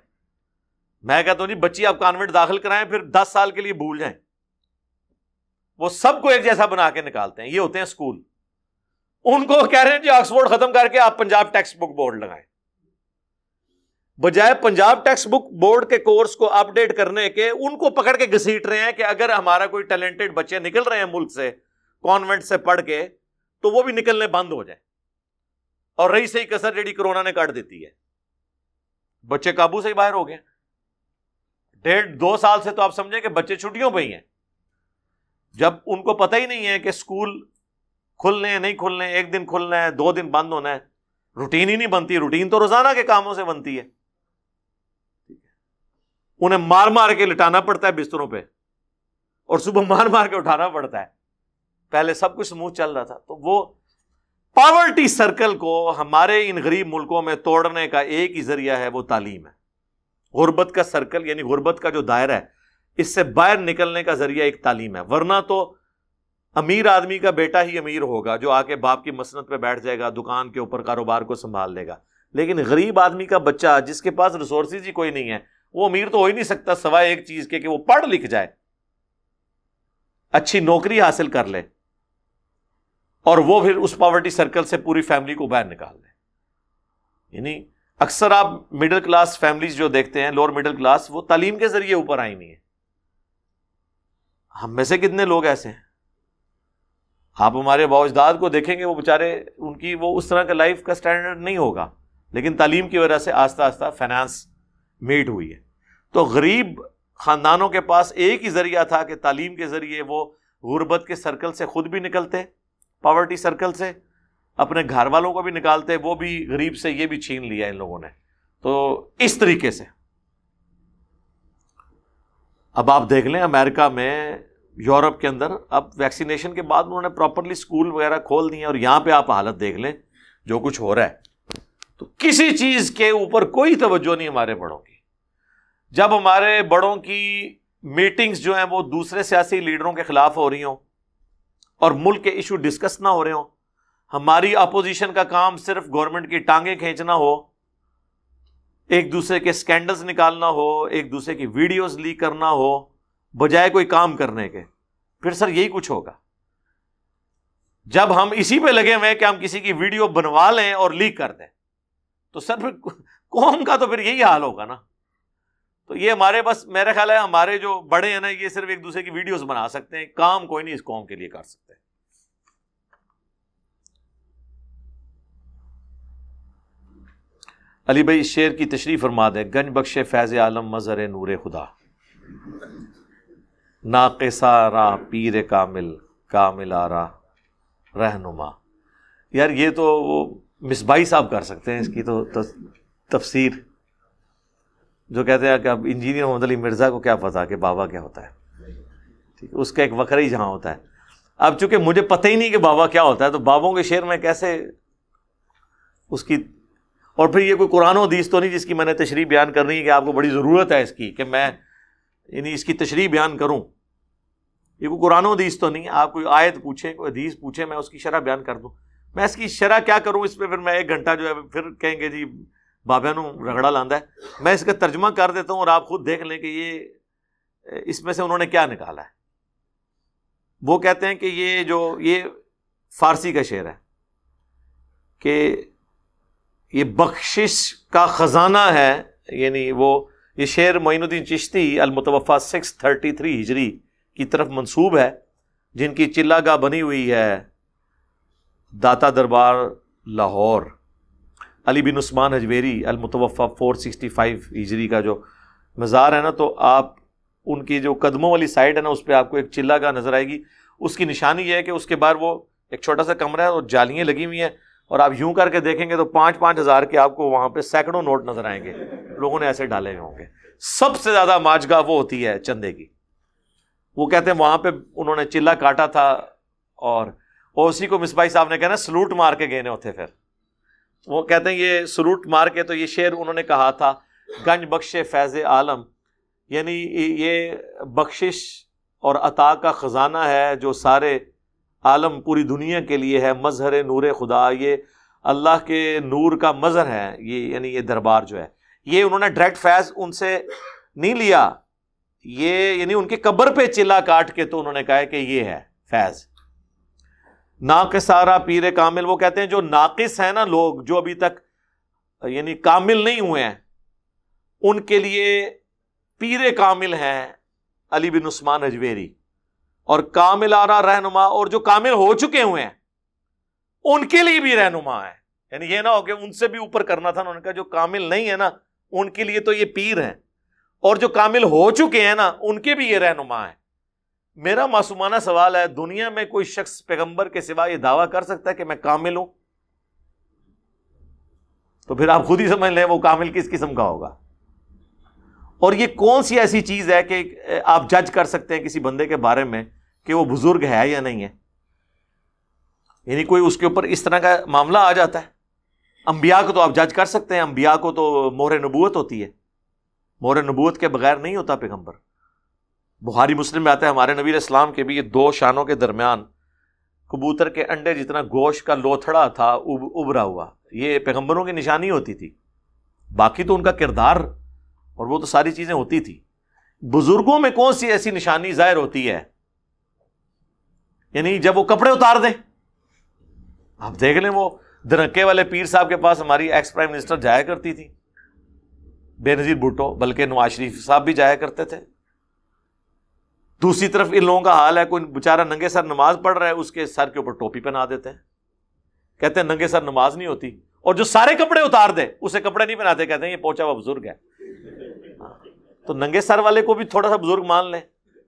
मैं कहता हूं जी बच्ची आप कॉन्वेंट दाखिल कराएं फिर दस साल के लिए भूल जाए वो सबको एक जैसा बना के निकालते हैं ये होते हैं स्कूल उनको कह रहे हैं जी ऑक्सफोर्ड खत्म करके आप पंजाब टेक्स्ट बुक बोर्ड लगाए बजाय पंजाब टेक्स्ट बुक बोर्ड के कोर्स को अपडेट करने के उनको पकड़ के घसीट रहे हैं कि अगर हमारा कोई टैलेंटेड बच्चे निकल रहे हैं मुल्क से कॉन्वेंट से पढ़ के तो वो भी निकलने बंद हो जाए और रही सही कसर जेडी कोरोना ने काट देती है बच्चे काबू से ही बाहर हो गए डेढ़ दो साल से तो आप समझे कि बच्चे छुट्टियों पर ही हैं जब उनको पता ही नहीं है कि स्कूल खुलने हैं नहीं खुलने एक दिन खुलना है दो दिन बंद होना है रूटीन ही नहीं बनती रूटीन तो रोजाना के कामों से बनती है उन्हें मार मार के लिटाना पड़ता है बिस्तरों पे और सुबह मार मार के उठाना पड़ता है पहले सब कुछ स्मूथ चल रहा था तो वो पावर्टी सर्कल को हमारे इन गरीब मुल्कों में तोड़ने का एक ही जरिया है वो तालीम है गुर्बत का सर्कल यानी गुर्बत का जो दायरा है इससे बाहर निकलने का जरिया एक तालीम है वरना तो अमीर आदमी का बेटा ही अमीर होगा जो आके बाप की मसनत पे बैठ जाएगा दुकान के ऊपर कारोबार को संभाल लेगा लेकिन गरीब आदमी का बच्चा जिसके पास रिसोर्स ही कोई नहीं है वो अमीर तो हो ही नहीं सकता सवाए एक चीज के कि वो पढ़ लिख जाए अच्छी नौकरी हासिल कर ले और वो फिर उस पॉवर्टी सर्कल से पूरी फैमिली को बाहर निकाल ले यानी अक्सर आप मिडिल क्लास फैमिलीज जो देखते हैं लोअर मिडिल क्लास वो तालीम के जरिए ऊपर आई हुई है हम में से कितने लोग ऐसे हैं आप हमारे बाउजदाद को देखेंगे वो बेचारे उनकी वो उस तरह का लाइफ का स्टैंडर्ड नहीं होगा लेकिन तालीम की वजह से आस्ता आस्ता फाइनेंस मीट हुई है तो गरीब ख़ानदानों के पास एक ही ज़रिया था कि तालीम के ज़रिए वो गुर्बत के सर्कल से खुद भी निकलते पावर्टी सर्कल से अपने घर वालों को भी निकालते वो भी गरीब से ये भी छीन लिया इन लोगों ने तो इस तरीके से अब आप देख लें अमेरिका में यूरोप के अंदर अब वैक्सीनेशन के बाद उन्होंने प्रॉपरली स्कूल वगैरह खोल दिए और यहां पे आप हालत देख लें जो कुछ हो रहा है तो किसी चीज़ के ऊपर कोई तवज्जो नहीं हमारे बड़ों की जब हमारे बड़ों की मीटिंग्स जो हैं वो दूसरे सियासी लीडरों के खिलाफ हो रही हों और मुल्क के इशू डिस्कस ना हो रहे हों हमारी अपोजिशन का काम सिर्फ गवर्नमेंट की टांगे खींचना हो एक दूसरे के स्कैंडल्स निकालना हो एक दूसरे की वीडियोस लीक करना हो बजाय कोई काम करने के फिर सर यही कुछ होगा जब हम इसी पे लगे हुए कि हम किसी की वीडियो बनवा लें और लीक कर दें तो सर फिर कौम का तो फिर यही हाल होगा ना तो ये हमारे बस मेरा ख्याल है हमारे जो बड़े हैं ना ये सिर्फ एक दूसरे की वीडियोज बना सकते हैं काम कोई नहीं इस कौम के लिए कर सकते हैं अली भाई शेर की तशरी फरमा दें गंज बख्श फैज़ आलम मज़र नूर खुदा नाकसा रा पीर कामिल कामिल आरा रहनुमा यार ये तो वो मिसबाई साहब कर सकते हैं इसकी तो, तफसीर जो कहते हैं कि अब इंजीनियर मोहम्मद अली मिर्ज़ा को क्या पता कि बाबा क्या होता है ठीक है उसका एक वक्र ही जहाँ होता है अब चूंकि मुझे पता ही नहीं कि बाबा क्या होता है तो बाबों के शेर में कैसे उसकी और फिर ये कोई कुरान हदीस तो नहीं जिसकी मैंने तशरी बयान करनी है कि आपको बड़ी ज़रूरत है इसकी कि मैं यानी इसकी तशरी बयान करूँ ये कोई कुरान हदीस तो नहीं आप कोई आयत पूछें कोई हदीस पूछें मैं उसकी शरह बयान कर दूँ मैं इसकी शरह क्या करूँ इस पर फिर मैं एक घंटा जो है फिर कहेंगे जी बाबिया रगड़ा लादा है मैं इसका तर्जमा कर देता हूँ और आप खुद देख लें कि ये इसमें से उन्होंने क्या निकाला है वो कहते हैं कि ये जो ये फारसी का शेर है कि ये बख्शिश का ख़जाना है यानी वो ये शेर मोनुद्दीन चिश्ती अलमतवफ़ा सिक्स थर्टी थ्री हिजरी की तरफ मंसूब है जिनकी चिल्ला गाह बनी हुई है दाता दरबार लाहौर अली बिन उस्मान हजवेरी अलमतवफ़ा फोर सिक्सटी फाइव हिजरी का जो मज़ार है ना तो आप उनकी जो कदमों वाली साइड है ना उस पर आपको एक चिल्ला चिल्लागा नज़र आएगी उसकी निशानी यह है कि उसके बाद वो एक छोटा सा कमरा है और जालियाँ लगी हुई हैं और आप यूं करके देखेंगे तो पांच पांच हज़ार के आपको वहां पे सैकड़ों नोट नज़र आएंगे लोगों ने ऐसे डाले हुए होंगे सबसे ज़्यादा माजगा वो होती है चंदे की वो कहते हैं वहां पे उन्होंने चिल्ला काटा था और उसी को मिस भाई साहब ने कहना सलूट मार के गए होते फिर वो कहते हैं ये सलूट मार के तो ये शेर उन्होंने कहा था गंज बख्श फैज़ आलम यानी ये बख्शिश और अता का ख़जाना है जो सारे आलम पूरी दुनिया के लिए है मजहर नूर खुदा ये अल्लाह के नूर का मजहर है ये यानी ये दरबार जो है ये उन्होंने डायरेक्ट फैज उनसे नहीं लिया ये यानी उनके कब्र पे चिल्ला काट के तो उन्होंने कहा कि ये है फैज नाक सारा पीर कामिल वो कहते हैं जो नाकिस हैं ना लोग जो अभी तक यानी कामिल नहीं हुए हैं उनके लिए पीर कामिल हैं अली बिन उस्मान अजवेरी और कामिलाना रहनुमा और जो कामिल हो चुके हुए हैं उनके लिए भी रहनुमा है यानी ये ना हो कि उनसे भी ऊपर करना था उन्होंने कहा जो कामिल नहीं है ना उनके लिए तो ये पीर है और जो कामिल हो चुके हैं ना उनके भी ये रहनुमा है मेरा मासूमाना सवाल है दुनिया में कोई शख्स पैगंबर के सिवा यह दावा कर सकता है कि मैं कामिल हूं तो फिर आप खुद ही समझ लें वो कामिल किस किस्म का होगा और ये कौन सी ऐसी चीज है कि आप जज कर सकते हैं किसी बंदे के बारे में कि वो बुजुर्ग है या नहीं है यानी कोई उसके ऊपर इस तरह का मामला आ जाता है अंबिया को तो आप जज कर सकते हैं अंबिया को तो मोहर नबूत होती है मोहर नबूत के बगैर नहीं होता पैगम्बर बुहारी मुस्लिम में आता है हमारे नबी इस्लाम के भी ये दो शानों के दरमियान कबूतर के अंडे जितना गोश का लोथड़ा था उब, उबरा हुआ ये पैगम्बरों की निशानी होती थी बाकी तो उनका किरदार और वो तो सारी चीजें होती थी बुजुर्गों में कौन सी ऐसी निशानी जाहिर होती है यानी जब वो कपड़े उतार दें आप देख लें वो धनके वाले पीर साहब के पास हमारी एक्स प्राइम मिनिस्टर जाया करती थी बेनजीर भुट्टो बल्कि नवाज शरीफ साहब भी जाया करते थे दूसरी तरफ इन लोगों का हाल है कोई बेचारा नंगे सर नमाज पढ़ रहा है उसके सर के ऊपर टोपी पहना देते हैं कहते हैं नंगे सर नमाज नहीं होती और जो सारे कपड़े उतार दे उसे कपड़े नहीं पहनाते कहते हैं ये पहुंचा हुआ बुजुर्ग है तो नंगे सर वाले को भी थोड़ा सा बुजुर्ग मान लें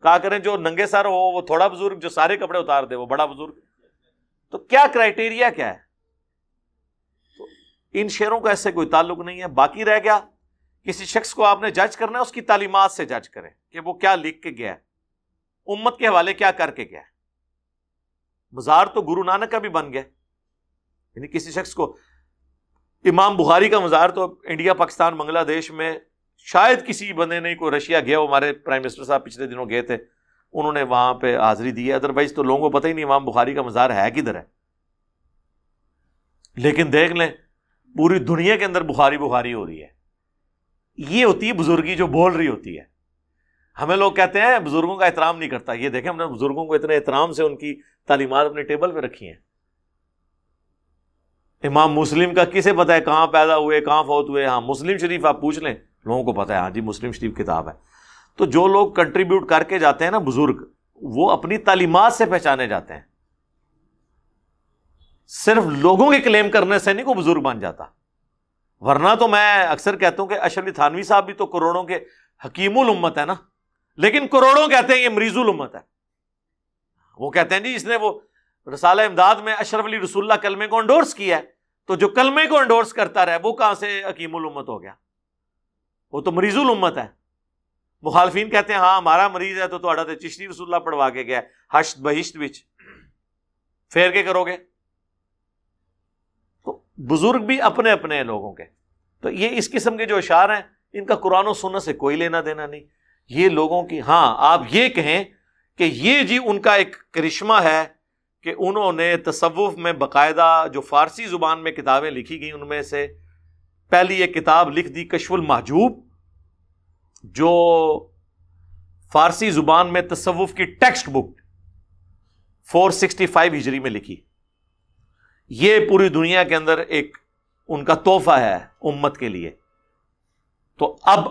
कहा करें जो नंगे सर हो वो थोड़ा बुजुर्ग जो सारे कपड़े उतार दे वो बड़ा बुजुर्ग तो क्या क्राइटेरिया क्या है तो इन शेरों का ऐसे कोई ताल्लुक नहीं है बाकी रह गया किसी शख्स को आपने जज करना है उसकी तालीमत से जज करें कि वो क्या लिख के गया है उम्मत के हवाले क्या करके गया है मजार तो गुरु नानक का भी बन गया यानी किसी शख्स को इमाम बुखारी का मजार तो इंडिया पाकिस्तान बांग्लादेश में शायद किसी बंदे ने कोई रशिया गया वो हमारे प्राइम मिनिस्टर साहब पिछले दिनों गए थे उन्होंने वहां पे हाजिरी दी है अदरवाइज तो लोगों को पता ही नहीं इमाम बुखारी का मज़ार है किधर है लेकिन देख लें पूरी दुनिया के अंदर बुखारी बुखारी हो रही है ये होती है बुजुर्गी जो बोल रही होती है हमें लोग कहते हैं बुजुर्गों का एहतराम नहीं करता ये देखें हमने बुजुर्गों को इतने एहतराम से उनकी तालीमत अपने टेबल पर रखी है इमाम मुस्लिम का किसे पता है कहां पैदा हुए कहां फौत हुए हाँ मुस्लिम शरीफ आप पूछ लें लोगों को पता है हाँ जी मुस्लिम शरीफ किताब है तो जो लोग कंट्रीब्यूट करके जाते हैं ना बुजुर्ग वो अपनी तालीमत से पहचाने जाते हैं सिर्फ लोगों के क्लेम करने से नहीं को बुजुर्ग बन जाता वरना तो मैं अक्सर कहता हूं कि अशली थानवी साहब भी तो करोड़ों के हकीमुल उम्मत है ना लेकिन करोड़ों कहते हैं ये मरीजुल उम्मत है वो कहते हैं जी इसने वो रसाल इमदाद में अशरफ अली रसुल्ला कलमे को एंडोर्स किया है तो जो कलमे को एंडोर्स करता रहा वो कहां से हकीमुल उम्मत हो गया वो तो मरीजुल उम्मत है मुखालफीन कहते हैं हाँ हमारा मरीज है तो थोड़ा तो चिश्ती रसूल्ला पढ़वा के गया हश्त बहिश्त बिच फेर के करोगे तो बुजुर्ग भी अपने अपने लोगों के तो ये इस किस्म के जो इशार हैं इनका कुरान और सुनने से कोई लेना देना नहीं ये लोगों की हाँ आप ये कहें कि ये जी उनका एक करिश्मा है कि उन्होंने तसवुफ़ में बाकायदा जो फ़ारसी ज़ुबान में किताबें लिखी गई उनमें से पहली एक किताब लिख दी कशुल महजूब जो फारसी जुबान में तस्वुफ की टेक्स्ट बुक 465 हिजरी में लिखी यह पूरी दुनिया के अंदर एक उनका तोहफा है उम्मत के लिए तो अब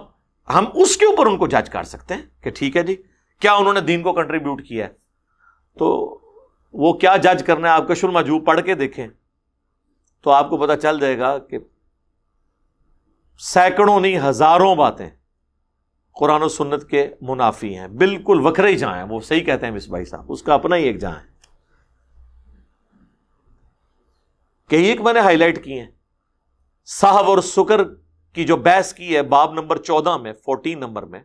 हम उसके ऊपर उनको जज कर सकते हैं कि ठीक है जी क्या उन्होंने दीन को कंट्रीब्यूट किया है तो वो क्या जज करना है आप कशुल मजूब पढ़ के देखें तो आपको पता चल जाएगा कि सैकड़ों नहीं हजारों बातें कुरान और सुन्नत के मुनाफी हैं बिल्कुल वक्रे ही जहाँ हैं वो सही कहते हैं मिस भाई साहब उसका अपना ही एक जहाँ है कई एक मैंने हाईलाइट किए हैं साहब और सुकर की जो बहस की है बाब नंबर चौदह में फोर्टीन नंबर में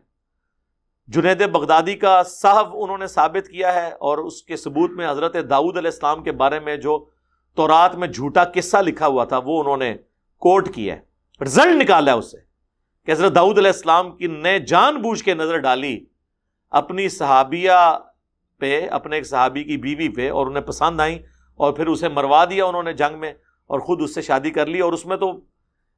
जुनेद बगदादी का साहब उन्होंने साबित किया है और उसके सबूत में हज़रत दाऊद अलैहिस्सलाम के बारे में जो तोरात में झूठा किस्सा लिखा हुआ था वो उन्होंने कोर्ट किया है रिजल्ट निकाला है उससे कि हज़रत दाऊद अलैहिस्सलाम की ने बूझ के नज़र डाली अपनी सहाबिया पे अपने एक सहाबी की बीवी पे और उन्हें पसंद आई और फिर उसे मरवा दिया उन्होंने जंग में और ख़ुद उससे शादी कर ली और उसमें तो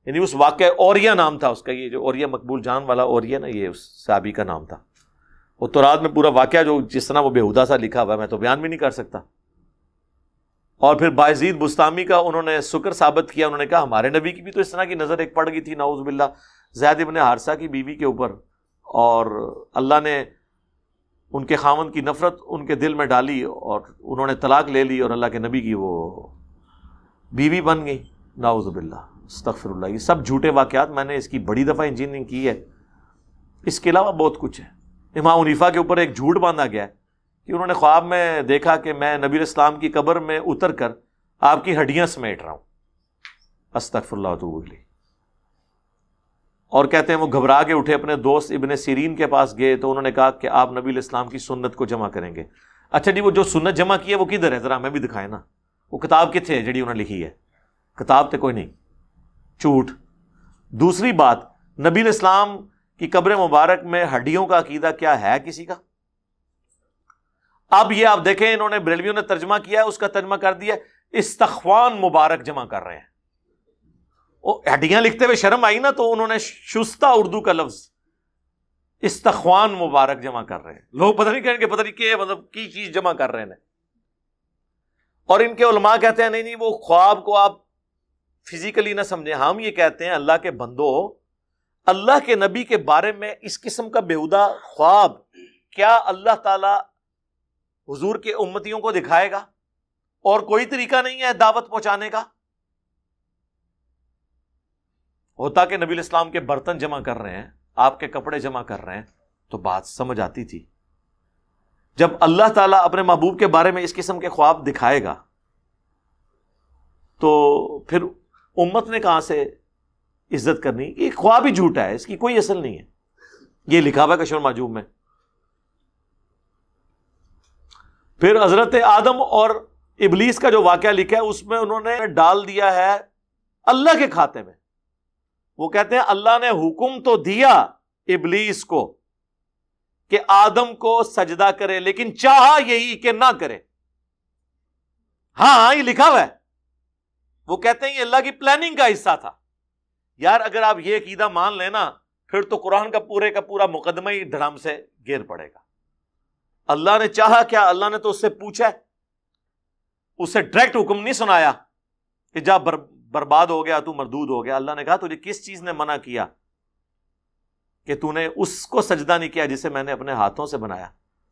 यानी उस वाक्य औरिया नाम था उसका ये जो औरिया मकबूल जान वाला औरिया ना ये उस सहाबी का नाम था वो तो रात में पूरा वाक्य जो जिस तरह वो बेहुदा सा लिखा हुआ मैं तो बयान भी नहीं कर सकता और फिर बाजीद बुस्तामी का उन्होंने शुक्र साबित किया उन्होंने कहा हमारे नबी की भी तो इस तरह की नज़र एक पड़ गई थी नाउज़बिल्ला जैद इबन हारसा की बीवी के ऊपर और अल्लाह ने उनके खामन की नफ़रत उनके दिल में डाली और उन्होंने तलाक ले ली और अल्लाह के नबी की वो बीवी बन गई नाउज़बिल्ला तफरल्ला ये सब झूठे वाक़ात मैंने इसकी बड़ी दफ़ा इंजीनियरिंग की है इसके अलावा बहुत कुछ है इमाम उनीफा के ऊपर एक झूठ बांधा गया है कि उन्होंने ख्वाब में देखा कि मैं नबी इस्लाम की कब्र में उतर कर आपकी हड्डियाँ समेट रहा हूँ अस्तफ़ुल्ला तबली और कहते हैं वो घबरा के उठे अपने दोस्त इबन सीरीन के पास गए तो उन्होंने कहा कि आप नबी इस्लाम की सुन्नत को जमा करेंगे अच्छा जी वो जो सुन्नत जमा की है वो किधर है ज़रा मैं भी दिखाए ना वो किताब कितने है जी उन्होंने लिखी है किताब तो कोई नहीं झूठ दूसरी बात नबी इस्लाम की कब्र मुबारक में हड्डियों का अकीदा क्या है किसी का अब यह आप देखें इन्होंने ब्रेलवियों ने तर्जमा किया है उसका तर्जमा कर दिया इस्तवान मुबारक जमा कर रहे हैं वो हड्डियां लिखते हुए शर्म आई ना तो उन्होंने शुस्ता उर्दू का लफ्ज इस्तखवान मुबारक जमा कर रहे हैं लोग पता नहीं कहेंगे पता नहीं क्या मतलब की चीज जमा कर रहे हैं और इनके उलमा कहते हैं नहीं नहीं वो ख्वाब को आप फिजिकली ना समझें हम ये कहते हैं अल्लाह के बंदो अल्लाह के नबी के बारे में इस किस्म का बेहुदा ख्वाब क्या अल्लाह ताला हुजूर के उम्मतियों को दिखाएगा और कोई तरीका नहीं है दावत पहुंचाने का होता कि नबी इस्लाम के बर्तन जमा कर रहे हैं आपके कपड़े जमा कर रहे हैं तो बात समझ आती थी जब अल्लाह ताला अपने महबूब के बारे में इस किस्म के ख्वाब दिखाएगा तो फिर उम्मत ने कहाँ से इज्जत करनी ये ख्वाब ही झूठा है इसकी कोई असल नहीं है ये लिखा हुआ कशोर माजूब में फिर हजरत आदम और इबलीस का जो वाक्य लिखा है उसमें उन्होंने डाल दिया है अल्लाह के खाते में वो कहते हैं अल्लाह ने हुक्म तो दिया इबलीस को कि आदम को सजदा करे लेकिन चाह यही कि ना करे हाँ हाँ ये लिखा हुआ है वो कहते हैं ये अल्लाह की प्लानिंग का हिस्सा था यार अगर आप ये अकीदा मान लेना फिर तो कुरान का पूरे का पूरा मुकदमा ही ड्राम से गिर पड़ेगा अल्लाह ने चाहा क्या अल्लाह ने तो उससे पूछा उसे डायरेक्ट हुक्म नहीं सुनाया कि जा बर्बाद हो गया तू मरदूद हो गया अल्लाह ने कहा तुझे किस चीज़ ने मना किया कि तूने उसको सजदा नहीं किया जिसे मैंने अपने हाथों से बनाया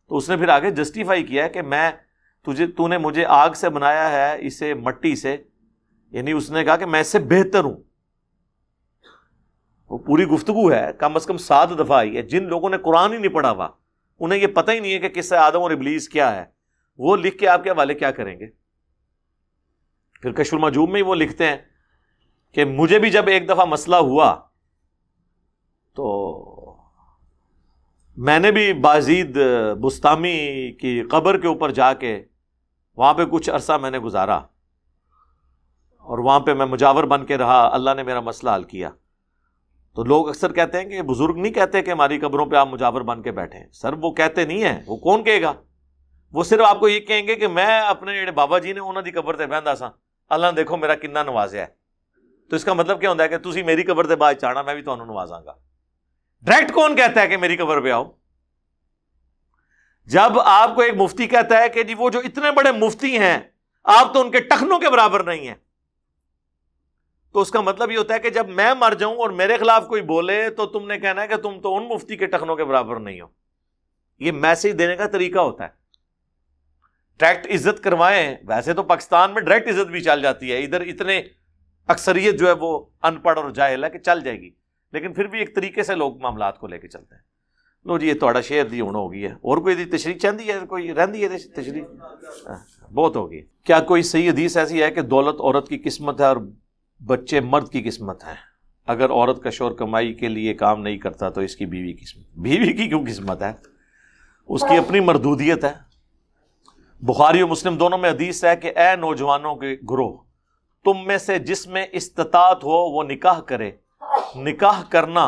तो उसने फिर आगे जस्टिफाई किया कि मैं तुझे तूने मुझे आग से बनाया है इसे मट्टी से यानी उसने कहा कि मैं इससे बेहतर हूं वो पूरी गुफ्तगु है कम अज कम सात दफा आई है जिन लोगों ने कुरान ही नहीं पढ़ा हुआ उन्हें यह पता ही नहीं है कि किससे आदम और इबलीस क्या है वो लिख के आपके हवाले क्या करेंगे फिर कशुल मजूब में ही वो लिखते हैं कि मुझे भी जब एक दफ़ा मसला हुआ तो मैंने भी बाजीद बुस्तामी की कब्र के ऊपर जाके वहाँ पे कुछ अरसा मैंने गुजारा और वहाँ पे मैं मुजावर बन के रहा अल्लाह ने मेरा मसला हल किया तो लोग अक्सर कहते हैं कि बुज़ुर्ग नहीं कहते कि हमारी कब्रों पे आप मुजावर बन के बैठे सर वो कहते नहीं है वो कौन कहेगा वो सिर्फ आपको ये कहेंगे कि मैं अपने जेडे बाबा जी ने उन्होंने कब्र से बहदा सा अल्लाह देखो मेरा किन्ना नवाजया है तो इसका मतलब क्या है कि तुम मेरी कबर से बाद ਚਾਣਾ मैं भी तो ਨਵਾਜ਼ਾਂਗਾ डायरेक्ट कौन कहता है कि मेरी कबर पे आओ जब आपको एक मुफ्ती कहता है कि जी वो जो इतने बड़े मुफ्ती हैं आप तो उनके टखनों के बराबर नहीं है तो उसका मतलब ये होता है कि जब मैं मर जाऊं और मेरे खिलाफ कोई बोले तो तुमने कहना है कि तुम तो उन मुफ्ती के टखनों के बराबर नहीं हो ये मैसेज देने का तरीका होता है डायरेक्ट इज्जत करवाएं वैसे तो पाकिस्तान में डायरेक्ट इज्जत भी चल जाती है इधर इतने अक्सरियत जो है वो अनपढ़ और जाहिल है कि चल जाएगी लेकिन फिर भी एक तरीके से लोग मामला को लेके चलते हैं लो जी ये थोड़ा शेयर दी हूँ हो है और कोई तशरी चाहती है कोई रही है तशरी हाँ, बहुत होगी क्या कोई सही हदीस ऐसी है कि दौलत औरत की किस्मत है और बच्चे मर्द की किस्मत है अगर औरत का शोर कमाई के लिए काम नहीं करता तो इसकी बीवी की किस्मत बीवी की क्यों किस्मत है उसकी अपनी मरदूदियत है बुखारी और मुस्लिम दोनों में हदीस है कि ए नौजवानों के ग्रोह तुम में से जिसमें इस्तात हो वो निकाह करे निकाह करना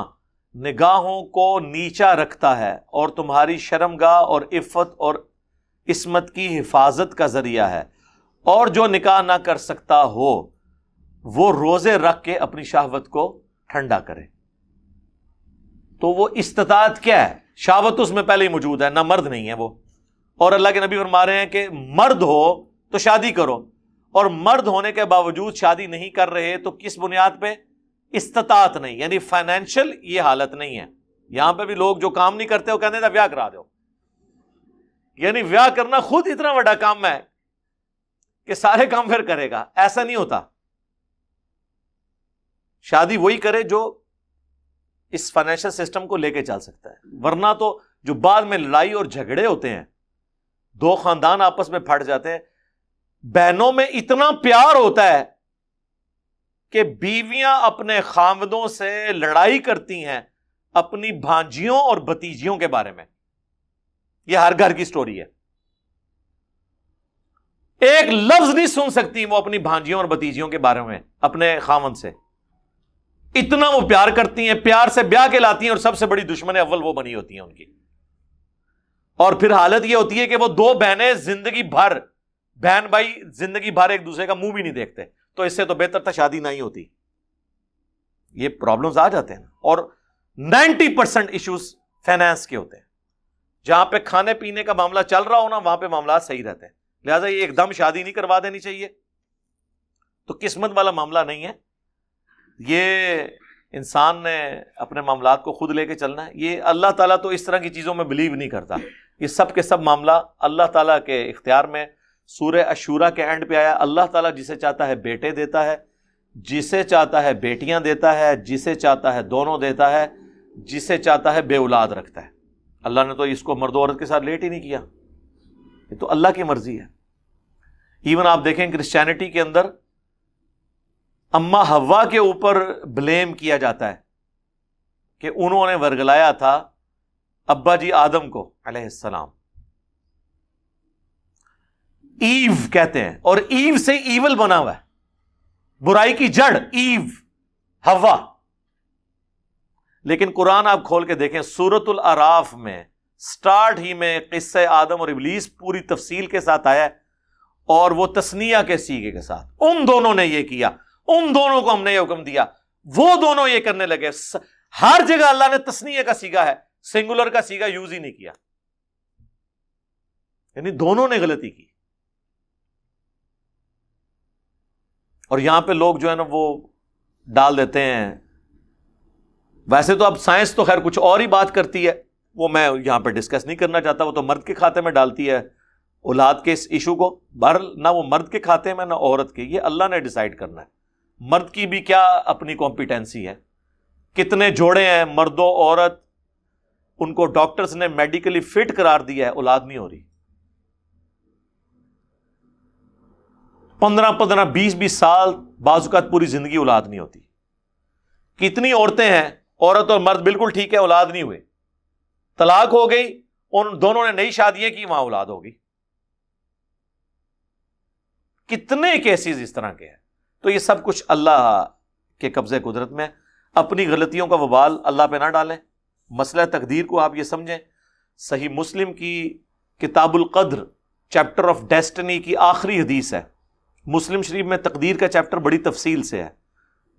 निगाहों को नीचा रखता है और तुम्हारी शर्मगाह और इफ़त और इसमत की हिफाजत का ज़रिया है और जो निकाह ना कर सकता हो वो रोज़े रख के अपनी शहावत को ठंडा करे तो वो इस्तात क्या है शहावत तो उसमें पहले ही मौजूद है ना मर्द नहीं है वो और अल्लाह के नबी फरमा रहे हैं कि मर्द हो तो शादी करो और मर्द होने के बावजूद शादी नहीं कर रहे तो किस बुनियाद पे इस्तात नहीं यानी फाइनेंशियल ये हालत नहीं है यहां पे भी लोग जो काम नहीं करते वो कहते ब्याह करा दो यानी व्याह करना खुद इतना बड़ा काम है कि सारे काम फिर करेगा ऐसा नहीं होता शादी वही करे जो इस फाइनेंशियल सिस्टम को लेके चल सकता है वरना तो जो बाद में लड़ाई और झगड़े होते हैं दो खानदान आपस में फट जाते हैं बहनों में इतना प्यार होता है कि बीवियां अपने खामदों से लड़ाई करती हैं अपनी भांजियों और भतीजियों के बारे में यह हर घर की स्टोरी है एक लफ्ज नहीं सुन सकती वो अपनी भांजियों और भतीजियों के बारे में अपने खामन से इतना वो प्यार करती हैं प्यार से ब्याह के लाती हैं और सबसे बड़ी दुश्मन अव्वल वो बनी होती हैं उनकी और फिर हालत यह होती है कि वो दो बहनें जिंदगी भर बहन भाई जिंदगी भर एक दूसरे का मुंह भी नहीं देखते तो इससे तो बेहतर था तो शादी नहीं होती ये प्रॉब्लम्स आ जाते हैं और 90 परसेंट इशूज फाइनेंस के होते हैं जहां पे खाने पीने का मामला चल रहा हो ना वहां पे मामला सही रहते हैं लिहाजा ये एकदम शादी नहीं करवा देनी चाहिए तो किस्मत वाला मामला नहीं है ये इंसान ने अपने मामला को खुद लेके चलना है ये अल्लाह तला तो इस तरह की चीज़ों में बिलीव नहीं करता ये सब के सब मामला अल्लाह तला के इख्तियार में सूर्य अशूरा के एंड पे आया अल्लाह ताला जिसे चाहता है बेटे देता है जिसे चाहता है बेटियां देता है जिसे चाहता है दोनों देता है जिसे चाहता है बेउलाद रखता है अल्लाह ने तो इसको मर्द औरत के साथ लेट ही नहीं किया ये तो अल्लाह की मर्जी है इवन आप देखें क्रिश्चियनिटी के अंदर अम्मा हवा के ऊपर ब्लेम किया जाता है कि उन्होंने वर्गलाया था अब्बा जी आदम को अलैहिस्सलाम ईव कहते हैं और ईव से ईवल बना हुआ है बुराई की जड़ ईव हवा लेकिन कुरान आप खोल के देखें सूरत अराफ में स्टार्ट ही में किस्से आदम और इबलीस पूरी तफसील के साथ आया और वो तस्निया के सीगे के साथ उन दोनों ने ये किया उन दोनों को हमने ये हुक्म दिया वो दोनों ये करने लगे हर जगह अल्लाह ने तस्निया का सीगा है सिंगुलर का सीगा यूज ही नहीं किया यानी दोनों ने गलती की और यहाँ पे लोग जो है ना वो डाल देते हैं वैसे तो अब साइंस तो खैर कुछ और ही बात करती है वो मैं यहाँ पे डिस्कस नहीं करना चाहता वो तो मर्द के खाते में डालती है औलाद के इस इशू को बहर ना वो मर्द के खाते में ना औरत के ये अल्लाह ने डिसाइड करना है मर्द की भी क्या अपनी कॉम्पिटेंसी है कितने जोड़े हैं मर्दों औरत उनको डॉक्टर्स ने मेडिकली फिट करार दिया है औलाद नहीं हो रही पंद्रह पंद्रह बीस बीस साल बाजुकात पूरी जिंदगी औलाद नहीं होती कितनी औरतें हैं औरत और मर्द बिल्कुल ठीक है औलाद नहीं हुए तलाक हो गई उन दोनों ने नई शादियां की वहां औलाद हो गई कितने केसेस इस तरह के हैं तो ये सब कुछ अल्लाह के कब्जे कुदरत में अपनी गलतियों का वबाल अल्लाह पे ना डालें मसला तकदीर को आप ये समझें सही मुस्लिम की किताबुल कद्र चैप्टर ऑफ डेस्टनी की आखिरी हदीस है मुस्लिम शरीफ में तकदीर का चैप्टर बड़ी तफसील से है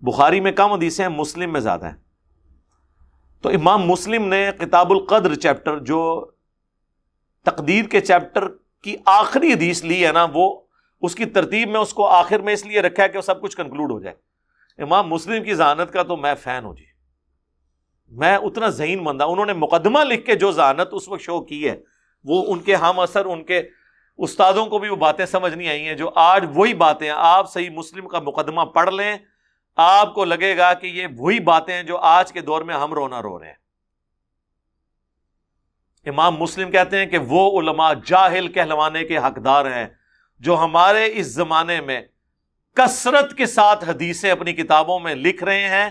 बुखारी में कम हदीसें हैं मुस्लिम में ज़्यादा हैं तो इमाम मुस्लिम ने किताबुल कद्र चैप्टर जो तकदीर के चैप्टर की आखिरी हदीस ली है ना वो उसकी तरतीब में उसको आखिर में इसलिए रखा है कि सब कुछ कंक्लूड हो जाए इमाम मुस्लिम की जहानत का तो मैं फ़ैन हूँ जी मैं उतना जहीन मंदा उन्होंने मुकदमा लिख के जो जहानत उस वक्त शो की है वो उनके हम असर उनके उस्तादों को भी वो बातें समझ नहीं आई हैं जो आज वही बातें आप सही मुस्लिम का मुकदमा पढ़ लें आपको लगेगा कि ये वही बातें हैं जो आज के दौर में हम रोना रो रहे हैं इमाम मुस्लिम कहते हैं कि वो उलमा जाहिल कहलवाने के हकदार हैं जो हमारे इस जमाने में कसरत के साथ हदीसें अपनी किताबों में लिख रहे हैं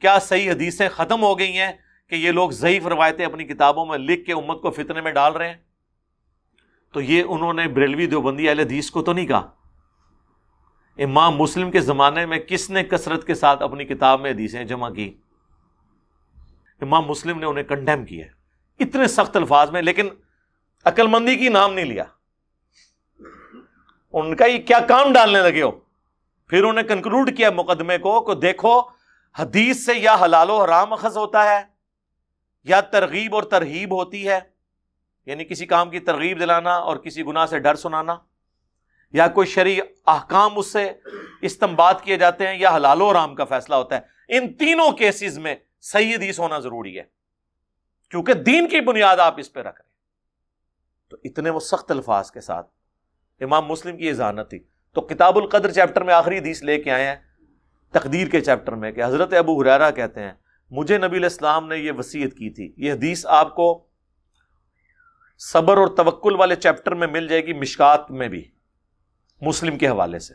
क्या सही हदीसें ख़त्म हो गई हैं कि ये लोग ज़यीफ़ रवायतें अपनी किताबों में लिख के उम्मत को फितने में डाल रहे हैं तो ये उन्होंने बरेलवी देवबंदी अहल हदीस को तो नहीं कहा इमाम मुस्लिम के ज़माने में किसने कसरत के साथ अपनी किताब में हदीसें जमा की इमाम मुस्लिम ने उन्हें कंडेम किया इतने सख्त अल्फाज में लेकिन अक्लमंदी की नाम नहीं लिया उनका ये क्या काम डालने लगे हो फिर उन्हें कंक्लूड किया मुकदमे को को देखो हदीस से या हलालो हराम अखज होता है या तरगीब और तरहीब होती है यानी किसी काम की तरगीब दिलाना और किसी गुनाह से डर सुनाना या कोई शरी अहकाम उससे इस्तेमाल किए जाते हैं या हलाल राम का फैसला होता है इन तीनों केसेस में सही हदीस होना जरूरी है क्योंकि दीन की बुनियाद आप इस पर रख रहे हैं तो इतने वो सख्त अल्फाज के साथ इमाम मुस्लिम की इजानत थी तो किताबुल कदर चैप्टर में आखिरी हदीस लेके आए हैं तकदीर के चैप्टर में कि हज़रत अबू हुरैरा कहते हैं मुझे नबी इस्लाम ने यह वसीयत की थी यह हदीस आपको सबर और तवक्ल वाले चैप्टर में मिल जाएगी मिशकात में भी मुस्लिम के हवाले से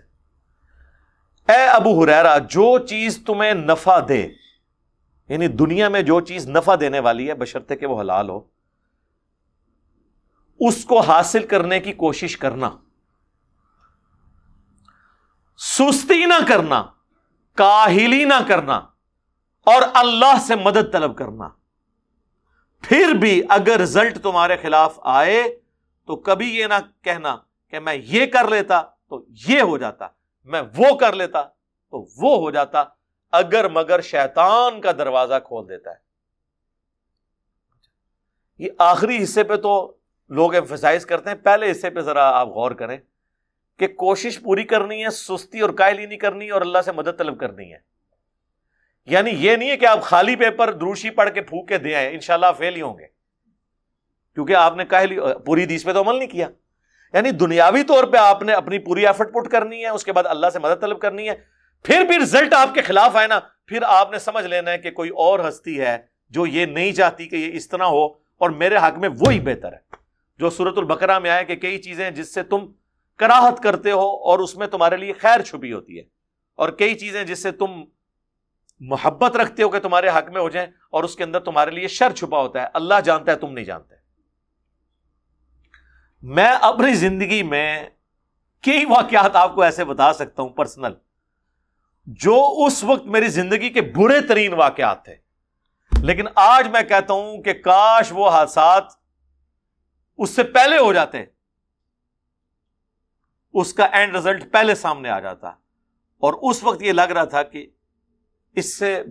ए अबू हुरैरा जो चीज तुम्हें नफा दे यानी दुनिया में जो चीज नफा देने वाली है बशरते के वो हलाल हो उसको हासिल करने की कोशिश करना सुस्ती ना करना काहिली ना करना और अल्लाह से मदद तलब करना फिर भी अगर रिजल्ट तुम्हारे खिलाफ आए तो कभी ये ना कहना कि मैं ये कर लेता तो ये हो जाता मैं वो कर लेता तो वो हो जाता अगर मगर शैतान का दरवाजा खोल देता है ये आखिरी हिस्से पे तो लोग एम्फेसाइज करते हैं पहले हिस्से पे जरा आप गौर करें कि कोशिश पूरी करनी है सुस्ती और कायली नहीं करनी और अल्लाह से मदद तलब करनी है यानी ये नहीं है कि आप खाली पेपर द्रूशी पढ़ के फूक के दे आए इनशाला फेल ही होंगे क्योंकि आपने कहली पूरी दीस पे तो अमल नहीं किया यानी दुनियावी तौर पे आपने अपनी पूरी एफर्ट पुट करनी है उसके बाद अल्लाह से मदद तलब करनी है फिर भी रिजल्ट आपके खिलाफ आए ना फिर आपने समझ लेना है कि कोई और हस्ती है जो ये नहीं चाहती कि ये इस तरह हो और मेरे हक में ही बेहतर है जो सूरत बकरा में आए कि कई चीजें जिससे तुम कराहत करते हो और उसमें तुम्हारे लिए खैर छुपी होती है और कई चीजें जिससे तुम मोहब्बत रखते हो कि तुम्हारे हक में हो जाए और उसके अंदर तुम्हारे लिए शर छुपा होता है अल्लाह जानता है तुम नहीं जानते मैं अपनी जिंदगी में कई वाकयात आपको ऐसे बता सकता हूं पर्सनल जो उस वक्त मेरी जिंदगी के बुरे तरीन वाकयात थे लेकिन आज मैं कहता हूं कि काश वो हादसा उससे पहले हो जाते उसका एंड रिजल्ट पहले सामने आ जाता और उस वक्त ये लग रहा था कि इससे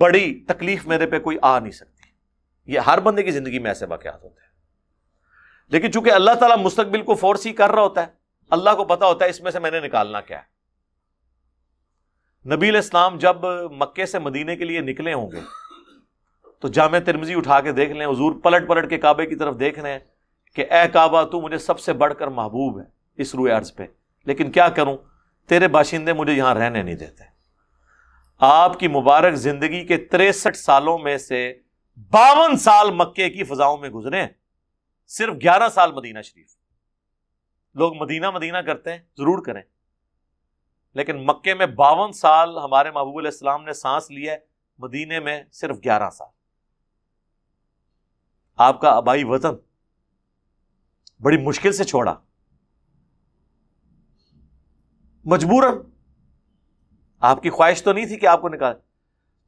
बड़ी तकलीफ मेरे पे कोई आ नहीं सकती ये हर बंदे की जिंदगी में ऐसे वाकत होते हैं लेकिन चूंकि अल्लाह ताला मुस्तकबिल को फोर्स ही कर रहा होता है अल्लाह को पता होता है इसमें से मैंने निकालना क्या है नबील इस्लाम जब मक्के से मदीने के लिए निकले होंगे तो जाम तिरमजी उठा के देख लें हजूर पलट पलट के काबे की तरफ देख रहे हैं कि ए काबा तू मुझे सबसे बढ़कर महबूब है इस रूए अर्ज पे लेकिन क्या करूं तेरे बाशिंदे मुझे यहां रहने नहीं देते आपकी मुबारक जिंदगी के तिरसठ सालों में से बावन साल मक्के की फजाओं में गुजरे सिर्फ ग्यारह साल मदीना शरीफ लोग मदीना मदीना करते हैं जरूर करें लेकिन मक्के में बावन साल हमारे महबूब इस्लाम ने सांस लिया है मदीने में सिर्फ ग्यारह साल आपका आबाई वतन बड़ी मुश्किल से छोड़ा मजबूरन आपकी ख्वाहिश तो नहीं थी कि आपको निकाल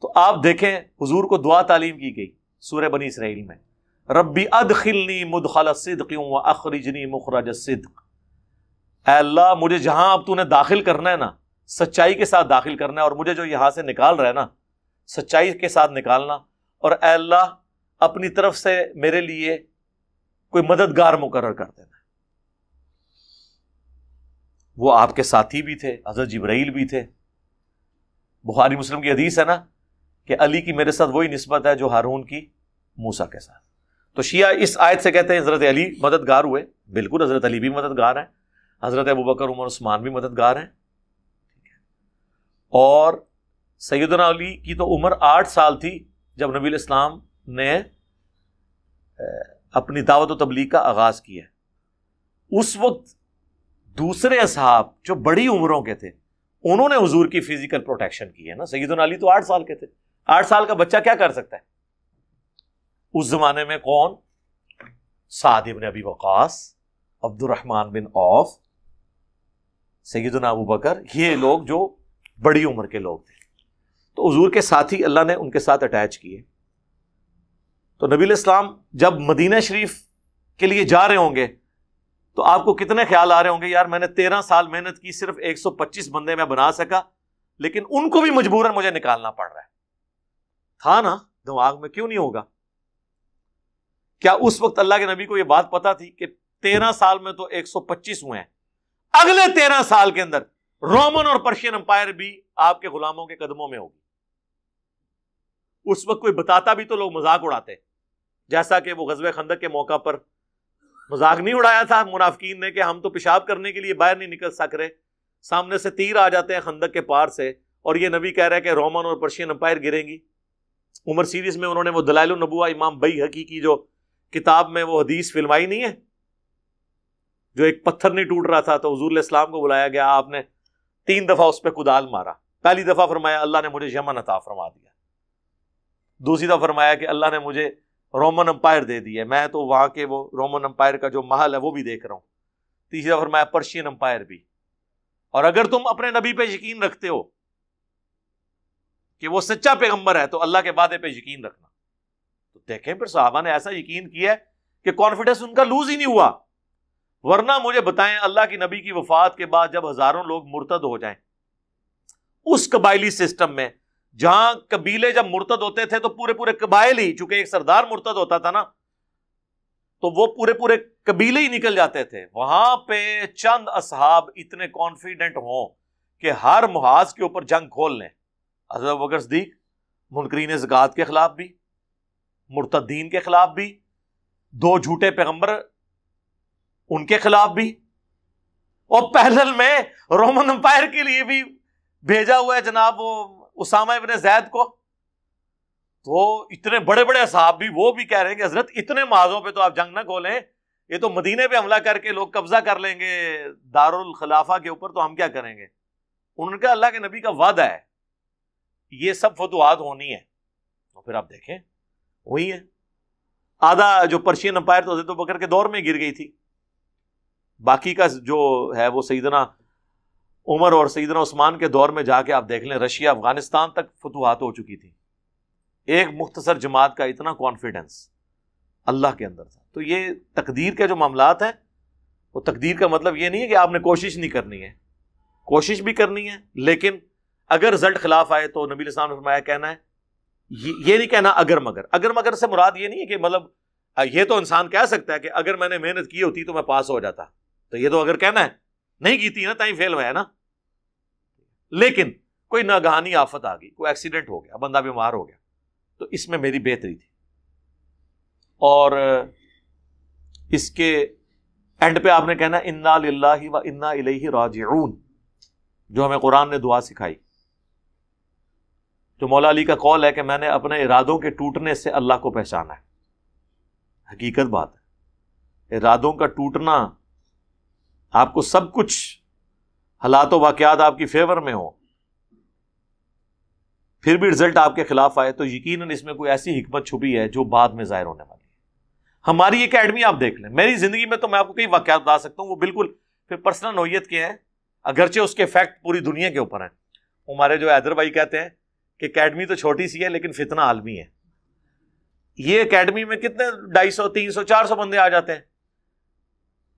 तो आप देखें हजूर को दुआ तालीम की गई सूर्य बनी इसराइल में रब्बी अदखिलनी मुदखल सिद्क्यूँ अखरिजनी मुखरज सिद्ध अल्लाह मुझे जहां अब तूने दाखिल करना है ना सच्चाई के साथ दाखिल करना है और मुझे जो यहां से निकाल रहा है ना सच्चाई के साथ निकालना और अल्लाह अपनी तरफ से मेरे लिए कोई मददगार मुकर कर देना वो आपके साथी भी थे अजर जबराइल भी थे बुखारी मुस्लिम की हदीस है ना कि अली की मेरे साथ वही नस्बत है जो हारून की मूसा के साथ तो शिया इस आयत से कहते हैं हज़रत अली मददगार हुए बिल्कुल हज़रत अली भी मददगार हैं हज़रत अबू बकर उमर उस्मान भी मददगार हैं और सैदना अली की तो उम्र आठ साल थी जब नबी इस्लाम ने अपनी दावत तबलीग का आगाज़ किया उस वक्त दूसरे असहाब जो बड़ी उम्रों के थे उन्होंने हुजूर की फिजिकल प्रोटेक्शन की है ना सईद अली तो आठ साल के थे आठ साल का बच्चा क्या कर सकता है उस जमाने में कौन साद इबन अबी वकास अब्दुलरहमान बिन औफ सैदना अबू बकर ये लोग जो बड़ी उम्र के लोग थे तो हजूर के साथ ही अल्लाह ने उनके साथ अटैच किए तो नबी इस्लाम जब मदीना शरीफ के लिए जा रहे होंगे तो आपको कितने ख्याल आ रहे होंगे यार मैंने तेरह साल मेहनत की सिर्फ एक सौ पच्चीस बंदे में बना सका लेकिन उनको भी मजबूरन मुझे निकालना पड़ रहा है था ना दिमाग में क्यों नहीं होगा क्या उस वक्त अल्लाह के नबी को यह बात पता थी कि तेरह साल में तो एक सौ पच्चीस हुए हैं अगले तेरह साल के अंदर रोमन और पर्शियन अंपायर भी आपके गुलामों के कदमों में होगी उस वक्त कोई बताता भी तो लोग मजाक उड़ाते जैसा कि वो गजबे खंदक के मौका पर मजाक नहीं उड़ाया था मुनाफिकीन ने कि हम तो पेशाब करने के लिए बाहर नहीं निकल सक रहे सामने से तीर आ जाते हैं खंदक के पार से और ये नबी कह रहा है कि रोमन और पर्शियन अंपायर गिरेंगी उमर सीरीज में उन्होंने वो दलाइल नबुआ इमाम बई हकी की जो किताब में वो हदीस फिल्माई नहीं है जो एक पत्थर नहीं टूट रहा था तो हजूर इस्लाम को बुलाया गया आपने तीन दफा उस पर कुदाल मारा पहली दफा फरमाया अल्लाह ने मुझे यमन अता फरमा दिया दूसरी दफा फरमाया कि अल्लाह ने मुझे रोमन अम्पायर दे दिए मैं तो वहाँ के वो रोमन अम्पायर का जो महल है वो भी देख रहा हूँ तीसरा फरमाया पर्शियन अम्पायर भी और अगर तुम अपने नबी पे यकीन रखते हो कि वो सच्चा पैगंबर है तो अल्लाह के वादे पे यकीन रखना तो देखें फिर साहबा ने ऐसा यकीन किया है कि कॉन्फिडेंस उनका लूज ही नहीं हुआ वरना मुझे बताएं अल्लाह की नबी की वफात के बाद जब हजारों लोग मुर्तद हो जाएं उस कबायली सिस्टम में जहां कबीले जब मुर्तद होते थे तो पूरे पूरे कबाइल ही चूंकि एक सरदार मुर्तद होता था ना तो वो पूरे पूरे कबीले ही निकल जाते थे वहां पे चंद असहाब इतने कॉन्फिडेंट हों कि हर मुहाज के ऊपर जंग खोल लें हजरत बकर सदीक मुनकरीन जक़ात के खिलाफ भी मुर्तदीन के खिलाफ भी दो झूठे पैगंबर उनके खिलाफ भी और पैदल में रोमन अंपायर के लिए भी भेजा हुआ है जनाब वो उसामा इबन जैद को तो इतने बड़े बड़े साहब भी वो भी कह रहे हैं कि हजरत इतने माजों पे तो आप जंग ना खोलें ये तो मदीने पर हमला करके लोग कब्जा कर लेंगे दारुल खिलाफा के ऊपर तो हम क्या करेंगे कहा अल्लाह के नबी का वादा है ये सब फतवाद होनी है तो फिर आप देखें वही है आधा जो पर्शियन अंपायर तो हजरत बकर के दौर में गिर गई थी बाकी का जो है वो सईदना उमर और सईदना उस्मान के दौर में जाके आप देख लें रशिया अफगानिस्तान तक फतवाहत हो चुकी थी एक मुख्तसर जमात का इतना कॉन्फिडेंस अल्लाह के अंदर था तो ये तकदीर के जो मामला हैं वो तकदीर का मतलब ये नहीं है कि आपने कोशिश नहीं करनी है कोशिश भी करनी है लेकिन अगर रिजल्ट खिलाफ आए तो नबी इस्लाम ने फरमाया कहना है ये, नहीं कहना अगर मगर अगर मगर से मुराद ये नहीं है कि मतलब ये तो इंसान कह सकता है कि अगर मैंने मेहनत की होती तो मैं पास हो जाता तो ये तो अगर कहना है नहीं की थी ना तो फेल हुआ है ना लेकिन कोई नागहानी आफत आ गई कोई एक्सीडेंट हो गया बंदा बीमार हो गया तो इसमें मेरी बेहतरी थी और इसके एंड पे आपने कहना इन्ना लाही व इन्ना इलेही राजून जो हमें कुरान ने दुआ सिखाई तो मौला अली का कौल है कि मैंने अपने इरादों के टूटने से अल्लाह को पहचाना है हकीकत बात है इरादों का टूटना आपको सब कुछ हालात वाक़ात आपकी फेवर में हो फिर भी रिजल्ट आपके खिलाफ आए तो यकीन इसमें कोई ऐसी हिकमत छुपी है जो बाद में जाहिर होने वाली है हमारी अकेडमी आप देख लें मेरी जिंदगी में तो मैं आपको कई वाकत बता सकता हूं वो बिल्कुल फिर पर्सनल नोयत के हैं अगरचे उसके फैक्ट पूरी दुनिया के ऊपर हैं हमारे जो हैदर भाई कहते हैं कि अकेडमी तो छोटी सी है लेकिन फितना आलमी है ये अकेडमी में कितने ढाई सौ तीन सौ चार सौ बंदे आ जाते हैं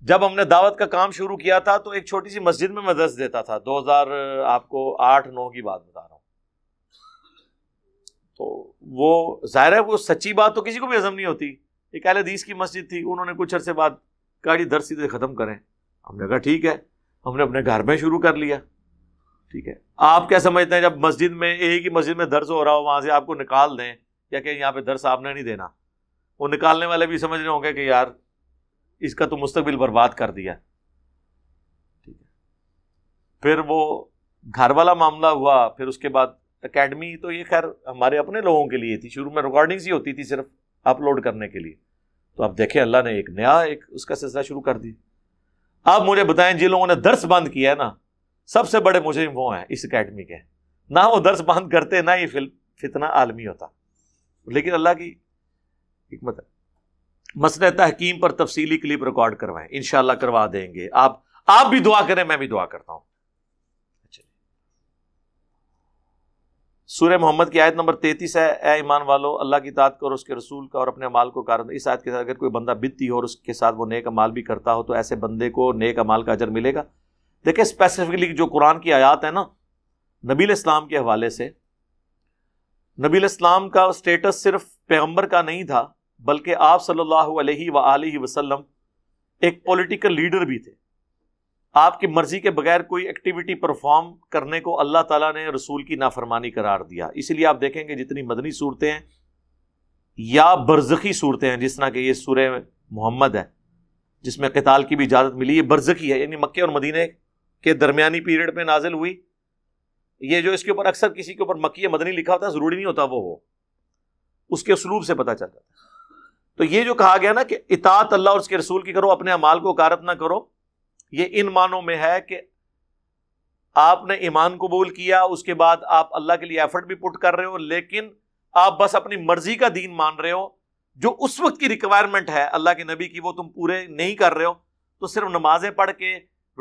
जब हमने दावत का काम शुरू किया था तो एक छोटी सी मस्जिद में मैं दर्ज देता था 2000 आपको आठ नौ की बात बता रहा हूं तो वो जाहिर है वो सच्ची बात तो किसी को भी हजम नहीं होती एक अहल हदीस की मस्जिद थी उन्होंने कुछ अरसे बाद कहा जी सीधे ख़त्म करें हमने कहा ठीक है हमने अपने घर में शुरू कर लिया ठीक है आप क्या समझते हैं जब मस्जिद में एक ही मस्जिद में दर्ज हो रहा हो वहां से आपको निकाल दें क्या कि यहाँ पे दर्ज आपने नहीं देना वो निकालने वाले भी समझ रहे होंगे कि यार इसका तो मुस्तबिल बर्बाद कर दिया ठीक है फिर वो घर वाला मामला हुआ फिर उसके बाद एकेडमी तो ये खैर हमारे अपने लोगों के लिए थी शुरू में रिकॉर्डिंग्स ही होती थी सिर्फ अपलोड करने के लिए तो आप देखें अल्लाह ने एक नया एक उसका सिलसिला शुरू कर दिया आप मुझे बताएं जिन लोगों ने दर्श बंद किया है ना सबसे बड़े मुझे वो हैं इस अकेडमी के ना वो दर्श बंद करते ना ये फिल्म फितना आलमी होता लेकिन अल्लाह की हमत है मसले तहकीम पर तफसीली क्लिप रिकॉर्ड करवाएं इन इनशाला करवा देंगे आप आप भी दुआ करें मैं भी दुआ करता हूं अच्छा। सूर्य मोहम्मद की आयत नंबर तैतीस है ए ईमान वालों अल्लाह की ताद को और उसके रसूल का और अपने माल को कारण इस आयत के साथ अगर कोई बंदा बितती हो और उसके साथ वो नेक माल भी करता हो तो ऐसे बंदे को नेक माल का अजर मिलेगा देखिए स्पेसिफिकली जो कुरान की आयात है ना नबील इस्लाम के हवाले से नबील इस्लाम का स्टेटस सिर्फ पैगम्बर का नहीं था बल्कि आप सल्लल्लाहु अलैहि अलैहि वसल्लम एक पॉलिटिकल लीडर भी थे आपकी मर्जी के बगैर कोई एक्टिविटी परफॉर्म करने को अल्लाह ताला ने रसूल की नाफरमानी करार दिया इसलिए आप देखेंगे जितनी मदनी सूरतें हैं या बरजखी सूरतें हैं जिस तरह के ये सूर्य मोहम्मद है जिसमें कताल की भी इजाज़त मिली ये बरजखी है यानी मक्के और मदीने के दरमियानी पीरियड में नाजिल हुई ये जो इसके ऊपर अक्सर किसी के ऊपर मक्की मदनी लिखा होता है ज़रूरी नहीं होता वो हो उसके उसलूब से पता चलता है तो ये जो कहा गया ना कि इतात अल्लाह और उसके रसूल की करो अपने अमाल को कारत ना करो ये इन मानों में है कि आपने ईमान कबूल किया उसके बाद आप अल्लाह के लिए एफर्ट भी पुट कर रहे हो लेकिन आप बस अपनी मर्जी का दीन मान रहे हो जो उस वक्त की रिक्वायरमेंट है अल्लाह के नबी की वो तुम पूरे नहीं कर रहे हो तो सिर्फ नमाजें पढ़ के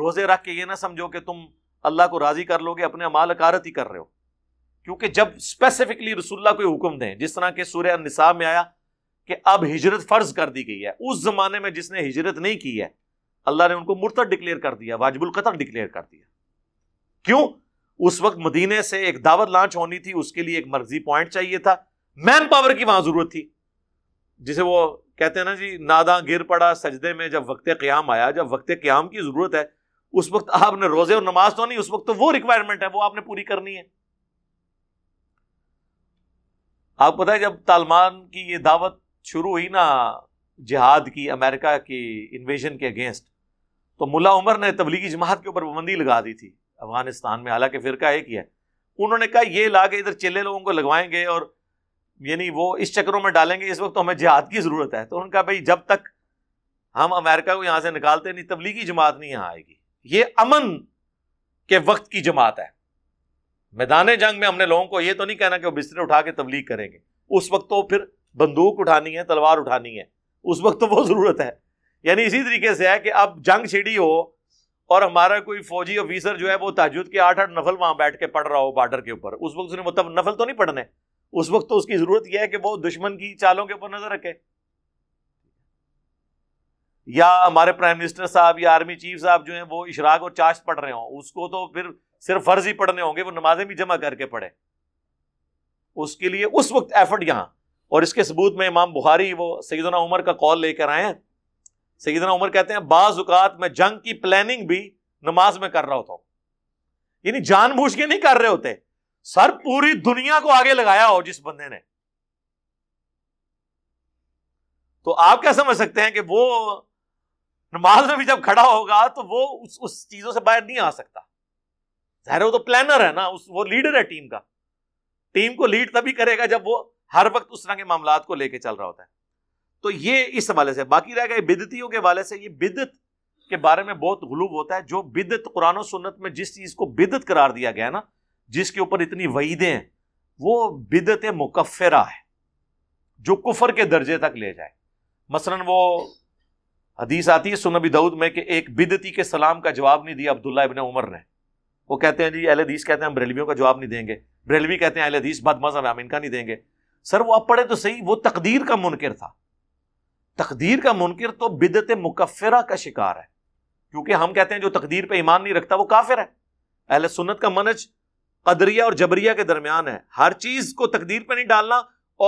रोज़े रख के ये ना समझो कि तुम अल्लाह को राज़ी कर लोगे अपने अमाल अकारत ही कर रहे हो क्योंकि जब स्पेसिफिकली रसुल्ला कोई हुक्म दें जिस तरह के सूर्य निसाब में आया कि अब हिजरत फर्ज कर दी गई है उस जमाने में जिसने हिजरत नहीं की है अल्लाह ने उनको मुर्तद डिक्लेयर कर दिया वाजबुल कतर डिक्लेयर कर दिया क्यों उस वक्त मदीने से एक दावत लॉन्च होनी थी उसके लिए एक मर्जी पॉइंट चाहिए था मैन पावर की वहां जरूरत थी जिसे वो कहते हैं ना जी नादा गिर पड़ा सजदे में जब वक्त क्याम आया जब वक्त क्याम की जरूरत है उस वक्त आपने रोजे और नमाज तो नहीं उस वक्त तो वो रिक्वायरमेंट है वो आपने पूरी करनी है आपको पता है जब तालिबान की ये दावत शुरू हुई ना जिहाद की अमेरिका की इन्वेजन के अगेंस्ट तो मुला उमर ने तबलीगी जमात के ऊपर पाबंदी लगा दी थी अफगानिस्तान में हालांकि फ़िरका एक ही है उन्होंने कहा ये ला के इधर चिल्ले लोगों को लगवाएंगे और यानी वो इस चक्करों में डालेंगे इस वक्त तो हमें जिहाद की ज़रूरत है तो उन्होंने कहा भाई जब तक हम अमेरिका को यहाँ से निकालते नहीं तबलीगी जमात नहीं यहाँ आएगी ये अमन के वक्त की जमात है मैदान जंग में हमने लोगों को ये तो नहीं कहना कि वो बिस्तर उठा के तबलीग करेंगे उस वक्त तो फिर बंदूक उठानी है तलवार उठानी है उस वक्त तो वो ज़रूरत है यानी इसी तरीके से है कि अब जंग छिड़ी हो और हमारा कोई फौजी ऑफिसर जो है वो ताजुद के आठ आठ नफल वहां बैठ के पढ़ रहा हो बार्डर के ऊपर उस वक्त उसने मतलब नफल तो नहीं पढ़ने उस वक्त तो उसकी ज़रूरत यह है कि वो दुश्मन की चालों के ऊपर नज़र रखे या हमारे प्राइम मिनिस्टर साहब या आर्मी चीफ साहब जो है वो इशराक और चाश पढ़ रहे हो उसको तो फिर सिर्फ फर्ज ही पढ़ने होंगे वो नमाजें भी जमा करके पढ़े उसके लिए उस वक्त एफर्ट यहां और इसके सबूत में इमाम बुखारी वो सईदना उमर का कॉल लेकर आए हैं सईदना उमर कहते हैं बाज़ात में जंग की प्लानिंग भी नमाज में कर रहा होता हूं यानी जानबूझ के नहीं कर रहे होते सर पूरी दुनिया को आगे लगाया हो जिस बंदे ने तो आप क्या समझ सकते हैं कि वो नमाज में भी जब खड़ा होगा तो वो उस उस चीजों से बाहर नहीं आ सकता वो तो प्लानर है ना उस वो लीडर है टीम का टीम को लीड तभी करेगा जब वो हर वक्त उस तरह के मामला को लेकर चल रहा होता है तो ये इस हवाले से बाकी रह गए बिदतियों के हवाले से ये बिदत के बारे में बहुत गलूब होता है जो बिदत कुरान सुन्नत में जिस चीज को बिदत करार दिया गया ना जिसके ऊपर इतनी वहीदे हैं वो बिदत मुकफ़रा है जो कुफर के दर्जे तक ले जाए मसलन वो हदीस आती है सुनबी दाऊद में कि एक बिदती के सलाम का जवाब नहीं दिया अब्दुल्ला इबन उमर ने वो कहते हैं जी अहल हदीस कहते हैं हम बरेलवियों का जवाब नहीं देंगे बरेलवी कहते हैं अहल हदीस बद मजहब हम इनका नहीं देंगे सर वो आप पढ़े तो सही वो तकदीर का मुनकर था तकदीर का मुनकर तो बिदत मुकफ़रा का शिकार है क्योंकि हम कहते हैं जो तकदीर पर ईमान नहीं रखता वो काफिर है अहल सुन्नत का मनज कदरिया और जबरिया के दरमियान है हर चीज को तकदीर पर नहीं डालना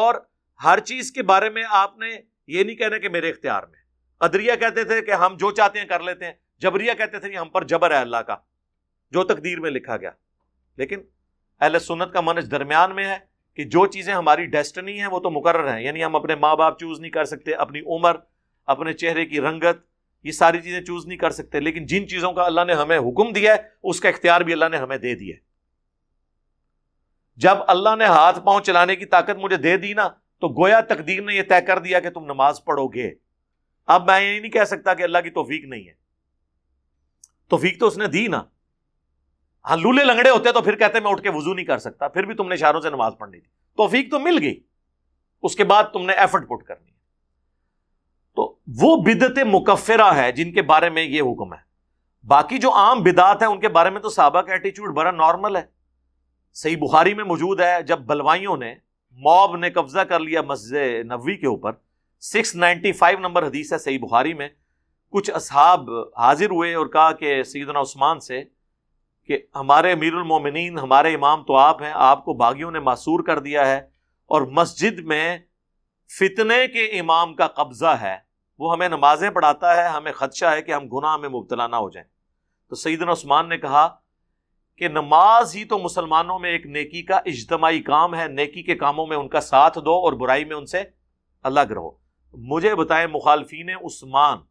और हर चीज के बारे में आपने ये नहीं कहना कि मेरे इख्तियार में कदरिया कहते थे कि हम जो चाहते हैं कर लेते हैं जबरिया कहते थे कि हम पर जबर है अल्लाह का जो तकदीर में लिखा गया लेकिन अहल सुन्नत का मनज दरमियान में है कि जो चीज़ें हमारी डेस्टनी हैं वो तो मुकर हैं यानी हम अपने माँ बाप चूज़ नहीं कर सकते अपनी उम्र अपने चेहरे की रंगत ये सारी चीज़ें चूज़ नहीं कर सकते लेकिन जिन चीज़ों का अल्लाह ने हमें हुक्म दिया है उसका इख्तियार भी अल्लाह ने हमें दे दिया जब अल्लाह ने हाथ पांव चलाने की ताकत मुझे दे दी ना तो गोया तकदीर ने यह तय कर दिया कि तुम नमाज पढ़ोगे अब मैं ये नहीं कह सकता कि अल्लाह की तोफीक नहीं है तोफीक तो उसने दी ना हाँ लूले लंगड़े होते तो फिर कहते मैं उठ के वजू नहीं कर सकता फिर भी तुमने इशारों से नमाज पढ़नी थी तोफीक तो मिल गई उसके बाद तुमने एफर्ट पुट करनी है तो वो बिदत मुकफरा है जिनके बारे में ये हुक्म है बाकी जो आम बिदात है उनके बारे में तो साहबा का एटीट्यूड बड़ा नॉर्मल है सही बुखारी में मौजूद है जब बलवाइयों ने मॉब ने कब्जा कर लिया मस्जिद नबी के ऊपर सिक्स फाइव नंबर हदीस है सही बुखारी में कुछ असहाब हाजिर हुए और कहा कि सईदना उस्मान से कि हमारे अमीरुल मोमिनीन हमारे इमाम तो आप हैं आपको बागियों ने मासूर कर दिया है और मस्जिद में फितने के इमाम का कब्ज़ा है वो हमें नमाजें पढ़ाता है हमें खदशा है कि हम गुनाह में मुबतला ना हो जाए तो सईदन उस्मान ने कहा कि नमाज ही तो मुसलमानों में एक नेकी का इजतमाही काम है नेकी के कामों में उनका साथ दो और बुराई में उनसे अलग रहो मुझे बताएं मुखालफी उस्मान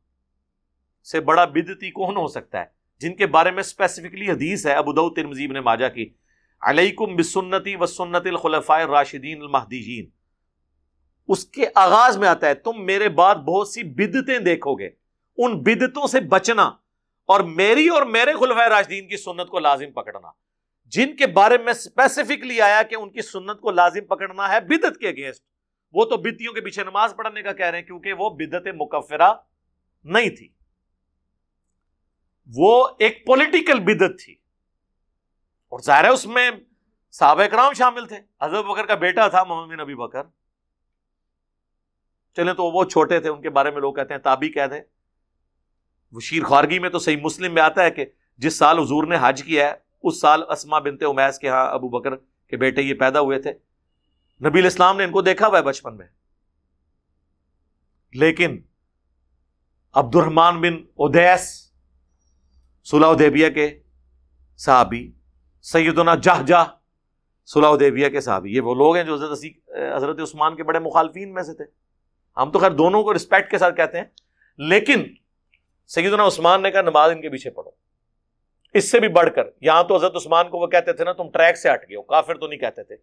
से बड़ा बिदती कौन हो सकता है जिनके बारे में स्पेसिफिकली हदीस है अबूदाऊ तिरमजीब ने माजा की अलैकुम बिसन्नति व सुन्नतलखलफ़ा राशिदीन महदीन उसके आगाज में आता है तुम मेरे बाद बहुत सी बिदतें देखोगे उन बिदतों से बचना और मेरी और मेरे खुलफा राशिदीन की सुन्नत को लाजिम पकड़ना जिनके बारे में स्पेसिफिकली आया कि उनकी सुन्नत को लाजिम पकड़ना है बिदत के अगेंस्ट वो तो बिदियों के पीछे नमाज पढ़ने का कह रहे हैं क्योंकि वो बिदत मुकफरा नहीं थी वो एक पॉलिटिकल बिदत थी और जाहिर है उसमें साहब कराम शामिल थे हजरत बकर का बेटा था मोहम्मद बिन अबी बकर चले तो वो छोटे थे उनके बारे में लोग कहते हैं ताबी कह दें वशीर खारगी में तो सही मुस्लिम में आता है कि जिस साल हजूर ने हज किया है उस साल असमा बिनते उमैस के यहाँ अबू बकर के बेटे ये पैदा हुए थे नबील इस्लाम ने इनको देखा हुआ है बचपन में लेकिन अब्दुलरहमान बिन उदैस सुलाउदेबिया के सहाबी सैदना जाहजा सुलाउदेबिया के साहबी ये वो लोग हैं जो हजरत असी हजरत उस्मान के बड़े मुखालफिन में से थे हम तो खैर दोनों को रिस्पेक्ट के साथ कहते हैं लेकिन सैदना उस्मान ने कहा नमाज इनके पीछे पढ़ो इससे भी बढ़कर यहां तो हजरत उस्मान को वो कहते थे ना तुम ट्रैक से हट गए हो काफिर तो नहीं कहते थे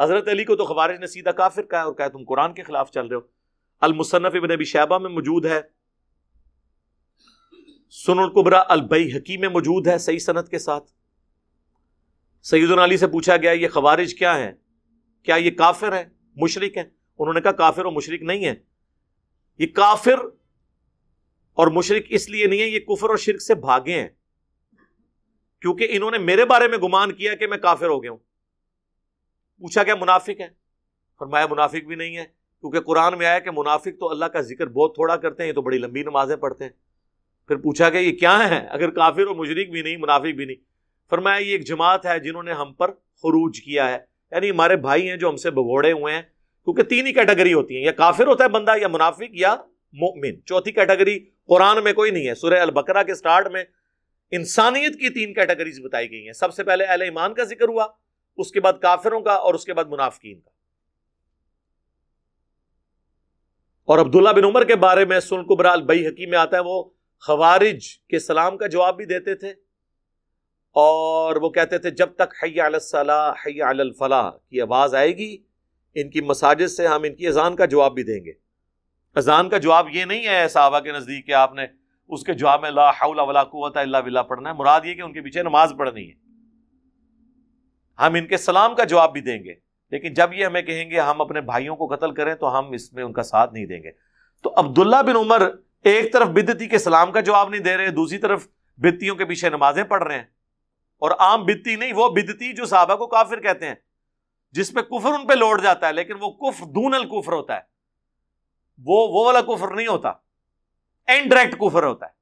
हजरत अली को तो खबारिज ने सीधा काफिर कहा और कहा तुम कुरान के खिलाफ चल रहे हो अलमुसनफ़ इबन अबी शैबा में मौजूद है सुनकुबरा अलबई हकी में मौजूद है सही सनत के साथ सईदन अली से पूछा गया ये खबारिज क्या है क्या यह काफिर है मुशरक है उन्होंने कहा काफिर और मुशरक नहीं है ये काफिर और मुशरक इसलिए नहीं है ये कुफर और शिरक से भागे हैं क्योंकि इन्होंने मेरे बारे में गुमान किया कि मैं काफिर हो गया हूं पूछा क्या मुनाफिक है और मैं मुनाफिक भी नहीं है क्योंकि कुरान में आया कि मुनाफिक तो अल्लाह का जिक्र बहुत थोड़ा करते हैं ये तो बड़ी लंबी नमाजें पढ़ते हैं फिर पूछा गया ये क्या है अगर काफिर और मुजरिक भी नहीं मुनाफिक भी नहीं फरमाया ये एक जमात है जिन्होंने हम पर खरूज किया है यानी हमारे भाई हैं जो हमसे भगोड़े हुए हैं क्योंकि तीन ही कैटेगरी होती है या काफिर होता है बंदा या मुनाफिक या मोमिन चौथी कैटेगरी कुरान में कोई नहीं है सुरह अल बकरा के स्टार्ट में इंसानियत की तीन कैटेगरीज बताई गई हैं सबसे पहले अहल ईमान का जिक्र हुआ उसके बाद काफिरों का और उसके बाद मुनाफिकीन का और अब्दुल्ला बिन उमर के बारे में सुन कुबरा अलबई हकी में आता है वो खवारिज के सलाम का जवाब भी देते थे और वो कहते थे जब तक हैया हैया फलाह की आवाज़ आएगी इनकी मसाजिद से हम इनकी अजान का जवाब भी देंगे अजान का जवाब ये नहीं है साहबा के नज़दीक कि आपने उसके जवाब में ला हौला वला कुत अल्ला बिल्ला पढ़ना है मुराद ये कि उनके पीछे नमाज पढ़नी है हम इनके सलाम का जवाब भी देंगे लेकिन जब ये हमें कहेंगे हम अपने भाइयों को कत्ल करें तो हम इसमें उनका साथ नहीं देंगे तो अब्दुल्ला बिन उमर एक तरफ बिदती के सलाम का जवाब नहीं दे रहे दूसरी तरफ बित्तियों के पीछे नमाजें पढ़ रहे हैं और आम बित्ती नहीं वो बिदती जो साहबा को काफिर कहते हैं जिसमें कुफर उन पर लौट जाता है लेकिन वो कुफ दूनल कुफर होता है वो वो वाला कुफर नहीं होता इनडायरेक्ट कुफर होता है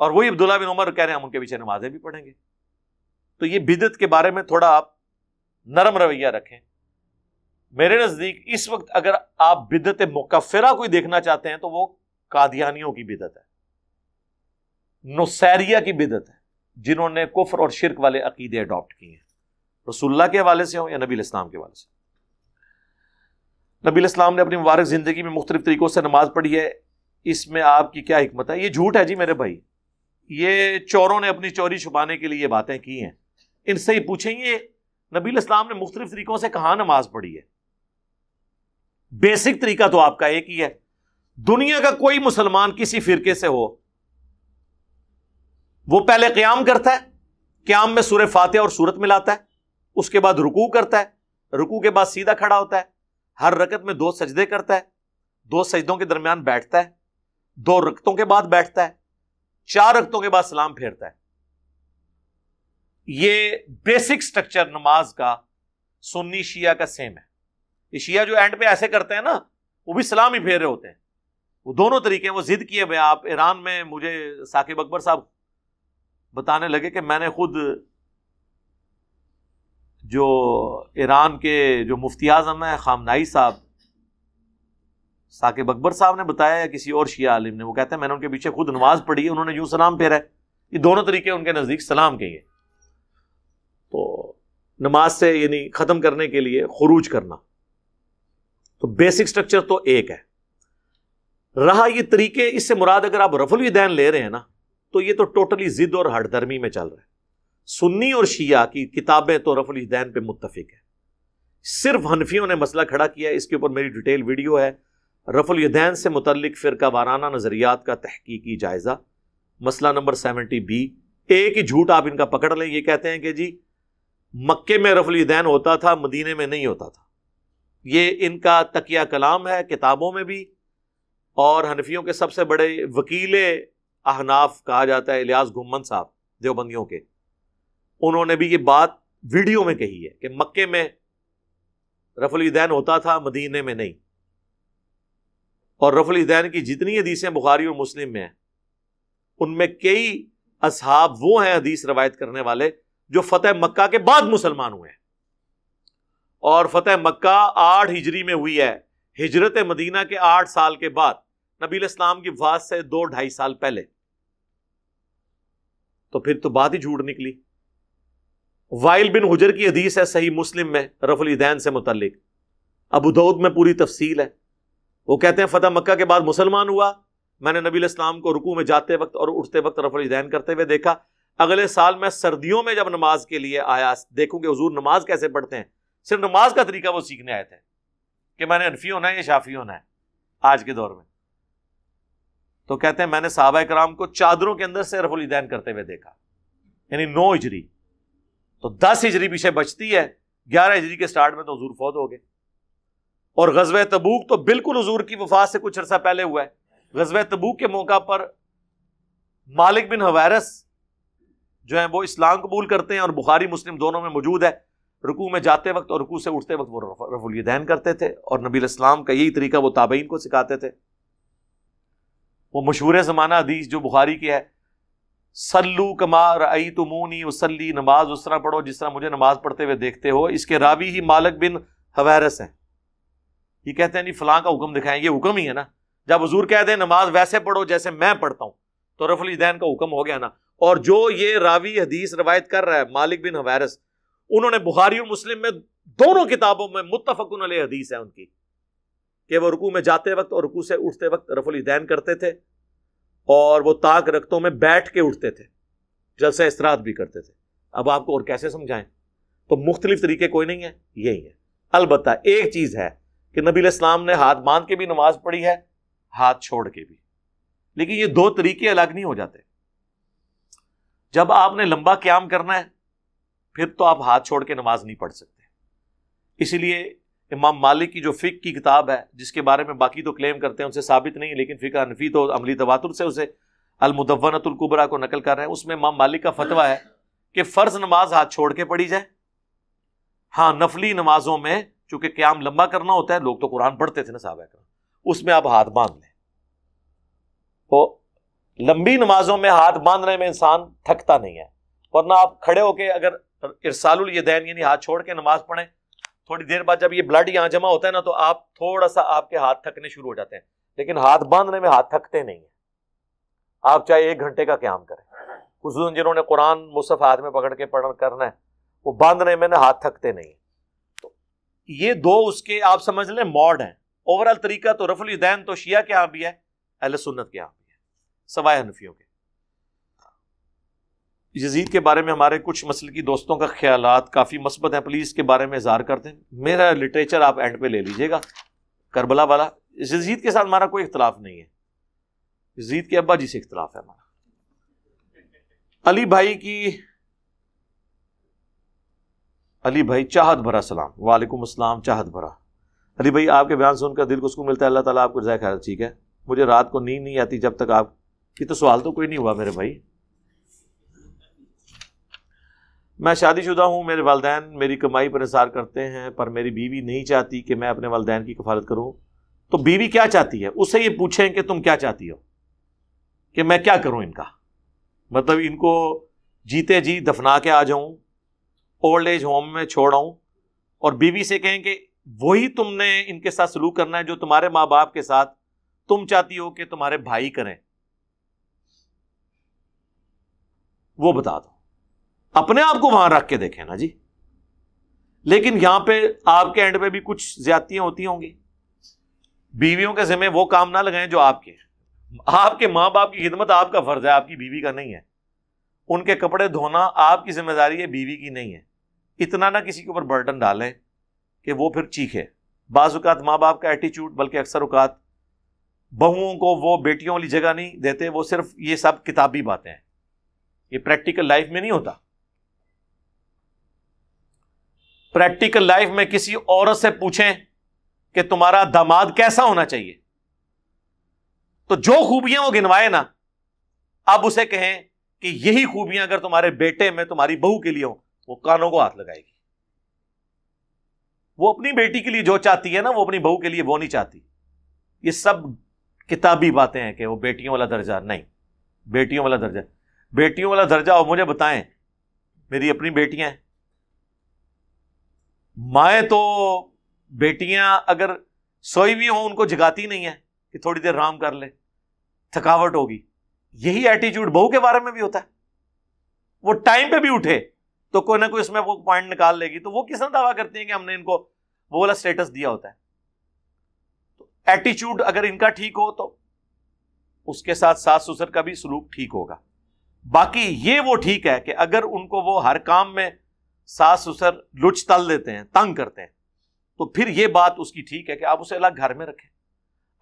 और वही अब्दुल्ला बिन उमर कह रहे हैं हम उनके पीछे नमाजें भी पढ़ेंगे तो ये बिदत के बारे में थोड़ा आप नरम रवैया रखें मेरे नज़दीक इस वक्त अगर आप बिदत मुकफरा कोई देखना चाहते हैं तो वो कादियानियों की बिदत है नुसैरिया की बिदत है जिन्होंने कुफर और शिरक वाले अकीदे अडॉप्ट किए हैं रसुल्ला के हवाले से हो या नबी इस्लाम के हवाले से नबी इस्लाम ने अपनी मुबारक ज़िंदगी में मुख्तलिफ तरीक़ों से नमाज पढ़ी है इसमें आपकी क्या हमत है ये झूठ है जी मेरे भाई ये चोरों ने अपनी चोरी छुपाने के लिए बातें की हैं इनसे ही पूछेंगे नबी इस्लाम ने मुख्तलिफ तरीक़ों से कहा नमाज पढ़ी है बेसिक तरीका तो आपका एक ही है दुनिया का कोई मुसलमान किसी फिरके से हो वो पहले क्याम करता है क्याम में सूर्य फाते और सूरत मिलाता है उसके बाद रुकू करता है रुकू के बाद सीधा खड़ा होता है हर रकत में दो सजदे करता है दो सजदों के दरमियान बैठता है दो रक्तों के बाद बैठता है चार रक्तों के बाद सलाम फेरता है ये बेसिक स्ट्रक्चर नमाज का सुन्नी शिया का सेम है शिया जो एंड पे ऐसे करते हैं ना वो भी सलाम ही फेर रहे होते हैं वो दोनों तरीके हैं वो जिद किए भाई आप ईरान में मुझे साकिब अकबर साहब बताने लगे कि मैंने खुद जो ईरान के जो मुफ्ती आजम हैं खामनाई साहब साकिब अकबर साहब ने बताया या किसी और शिया आलिम ने वो कहते हैं मैंने उनके पीछे खुद नमाज पढ़ी है उन्होंने यूं सलाम फेरा है ये दोनों तरीके उनके नज़दीक सलाम के ये तो नमाज से यानी ख़त्म करने के लिए खरूज करना तो बेसिक स्ट्रक्चर तो एक है रहा ये तरीके इससे मुराद अगर आप रफुल दैन ले रहे हैं ना तो ये तो टोटली जिद और हटदर्मी में चल रहा है सुन्नी और शिया की किताबें तो रफुल दैन पे मुतफिक है सिर्फ हनफियों ने मसला खड़ा किया है इसके ऊपर मेरी डिटेल वीडियो है रफुल दैन से मुतलक फ़िरका वाराना नज़रियात का तहकीकी जायज़ा मसला नंबर सेवेंटी बी एक ही झूठ आप इनका पकड़ लें ये कहते हैं कि जी मक्के में रफुल दैन होता था मदीने में नहीं होता था ये इनका तकिया कलाम है किताबों में भी और हनफियों के सबसे बड़े वकील अहनाफ कहा जाता है इलियास घुम्मन साहब देवबंदियों के उन्होंने भी ये बात वीडियो में कही है कि मक्के में रफल दैन होता था मदीने में नहीं और रफल दैन की जितनी हदीसें बुखारी और मुस्लिम में हैं उनमें कई असहाब वो हैं हदीस रवायत करने वाले जो फतेह मक्का के बाद मुसलमान हुए हैं और फतेह मक्का आठ हिजरी में हुई है हिजरत मदीना के आठ साल के बाद नबील इस्लाम की वफात से दो ढाई साल पहले तो फिर तो बात ही झूठ निकली वाइल बिन हुजर की हदीस है सही मुस्लिम में रफुल दैन से मुतलिक अबू दौद में पूरी तफसील है वो कहते हैं फतेह मक्का के बाद मुसलमान हुआ मैंने नबी इस्लाम को रुकू में जाते वक्त और उठते वक्त रफल दैन करते हुए देखा अगले साल मैं सर्दियों में जब नमाज के लिए आया देखूंगे हजूर नमाज कैसे पढ़ते हैं सिर्फ नमाज का तरीका वो सीखने आए थे कि मैंने अनफी होना है या शाफी होना है आज के दौर में तो कहते हैं मैंने साहबा कराम को चादरों के अंदर से दैन करते हुए देखा यानी नौ हिजरी तो दस हिजरी पीछे बचती है ग्यारह हिजरी के स्टार्ट में तो हजूर फौत हो गए और गजब तबूक तो बिल्कुल हजूर की वफात से कुछ अर्सा पहले हुआ है गजब तबूक के मौका पर मालिक बिन हवैरस जो है वो इस्लाम कबूल करते हैं और बुखारी मुस्लिम दोनों में मौजूद है रुकू में जाते वक्त और रुकू से उठते वक्त वो रफुलदैन करते थे और नबी इस्लाम का यही तरीका वो ताबईन को सिखाते थे वो मशहूर ज़माना हदीस जो बुखारी की है सल्लू कमा रई तुमूनी उसली नमाज उस तरह पढ़ो जिस तरह मुझे नमाज पढ़ते हुए देखते हो इसके रावी ही मालक बिन हवैरस हैं ये कहते हैं नी फला का हुक्म दिखाएं ये हुक्म ही है ना जब हजूर कह दें नमाज वैसे पढ़ो जैसे मैं पढ़ता हूँ तो रफुलदैन का हुक्म हो गया ना और जो ये रावी हदीस रवायत कर रहा है मालिक बिन हवैरस उन्होंने बुखारी और मुस्लिम में दोनों किताबों में मुतफ़न हदीस है उनकी कि वह रुकू में जाते वक्त और रुकू से उठते वक्त रफुलदैन करते थे और वह ताक रक्तों में बैठ के उठते थे जल से इसरात भी करते थे अब आपको और कैसे समझाएं तो मुख्तलिफ तरीके कोई नहीं है यही है अलबत् एक चीज़ है कि नबी इस्लाम ने हाथ बांध के भी नमाज पढ़ी है हाथ छोड़ के भी लेकिन ये दो तरीके अलग नहीं हो जाते जब आपने लंबा क्याम करना है फिर तो आप हाथ छोड़ के नमाज नहीं पढ़ सकते इसीलिए इमाम मालिक की जो फ़िक की किताब है जिसके बारे में बाकी तो क्लेम करते हैं उनसे साबित नहीं लेकिन फ़िक अनफी तो अमली तवातुर से उसे अलमुदवनतुल्कुबरा को नकल कर रहे हैं उसमें इमाम मालिक का फतवा है कि फ़र्ज नमाज हाथ छोड़ के पढ़ी जाए हाँ नफली नमाजों में चूंकि क्याम लंबा करना होता है लोग तो कुरान पढ़ते थे ना साहब कर उसमें आप हाथ बांध लें तो लंबी नमाजों में हाथ बांधने में इंसान थकता नहीं है वरना आप खड़े होके अगर तब इरसालुल यदैन यानी हाथ छोड़ के नमाज पढ़ें थोड़ी देर बाद जब ये ब्लड यहाँ जमा होता है ना तो आप थोड़ा सा आपके हाथ थकने शुरू हो जाते हैं लेकिन हाथ बांधने में हाथ थकते नहीं है आप चाहे एक घंटे का क्याम करें कुछ दिन जिन्होंने कुरान मुसफ़ हाथ में पकड़ के पढ़ करना है वो बांधने में ना हाथ थकते नहीं तो ये दो उसके आप समझ लें मॉड हैं ओवरऑल तरीका तो रफुल दैन तो शिया के यहाँ भी है अहल सुन्नत के यहाँ भी है सवाए हनफियों के यजीद के बारे में हमारे कुछ मसल की दोस्तों का ख्याल काफ़ी मस्बत हैं प्लीज़ इसके बारे में इजहार करते हैं मेरा लिटरेचर आप एंड पे ले लीजिएगा करबला वाला यजीद के साथ हमारा कोई इख्तलाफ नहीं है यजीद के अब्बा जी से इख्तलाफ है हमारा अली भाई की अली भाई चाहत भरा सलाम वालेकुम असलम चाहत भरा अली भाई आपके बयान सुनकर दिल को सुकून मिलता है अल्लाह ताला आपको जय खैर ठीक है मुझे रात को नींद नहीं आती जब तक आप ये तो सवाल तो कोई नहीं हुआ मेरे भाई मैं शादीशुदा हूँ मेरे वालदेन मेरी कमाई पर इसार करते हैं पर मेरी बीवी नहीं चाहती कि मैं अपने वालदेन की कफालत करूँ तो बीवी क्या चाहती है उससे ये पूछें कि तुम क्या चाहती हो कि मैं क्या करूँ इनका मतलब इनको जीते जी दफना के आ जाऊँ ओल्ड एज होम में छोड़ आऊँ और बीवी से कहें कि वही तुमने इनके साथ सलूक करना है जो तुम्हारे माँ बाप के साथ तुम चाहती हो कि तुम्हारे भाई करें वो बता दो अपने आप को वहां रख के देखें ना जी लेकिन यहां पे आपके एंड पे भी कुछ ज्यादतियां होती होंगी बीवियों के जिम्मे वो काम ना लगाएं जो आपके आपके मां बाप की खिदमत आपका फर्ज है आपकी बीवी का नहीं है उनके कपड़े धोना आपकी जिम्मेदारी है बीवी की नहीं है इतना ना किसी के ऊपर बर्डन डाले कि वो फिर चीखे बाज़ात माँ बाप का एटीट्यूड बल्कि अक्सर उकात बहुओं को वो बेटियों वाली जगह नहीं देते वो सिर्फ ये सब किताबी बातें हैं ये प्रैक्टिकल लाइफ में नहीं होता प्रैक्टिकल लाइफ में किसी औरत से पूछें कि तुम्हारा दामाद कैसा होना चाहिए तो जो खूबियां वो गिनवाए ना अब उसे कहें कि यही खूबियां अगर तुम्हारे बेटे में तुम्हारी बहू के लिए हो वो कानों को हाथ लगाएगी वो अपनी बेटी के लिए जो चाहती है ना वो अपनी बहू के लिए वो नहीं चाहती ये सब किताबी बातें हैं कि वो बेटियों वाला दर्जा नहीं बेटियों वाला दर्जा बेटियों वाला दर्जा और मुझे बताएं मेरी अपनी बेटियां माए तो बेटियां अगर सोई भी हो उनको जगाती नहीं है कि थोड़ी देर आराम कर ले थकावट होगी यही एटीट्यूड बहू के बारे में भी होता है वो टाइम पे भी उठे तो कोई ना कोई इसमें वो पॉइंट निकाल लेगी तो वो किसने दावा करती है कि हमने इनको वो वाला स्टेटस दिया होता है तो एटीट्यूड अगर इनका ठीक हो तो उसके साथ सास ससुर का भी सलूक ठीक होगा बाकी ये वो ठीक है कि अगर उनको वो हर काम में सास ससुर लुच तल देते हैं तंग करते हैं तो फिर यह बात उसकी ठीक है कि आप उसे अलग घर में रखें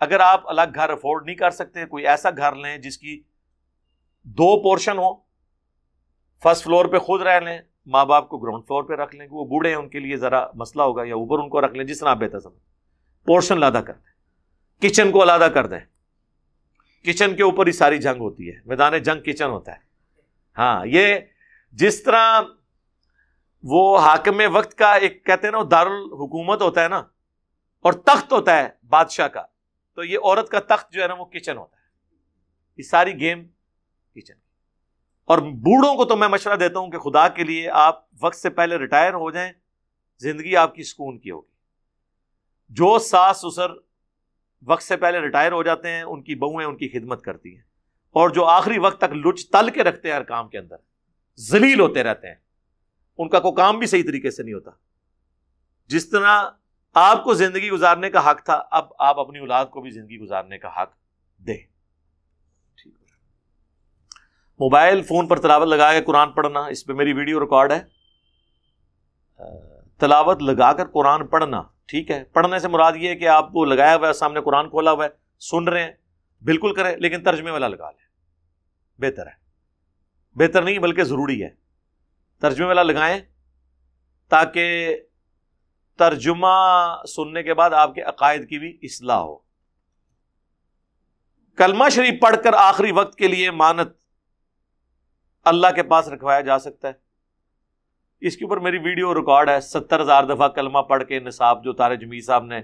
अगर आप अलग घर अफोर्ड नहीं कर सकते कोई ऐसा घर लें जिसकी दो पोर्शन हो फर्स्ट फ्लोर पे खुद रह लें माँ बाप को ग्राउंड फ्लोर पे रख लें वो बूढ़े हैं उनके लिए ज़रा मसला होगा या ऊपर उनको रख लें जिस तरह आप बेहतर समझ पोर्शन अलादा कर दें किचन को अलादा कर दें किचन के ऊपर ही सारी जंग होती है मैदान जंग किचन होता है हाँ ये जिस तरह वो हाकम वक्त का एक कहते हैं ना दारुल हुकूमत होता है ना और तख्त होता है बादशाह का तो ये औरत का तख्त जो है ना वो किचन होता है ये सारी गेम किचन और बूढ़ों को तो मैं मशवरा देता हूं कि खुदा के लिए आप वक्त से पहले रिटायर हो जाए जिंदगी आपकी सुकून की होगी जो सास ससुर वक्त से पहले रिटायर हो जाते हैं उनकी बहुएं उनकी खिदमत करती हैं और जो आखिरी वक्त तक लुच तल के रखते हैं हर काम के अंदर जलील होते रहते हैं उनका को काम भी सही तरीके से नहीं होता जिस तरह आपको जिंदगी गुजारने का हक था अब आप अपनी औलाद को भी जिंदगी गुजारने का हक दें मोबाइल फ़ोन पर तलावत लगा के कुरान पढ़ना इस पर मेरी वीडियो रिकॉर्ड है तलावत लगाकर कुरान पढ़ना ठीक है पढ़ने से मुराद ये है कि आप वो लगाया हुआ है सामने कुरान खोला हुआ है सुन रहे हैं बिल्कुल करें लेकिन तर्जमे वाला लगा लें बेहतर है बेहतर नहीं बल्कि ज़रूरी है तर्जुमे वाला लगाएं ताकि तर्जुमा सुनने के बाद आपके अकायद की भी असलाह हो कलमा शरीफ पढ़कर आखिरी वक्त के लिए मानत अल्लाह के पास रखवाया जा सकता है इसके ऊपर मेरी वीडियो रिकॉर्ड है सत्तर हजार दफा कलमा पढ़ के निसाब जो तारे जमीर साहब ने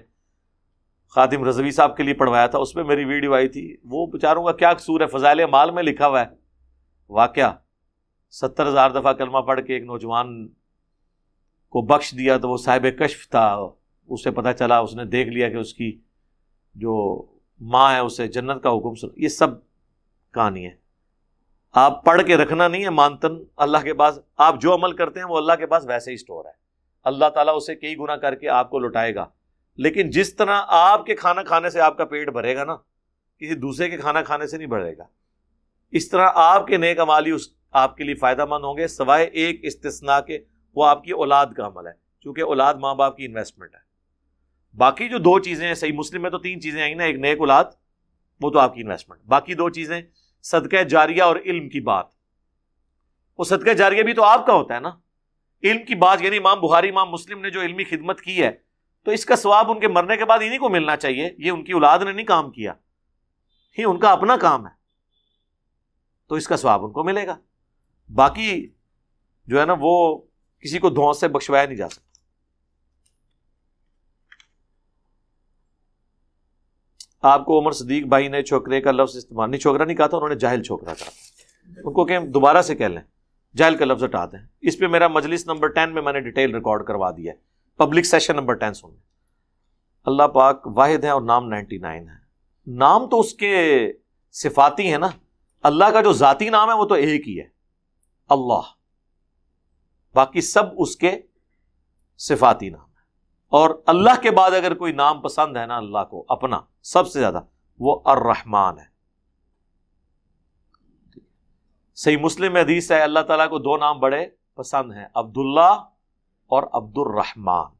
खातिम रजवी साहब के लिए पढ़वाया था उस पर मेरी वीडियो आई थी वो बेचारों का क्या कसूर है फजाइल माल में लिखा हुआ है वाकया सत्तर हज़ार दफ़ा कलमा पढ़ के एक नौजवान को बख्श दिया तो वो साहिब कश्फ था उसे पता चला उसने देख लिया कि उसकी जो माँ है उसे जन्नत का हुक्म सुन ये सब कहानी है आप पढ़ के रखना नहीं है मानतन अल्लाह के पास आप जो अमल करते हैं वो अल्लाह के पास वैसे ही स्टोर है अल्लाह ताला उसे कई गुना करके आपको लुटाएगा लेकिन जिस तरह आपके खाना खाने से आपका पेट भरेगा ना किसी दूसरे के खाना खाने से नहीं भरेगा इस तरह आपके नेक अमाली उस आपके लिए फ़ायदा मंद होंगे सवाए एक इस्तना के वो आपकी औलाद का अमल है क्योंकि औलाद माँ बाप की इन्वेस्टमेंट है बाकी जो दो चीज़ें हैं सही मुस्लिम में तो तीन चीज़ें आई ना एक नेक औलाद वो तो आपकी इन्वेस्टमेंट बाकी दो चीज़ें सदक़ जारिया और इल्म की बात वो सदक़ जारिया भी तो आपका होता है ना इल्म की बात यानी इमाम बुहारी इमाम मुस्लिम ने जो इल्मी खिदमत की है तो इसका स्वाब उनके मरने के बाद इन्हीं को मिलना चाहिए ये उनकी औलाद ने नहीं काम किया ही उनका अपना काम है तो इसका स्वाब उनको मिलेगा बाकी जो है ना वो किसी को धौस से बख्शवाया नहीं जा सकता आपको उमर सदीक भाई ने छोकरे का लफ्ज़ इस्तेमाल नहीं छोकरा नहीं कहा था उन्होंने जाहिल छोकरा कहा उनको कहें दोबारा से कह लें जाहिल का लफ्ज़ हटा दें इस पर मेरा मजलिस नंबर टेन में मैंने डिटेल रिकॉर्ड करवा दिया है पब्लिक सेशन नंबर टेन सुन लें अल्लाह पाक वाहिद है और नाम नाइनटी नाइन है नाम तो उसके सिफाती है ना अल्लाह का जो ज़ाती नाम है वो तो एक ही है अल्लाह बाकी सब उसके सिफाती नाम है और अल्लाह के बाद अगर कोई नाम पसंद है ना अल्लाह को अपना सबसे ज्यादा वो अर्रहमान है सही मुस्लिम हदीस है अल्लाह ताला को दो नाम बड़े पसंद हैं अब्दुल्ला और अब्दुलरहमान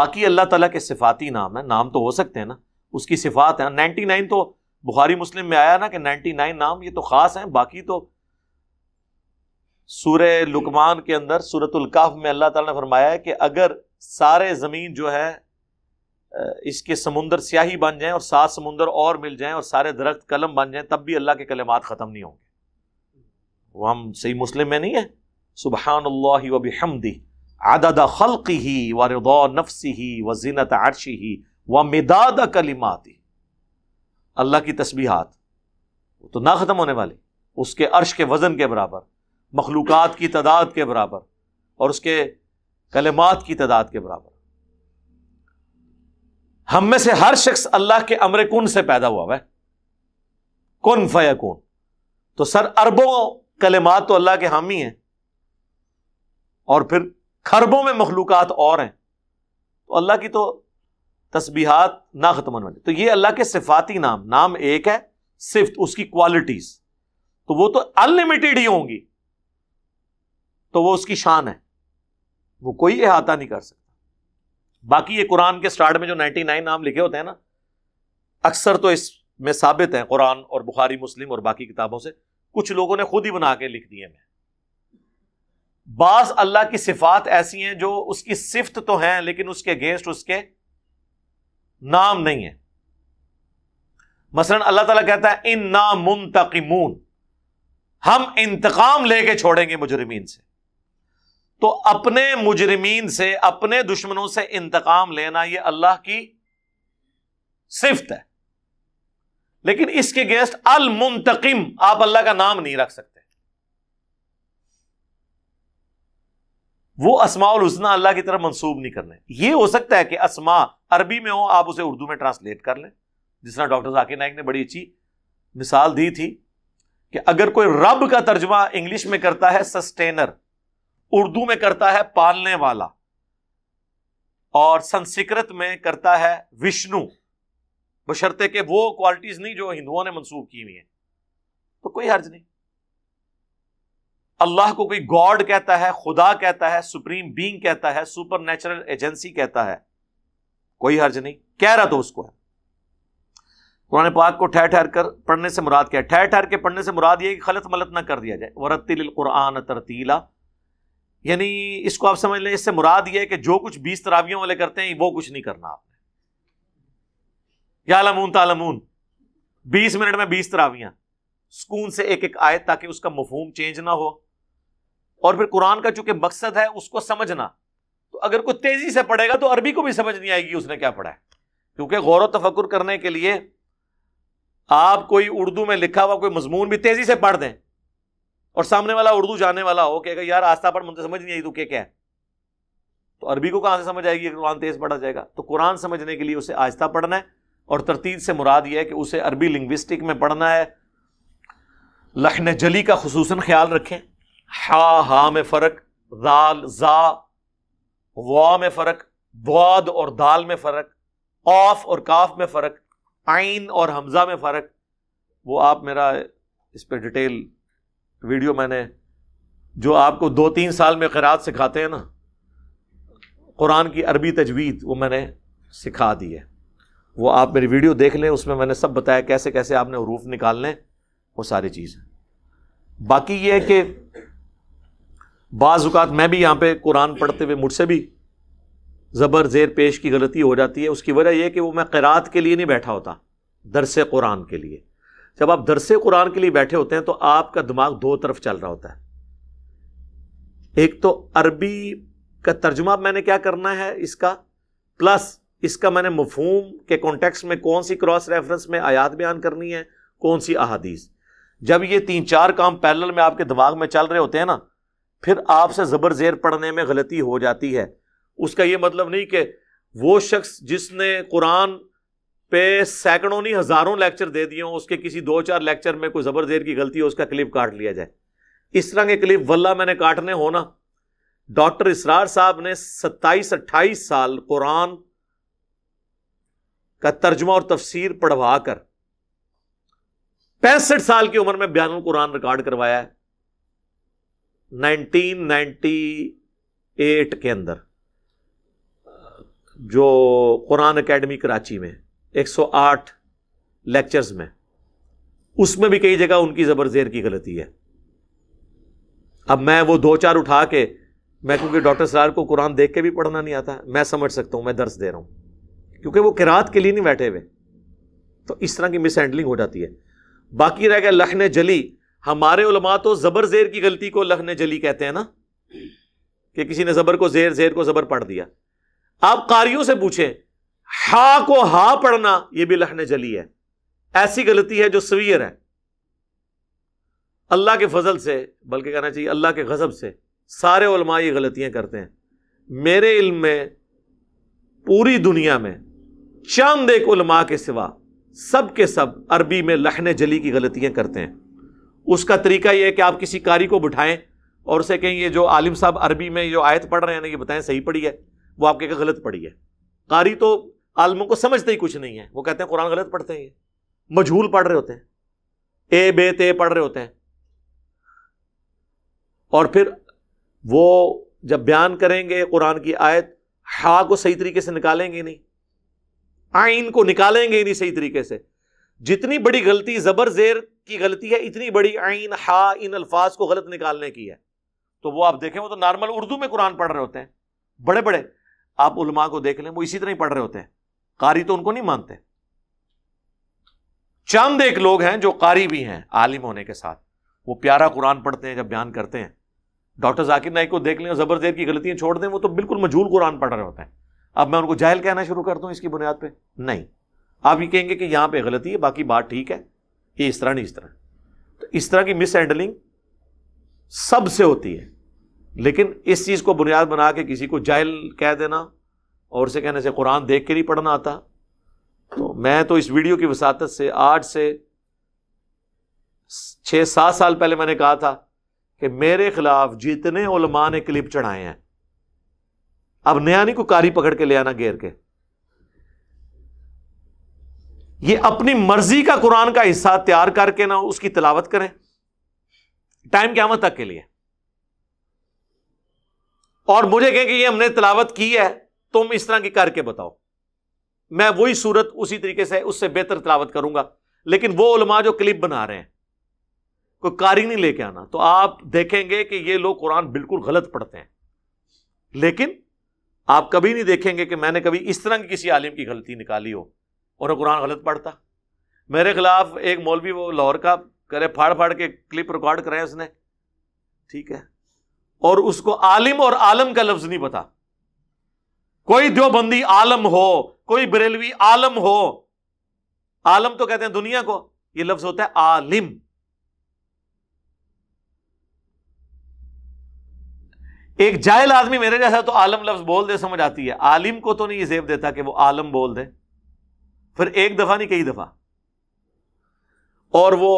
बाकी अल्लाह ताला के सिफाती नाम है नाम तो हो सकते हैं ना उसकी सिफात है नाइनटी नाइन तो बुखारी मुस्लिम में आया ना कि नाइनटी नाइन नाम ये तो खास हैं बाकी तो सूर्य लुकमान के अंदर सूरतुल्काफ में अल्लाह ताला ने फरमाया है कि अगर सारे ज़मीन जो है इसके समुंदर स्याही बन जाए और सात समुंदर और मिल जाए और सारे दरख्त कलम बन जाए तब भी अल्लाह के कलमात ख़त्म नहीं होंगे वो हम सही मुस्लिम में नहीं है सुबहान वबहमदी आदद खल्क ही व रदा नफसी ही व जीनत आरशी ही व मिदाद कलिमाती अल्लाह की तस्बीहात तो ना ख़त्म होने वाली उसके अर्श के वज़न के बराबर मखलूक की तादाद के बराबर और उसके कलेमात की तादाद के बराबर हम में से हर शख्स अल्लाह के अमर कन से पैदा हुआ है कौन फया कौन तो सर अरबों कलेमात तो अल्लाह के हम ही हैं और फिर खरबों में मखलूक और हैं तो अल्लाह की तो तस्बीहात ना ख़त्म तो ये अल्लाह के सिफाती नाम नाम एक है सिफ्त उसकी क्वालिटीज़ तो वो तो अनलिमिटेड ही होंगी तो वो उसकी शान है वो कोई अहाता नहीं कर सकता बाकी ये कुरान के स्टार्ट में जो नाइनटी नाइन नाम लिखे होते हैं ना अक्सर तो इसमें साबित है कुरान और बुखारी मुस्लिम और बाकी किताबों से कुछ लोगों ने खुद ही बना के लिख दिए मैं बाज अल्लाह की सिफात ऐसी हैं जो उसकी सिफ्त तो हैं लेकिन उसके अगेंस्ट उसके नाम नहीं है मसलन अल्लाह ताला कहता है इन नामुन तकीमून हम इंतकाम लेके छोड़ेंगे मुजरमीन से तो अपने मुजरमीन से अपने दुश्मनों से इंतकाम लेना यह अल्लाह की सिफत है लेकिन इसके गेस्ट अल मुंतकिम आप अल्लाह का नाम नहीं रख सकते वो असमाउल हुसना अल्लाह की तरफ मंसूब नहीं करने ये हो सकता है कि असमा अरबी में हो आप उसे उर्दू में ट्रांसलेट कर लें जिस तरह डॉक्टर जाकिर नाइक ने बड़ी अच्छी मिसाल दी थी कि अगर कोई रब का तर्जमा इंग्लिश में करता है सस्टेनर उर्दू में करता है पालने वाला और संस्कृत में करता है विष्णु बशर्ते के वो क्वालिटीज नहीं जो हिंदुओं ने मंसूब की हुई है तो कोई हर्ज नहीं अल्लाह को कोई गॉड कहता है खुदा कहता है सुप्रीम बींग कहता है सुपर नेचुरल एजेंसी कहता है कोई हर्ज नहीं कह रहा तो उसको है कुरान पाक को ठहर ठहर कर पढ़ने से मुराद क्या ठहर ठहर के पढ़ने से मुराद ये कि खलत मलत ना कर दिया जाए वरतिल कुरान तरतीला यानी इसको आप समझ लें इससे मुराद यह है कि जो कुछ बीस तरावियों वाले करते हैं वो कुछ नहीं करना आपने या आलमून तालमून बीस मिनट में बीस तरावियां सुकून से एक एक आयत ताकि उसका मफहूम चेंज ना हो और फिर कुरान का चूंकि मकसद है उसको समझना तो अगर कोई तेजी से पढ़ेगा तो अरबी को भी समझ नहीं आएगी उसने क्या पढ़ा है क्योंकि गौर तफक्र करने के लिए आप कोई उर्दू में लिखा हुआ कोई मजमून भी तेजी से पढ़ दें और सामने वाला उर्दू जाने वाला हो कहेगा यार आस्था पढ़ मुझे समझ नहीं आई तू क्या क्या है तो अरबी को कहां से समझ आएगी कुरान तेज पढ़ा जाएगा तो कुरान समझने के लिए उसे आस्था पढ़ना है और तरतीब से मुराद यह है कि उसे अरबी लिंग्विस्टिक में पढ़ना है लखन जली का खसूस ख्याल रखें हा हा में फ़र्क दाल जा वा में फ़र्क द्वाद और दाल में फ़र्क ऑफ और काफ में फ़र्क आइन और हमजा में फ़र्क वो आप मेरा इस पर डिटेल वीडियो मैंने जो आपको दो तीन साल में खरात सिखाते हैं ना कुरान की अरबी तजवीज़ वो मैंने सिखा दी है वो आप मेरी वीडियो देख लें उसमें मैंने सब बताया कैसे कैसे आपने रूफ़ निकाल लें वो सारी चीज़ है बाकी ये है कि बाज़ात मैं भी यहाँ पे कुरान पढ़ते हुए मुझसे भी ज़बर ज़ेर पेश की गलती हो जाती है उसकी वजह यह कि वो मैं क़रात के लिए नहीं बैठा होता दरस कुरान के लिए जब आप दरसे कुरान के लिए बैठे होते हैं तो आपका दिमाग दो तरफ चल रहा होता है एक तो अरबी का तर्जुमा मैंने क्या करना है इसका प्लस इसका मैंने मफहूम के कॉन्टेक्स्ट में कौन सी क्रॉस रेफरेंस में आयात बयान करनी है कौन सी अहादीस जब ये तीन चार काम पैनल में आपके दिमाग में चल रहे होते हैं ना फिर आपसे ज़बर जेर पढ़ने में गलती हो जाती है उसका यह मतलब नहीं कि वो शख्स जिसने कुरान पे सैकड़ों नहीं हजारों लेक्चर दे दिए उसके किसी दो चार लेक्चर में कोई जबर देर की गलती हो उसका क्लिप काट लिया जाए इस तरह के क्लिप वल्ला मैंने काटने होना डॉक्टर इसरार साहब ने सत्ताईस अट्ठाईस साल कुरान का तर्जमा और तफसीर पढ़वा कर पैंसठ साल की उम्र में बयान कुरान रिकॉर्ड करवाया है 1998 के अंदर जो कुरान एकेडमी कराची में 108 लेक्चर्स में उसमें भी कई जगह उनकी जबर जेर की गलती है अब मैं वो दो चार उठा के मैं क्योंकि डॉक्टर सरार को कुरान देख के भी पढ़ना नहीं आता मैं समझ सकता हूं मैं दर्श दे रहा हूं क्योंकि वो किरात के लिए नहीं बैठे हुए तो इस तरह की मिस हैंडलिंग हो जाती है बाकी रह गया लखन जली हमारे उलमा तो जबर जेर की गलती को लखन जली कहते हैं ना कि किसी ने जबर को जेर जेर को जबर पढ़ दिया आप कारियों से पूछें हा को हा पढ़ना यह भी लहने जली है ऐसी गलती है जो सवियर है अल्लाह के फजल से बल्कि कहना चाहिए अल्लाह के गजब से सारे उलमा ये गलतियां करते हैं मेरे इल्म में पूरी दुनिया में चंद एक उलमा के सिवा सब के सब अरबी में लहने जली की गलतियां करते हैं उसका तरीका यह है कि आप किसी कारी को बिठाएं और उसे कहें ये जो आलिम साहब अरबी में जो आयत पढ़ रहे हैं ना ये बताएं सही पढ़ी है वो आपके कहा गलत पढ़ी है कारी तो आलमों को समझते ही कुछ नहीं है वो कहते हैं कुरान गलत पढ़ते हैं ये मजहूल पढ़ रहे होते हैं ए बे ते पढ़ रहे होते हैं और फिर वो जब बयान करेंगे कुरान की आयत हा को सही तरीके से निकालेंगे नहीं आइन को निकालेंगे नहीं सही तरीके से जितनी बड़ी गलती जबर जेर की गलती है इतनी बड़ी आइन हा इन अल्फाज को गलत निकालने की है तो वो आप देखें वो तो नॉर्मल उर्दू में कुरान पढ़ रहे होते हैं बड़े बड़े आप उलमा को देख लें वो इसी तरह ही पढ़ रहे होते हैं कारी तो उनको नहीं मानते चंद एक लोग हैं जो कारी भी हैं आलिम होने के साथ वो प्यारा कुरान पढ़ते हैं जब बयान करते हैं डॉक्टर जाकिर नाइक को देख लें और की गलतियां छोड़ दें वो तो बिल्कुल मजूल कुरान पढ़ रहे होते हैं अब मैं उनको जाहिल कहना शुरू कर दूं इसकी बुनियाद पर नहीं आप ये कहेंगे कि यहां पर गलती है बाकी बात ठीक है ये इस तरह नहीं इस तरह तो इस तरह की मिसहैंडलिंग सबसे होती है लेकिन इस चीज़ को बुनियाद बना के किसी को जाहिल कह देना और उसे कहने से कुरान देख के नहीं पढ़ना आता तो मैं तो इस वीडियो की वसात से आठ से छह सात साल पहले मैंने कहा था कि मेरे खिलाफ जितने उलमा ने क्लिप चढ़ाए हैं अब नया नहीं को कारी पकड़ के ले आना घेर के ये अपनी मर्जी का कुरान का हिस्सा तैयार करके ना उसकी तलावत करें टाइम क्या तक के लिए और मुझे कहें कि ये हमने तिलावत की है तुम इस तरह की करके बताओ मैं वही सूरत उसी तरीके से उससे बेहतर तलावत करूंगा लेकिन वो उलमा जो क्लिप बना रहे हैं कोई कारी नहीं लेके आना तो आप देखेंगे कि ये लोग कुरान बिल्कुल गलत पढ़ते हैं लेकिन आप कभी नहीं देखेंगे कि मैंने कभी इस तरह की किसी आलिम की गलती निकाली हो और वो कुरान गलत पढ़ता मेरे खिलाफ एक मौलवी वो लाहौर का करे फाड़ फाड़ के क्लिप रिकॉर्ड कराए उसने ठीक है और उसको आलिम और आलम का लफ्ज नहीं पता कोई देवबंदी आलम हो कोई बरेलवी आलम हो आलम तो कहते हैं दुनिया को ये लफ्ज होता है आलिम एक जायल आदमी मेरे जैसा तो आलम लफ्ज बोल दे समझ आती है आलिम को तो नहीं ये जेब देता कि वो आलम बोल दे फिर एक दफा नहीं कई दफा और वो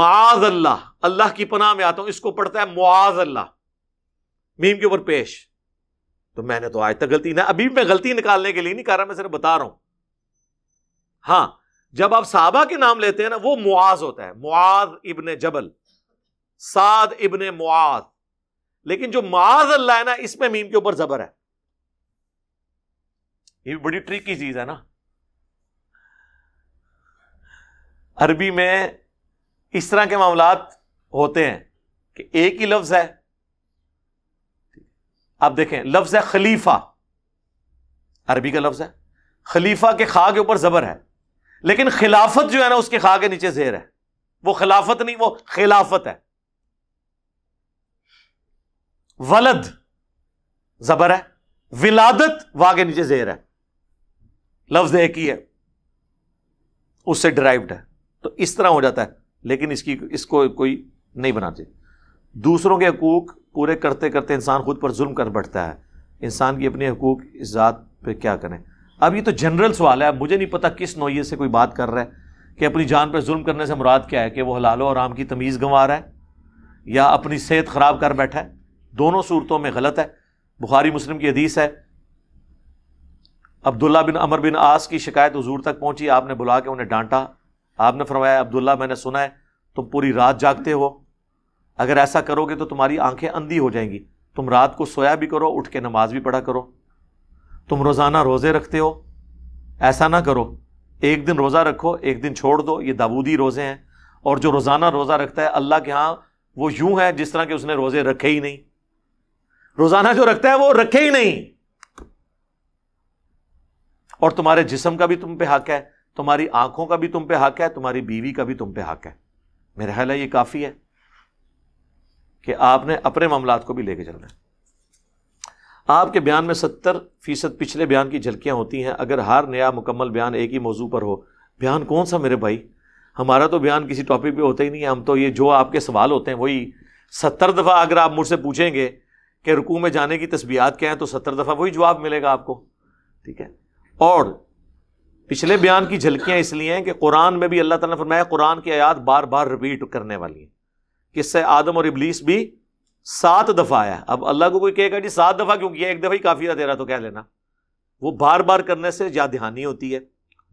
माज अल्लाह अल्लाह की पनाह में आता हूं इसको पढ़ता है मुआज अल्लाह मीम के ऊपर पेश तो मैंने तो आज तक गलती ना अभी मैं गलती निकालने के लिए नहीं कर रहा मैं सिर्फ बता रहा हूं हां जब आप साहबा के नाम लेते हैं ना वो मुआज होता है मुआज इबन जबल साद इबन मुआज लेकिन जो मुआज अल्लाह है ना इसमें मीम के ऊपर जबर है ये बड़ी ट्रिकी चीज है ना अरबी में इस तरह के मामला होते हैं कि एक ही लफ्ज है आप देखें लफ्ज है खलीफा अरबी का लफ्ज है खलीफा के खा के ऊपर जबर है लेकिन खिलाफत जो है ना उसके खा के नीचे जेर है वो खिलाफत नहीं वो खिलाफत है वलद जबर है विलादत वाह के नीचे जेर है लफ्ज एक ही है उससे डिराइव्ड है तो इस तरह हो जाता है लेकिन इसकी इसको कोई नहीं बनाते दूसरों के हकूक़ पूरे करते करते इंसान खुद पर जुल्म कर बैठता है इंसान की अपने हकूक़ इस ज़ात पर क्या करें अब ये तो जनरल सवाल है मुझे नहीं पता किस नौीय से कोई बात कर रहा है कि अपनी जान पर जुल्म करने से मुराद क्या है कि वह हलाल और आम की तमीज़ गंवा रहा है या अपनी सेहत ख़राब कर बैठा है दोनों सूरतों में गलत है बुखारी मुस्लिम की हदीस है अब्दुल्ला बिन अमर बिन आस की शिकायत हजूर तक पहुंची आपने बुला के उन्हें डांटा आपने फरमाया अब्दुल्ला मैंने सुना है तुम पूरी रात जागते हो अगर ऐसा करोगे तो तुम्हारी आंखें अंधी हो जाएंगी तुम रात को सोया भी करो उठ के नमाज भी पढ़ा करो तुम रोज़ाना रोज़े रखते हो ऐसा ना करो एक दिन रोज़ा रखो एक दिन छोड़ दो ये दाऊदी रोज़े हैं और जो रोज़ाना रोज़ा रखता है अल्लाह के यहाँ वो यूं है जिस तरह के उसने रोज़े रखे ही नहीं रोज़ाना जो रखता है वो रखे ही नहीं और तुम्हारे जिसम का भी तुम पे हक है तुम्हारी आंखों का भी तुम पे हक है तुम्हारी बीवी का भी तुम पे हक है मेरा ख्याल है ये काफ़ी है कि आपने अपने मामला को भी लेके चलना है आपके बयान में सत्तर फ़ीसद पिछले बयान की झलकियां होती हैं अगर हर नया मुकम्मल बयान एक ही मौजू पर हो बयान कौन सा मेरे भाई हमारा तो बयान किसी टॉपिक पर होता ही नहीं है हम तो ये जो आपके सवाल होते हैं वही सत्तर दफ़ा अगर आप मुझसे पूछेंगे कि रुकू में जाने की तस्बियात क्या है तो सत्तर दफ़ा वही जवाब मिलेगा आपको ठीक है और पिछले बयान की झलकियां इसलिए हैं कि कुरान में भी अल्लाह ताला ने फरमाया कुरान की आयात बार बार रिपीट करने वाली हैं किससे आदम और इबलीस भी सात दफ़ा आया अब अल्लाह को कोई कहेगा जी सात दफ़ा क्यों किया एक दफ़ा ही काफ़ी है तेरा तो कह लेना वो बार बार करने से ज्यादा ध्यानी होती है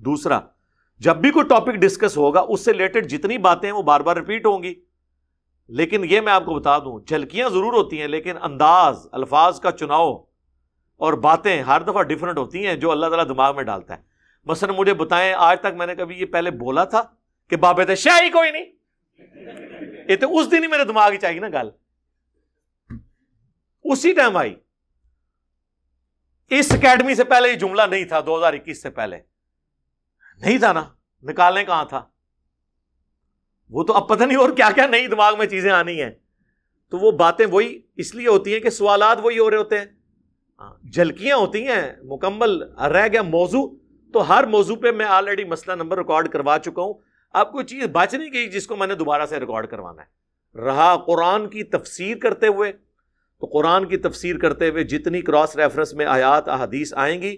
दूसरा जब भी कोई टॉपिक डिस्कस होगा उससे रिलेटेड जितनी बातें हैं वो बार बार रिपीट होंगी लेकिन ये मैं आपको बता दूं झलकियां ज़रूर होती हैं लेकिन अंदाज अल्फाज का चुनाव और बातें हर दफ़ा डिफरेंट होती हैं जो अल्लाह ताला दिमाग में डालता है मसलन मुझे बताएं आज तक मैंने कभी ये पहले बोला था कि बाबे तो शाही कोई नहीं ये तो उस दिन ही मेरे दिमाग आई ना गल उसी टाइम आई इस अकेडमी से पहले ये जुमला नहीं था 2021 से पहले नहीं था ना निकालने कहां था वो तो अब पता नहीं और क्या क्या नई दिमाग में चीजें आनी है तो वो बातें वही इसलिए होती हैं कि सवालात वही हो रहे होते हैं हाँ, झलकियां होती हैं मुकम्मल रह गया मौजू तो हर मौजू पे मैं ऑलरेडी मसला नंबर रिकॉर्ड करवा चुका हूं आप कोई चीज़ बच नहीं गई जिसको मैंने दोबारा से रिकॉर्ड करवाना है रहा कुरान की तफसीर करते हुए तो कुरान की तफसीर करते हुए जितनी क्रॉस रेफरेंस में आयात अदीस आएंगी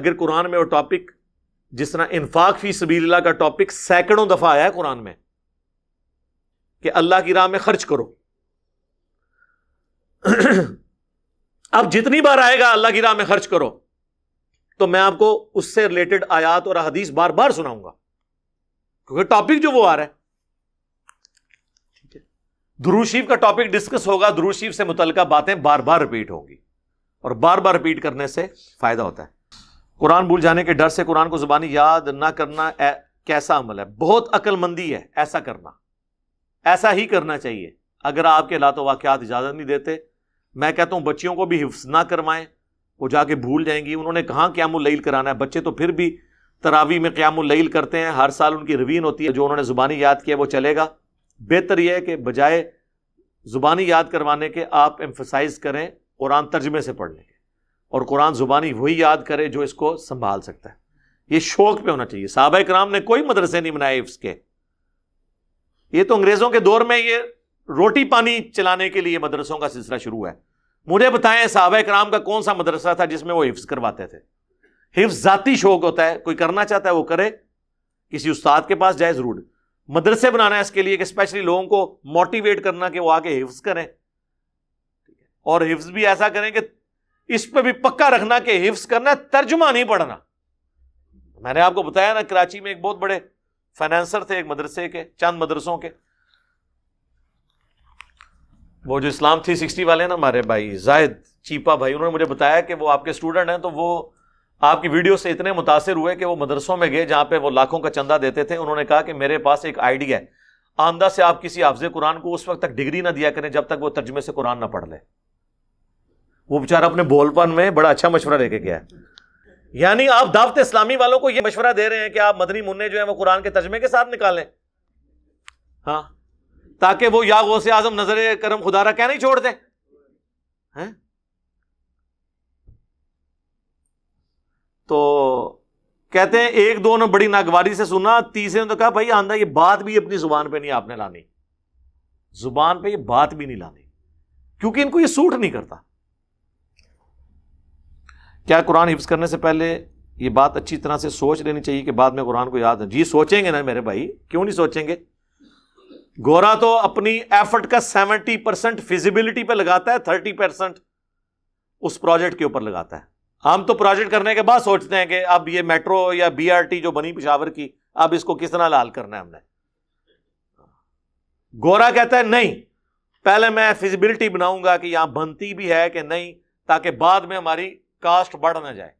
अगर कुरान में वो टॉपिक जिस तरह इन्फाक फी सबील्ला का टॉपिक सैकड़ों दफ़ा आया है कुरान में कि अल्लाह की राह में खर्च करो [CLEARS THROAT] अब जितनी बार आएगा अल्लाह की राह में खर्च करो तो मैं आपको उससे रिलेटेड आयात और अदीस बार बार सुनाऊंगा क्योंकि टॉपिक जो वो आ रहा है ठीक है ध्रुव का टॉपिक डिस्कस होगा ध्रुव से मुतल बातें बार बार रिपीट होगी और बार बार रिपीट करने से फायदा होता है कुरान भूल जाने के डर से कुरान को जुबानी याद ना करना कैसा अमल है बहुत अकलमंदी है ऐसा करना ऐसा ही करना चाहिए अगर आपके ला तो वाकत इजाज़त नहीं देते मैं कहता हूं बच्चियों को भी हिफ्स ना करवाएं वो जाके भूल जाएंगी उन्होंने कहा क्या मुल कराना है बच्चे तो फिर भी तरावी में क्याम लईल करते हैं हर साल उनकी रवीन होती है जो उन्होंने ज़ुबानी याद किया वो चलेगा बेहतर यह है कि बजाय ज़ुबानी याद करवाने के आप एम्फोसाइज करें कुरान तर्जमे से पढ़ने के और कुरान ज़ुबानी वही याद करे जो इसको संभाल सकता है ये शौक पे होना चाहिए साहब कराम ने कोई मदरसे नहीं बनाए इसके ये तो अंग्रेज़ों के दौर में ये रोटी पानी चलाने के लिए मदरसों का सिलसिला शुरू है मुझे बताएं साहब कराम का कौन सा मदरसा था जिसमें वो हिफ्स करवाते थे हिफ्स जाती शौक होता है कोई करना चाहता है वो करे किसी उस्ताद के पास जाए जरूर मदरसे बनाना है इसके लिए कि स्पेशली लोगों को मोटिवेट करना कि वो आके हिफ्स करें और हिफ्स भी ऐसा करें कि इस पर भी पक्का रखना कि हिफ्स करना तर्जुमा नहीं पढ़ना मैंने आपको बताया ना कराची में एक बहुत बड़े फाइनेंसर थे एक मदरसे के चंद मदरसों के वो जो इस्लाम थ्री सिक्सटी वाले ना हमारे भाई जाहिद चीपा भाई उन्होंने मुझे बताया कि वो आपके स्टूडेंट हैं तो वो आपकी वीडियो से इतने मुतासर हुए कि वो मदरसों में गए जहाँ पे वो लाखों का चंदा देते थे उन्होंने कहा कि मेरे पास एक आइडिया है आमदा से आप किसी हाफज कुरान को उस वक्त तक डिग्री ना दिया करें जब तक वो तर्जमे से कुरान ना पढ़ ले वो बेचारा अपने बोलपन में बड़ा अच्छा मशवरा लेके गया है यानी आप दावत इस्लामी वालों को यह मशवरा दे रहे हैं कि आप मदनी मुन्ने जो है वो कुरान के तर्जमे के साथ निकालें हाँ ताकि वो या गौसे आजम नजर करम खुदारा क्या नहीं छोड़ दें हैं तो कहते हैं एक दो ने बड़ी नागवारी से सुना तीसरे ने तो कहा भाई आंदा ये बात भी अपनी जुबान पे नहीं आपने लानी जुबान पे ये बात भी नहीं लानी क्योंकि इनको ये सूट नहीं करता क्या कुरान हिफ्स करने से पहले ये बात अच्छी तरह से सोच लेनी चाहिए कि बाद में कुरान को याद जी सोचेंगे ना मेरे भाई क्यों नहीं सोचेंगे गोरा तो अपनी एफर्ट का सेवेंटी परसेंट फिजिबिलिटी पर लगाता है थर्टी परसेंट उस प्रोजेक्ट के ऊपर लगाता है हम तो प्रोजेक्ट करने के बाद सोचते हैं कि अब ये मेट्रो या बीआरटी जो बनी पिशावर की अब इसको किस तरह लाल करना है हमने गोरा कहता है नहीं पहले मैं फिजिबिलिटी बनाऊंगा कि यहां बनती भी है कि नहीं ताकि बाद में हमारी कास्ट बढ़ ना जाए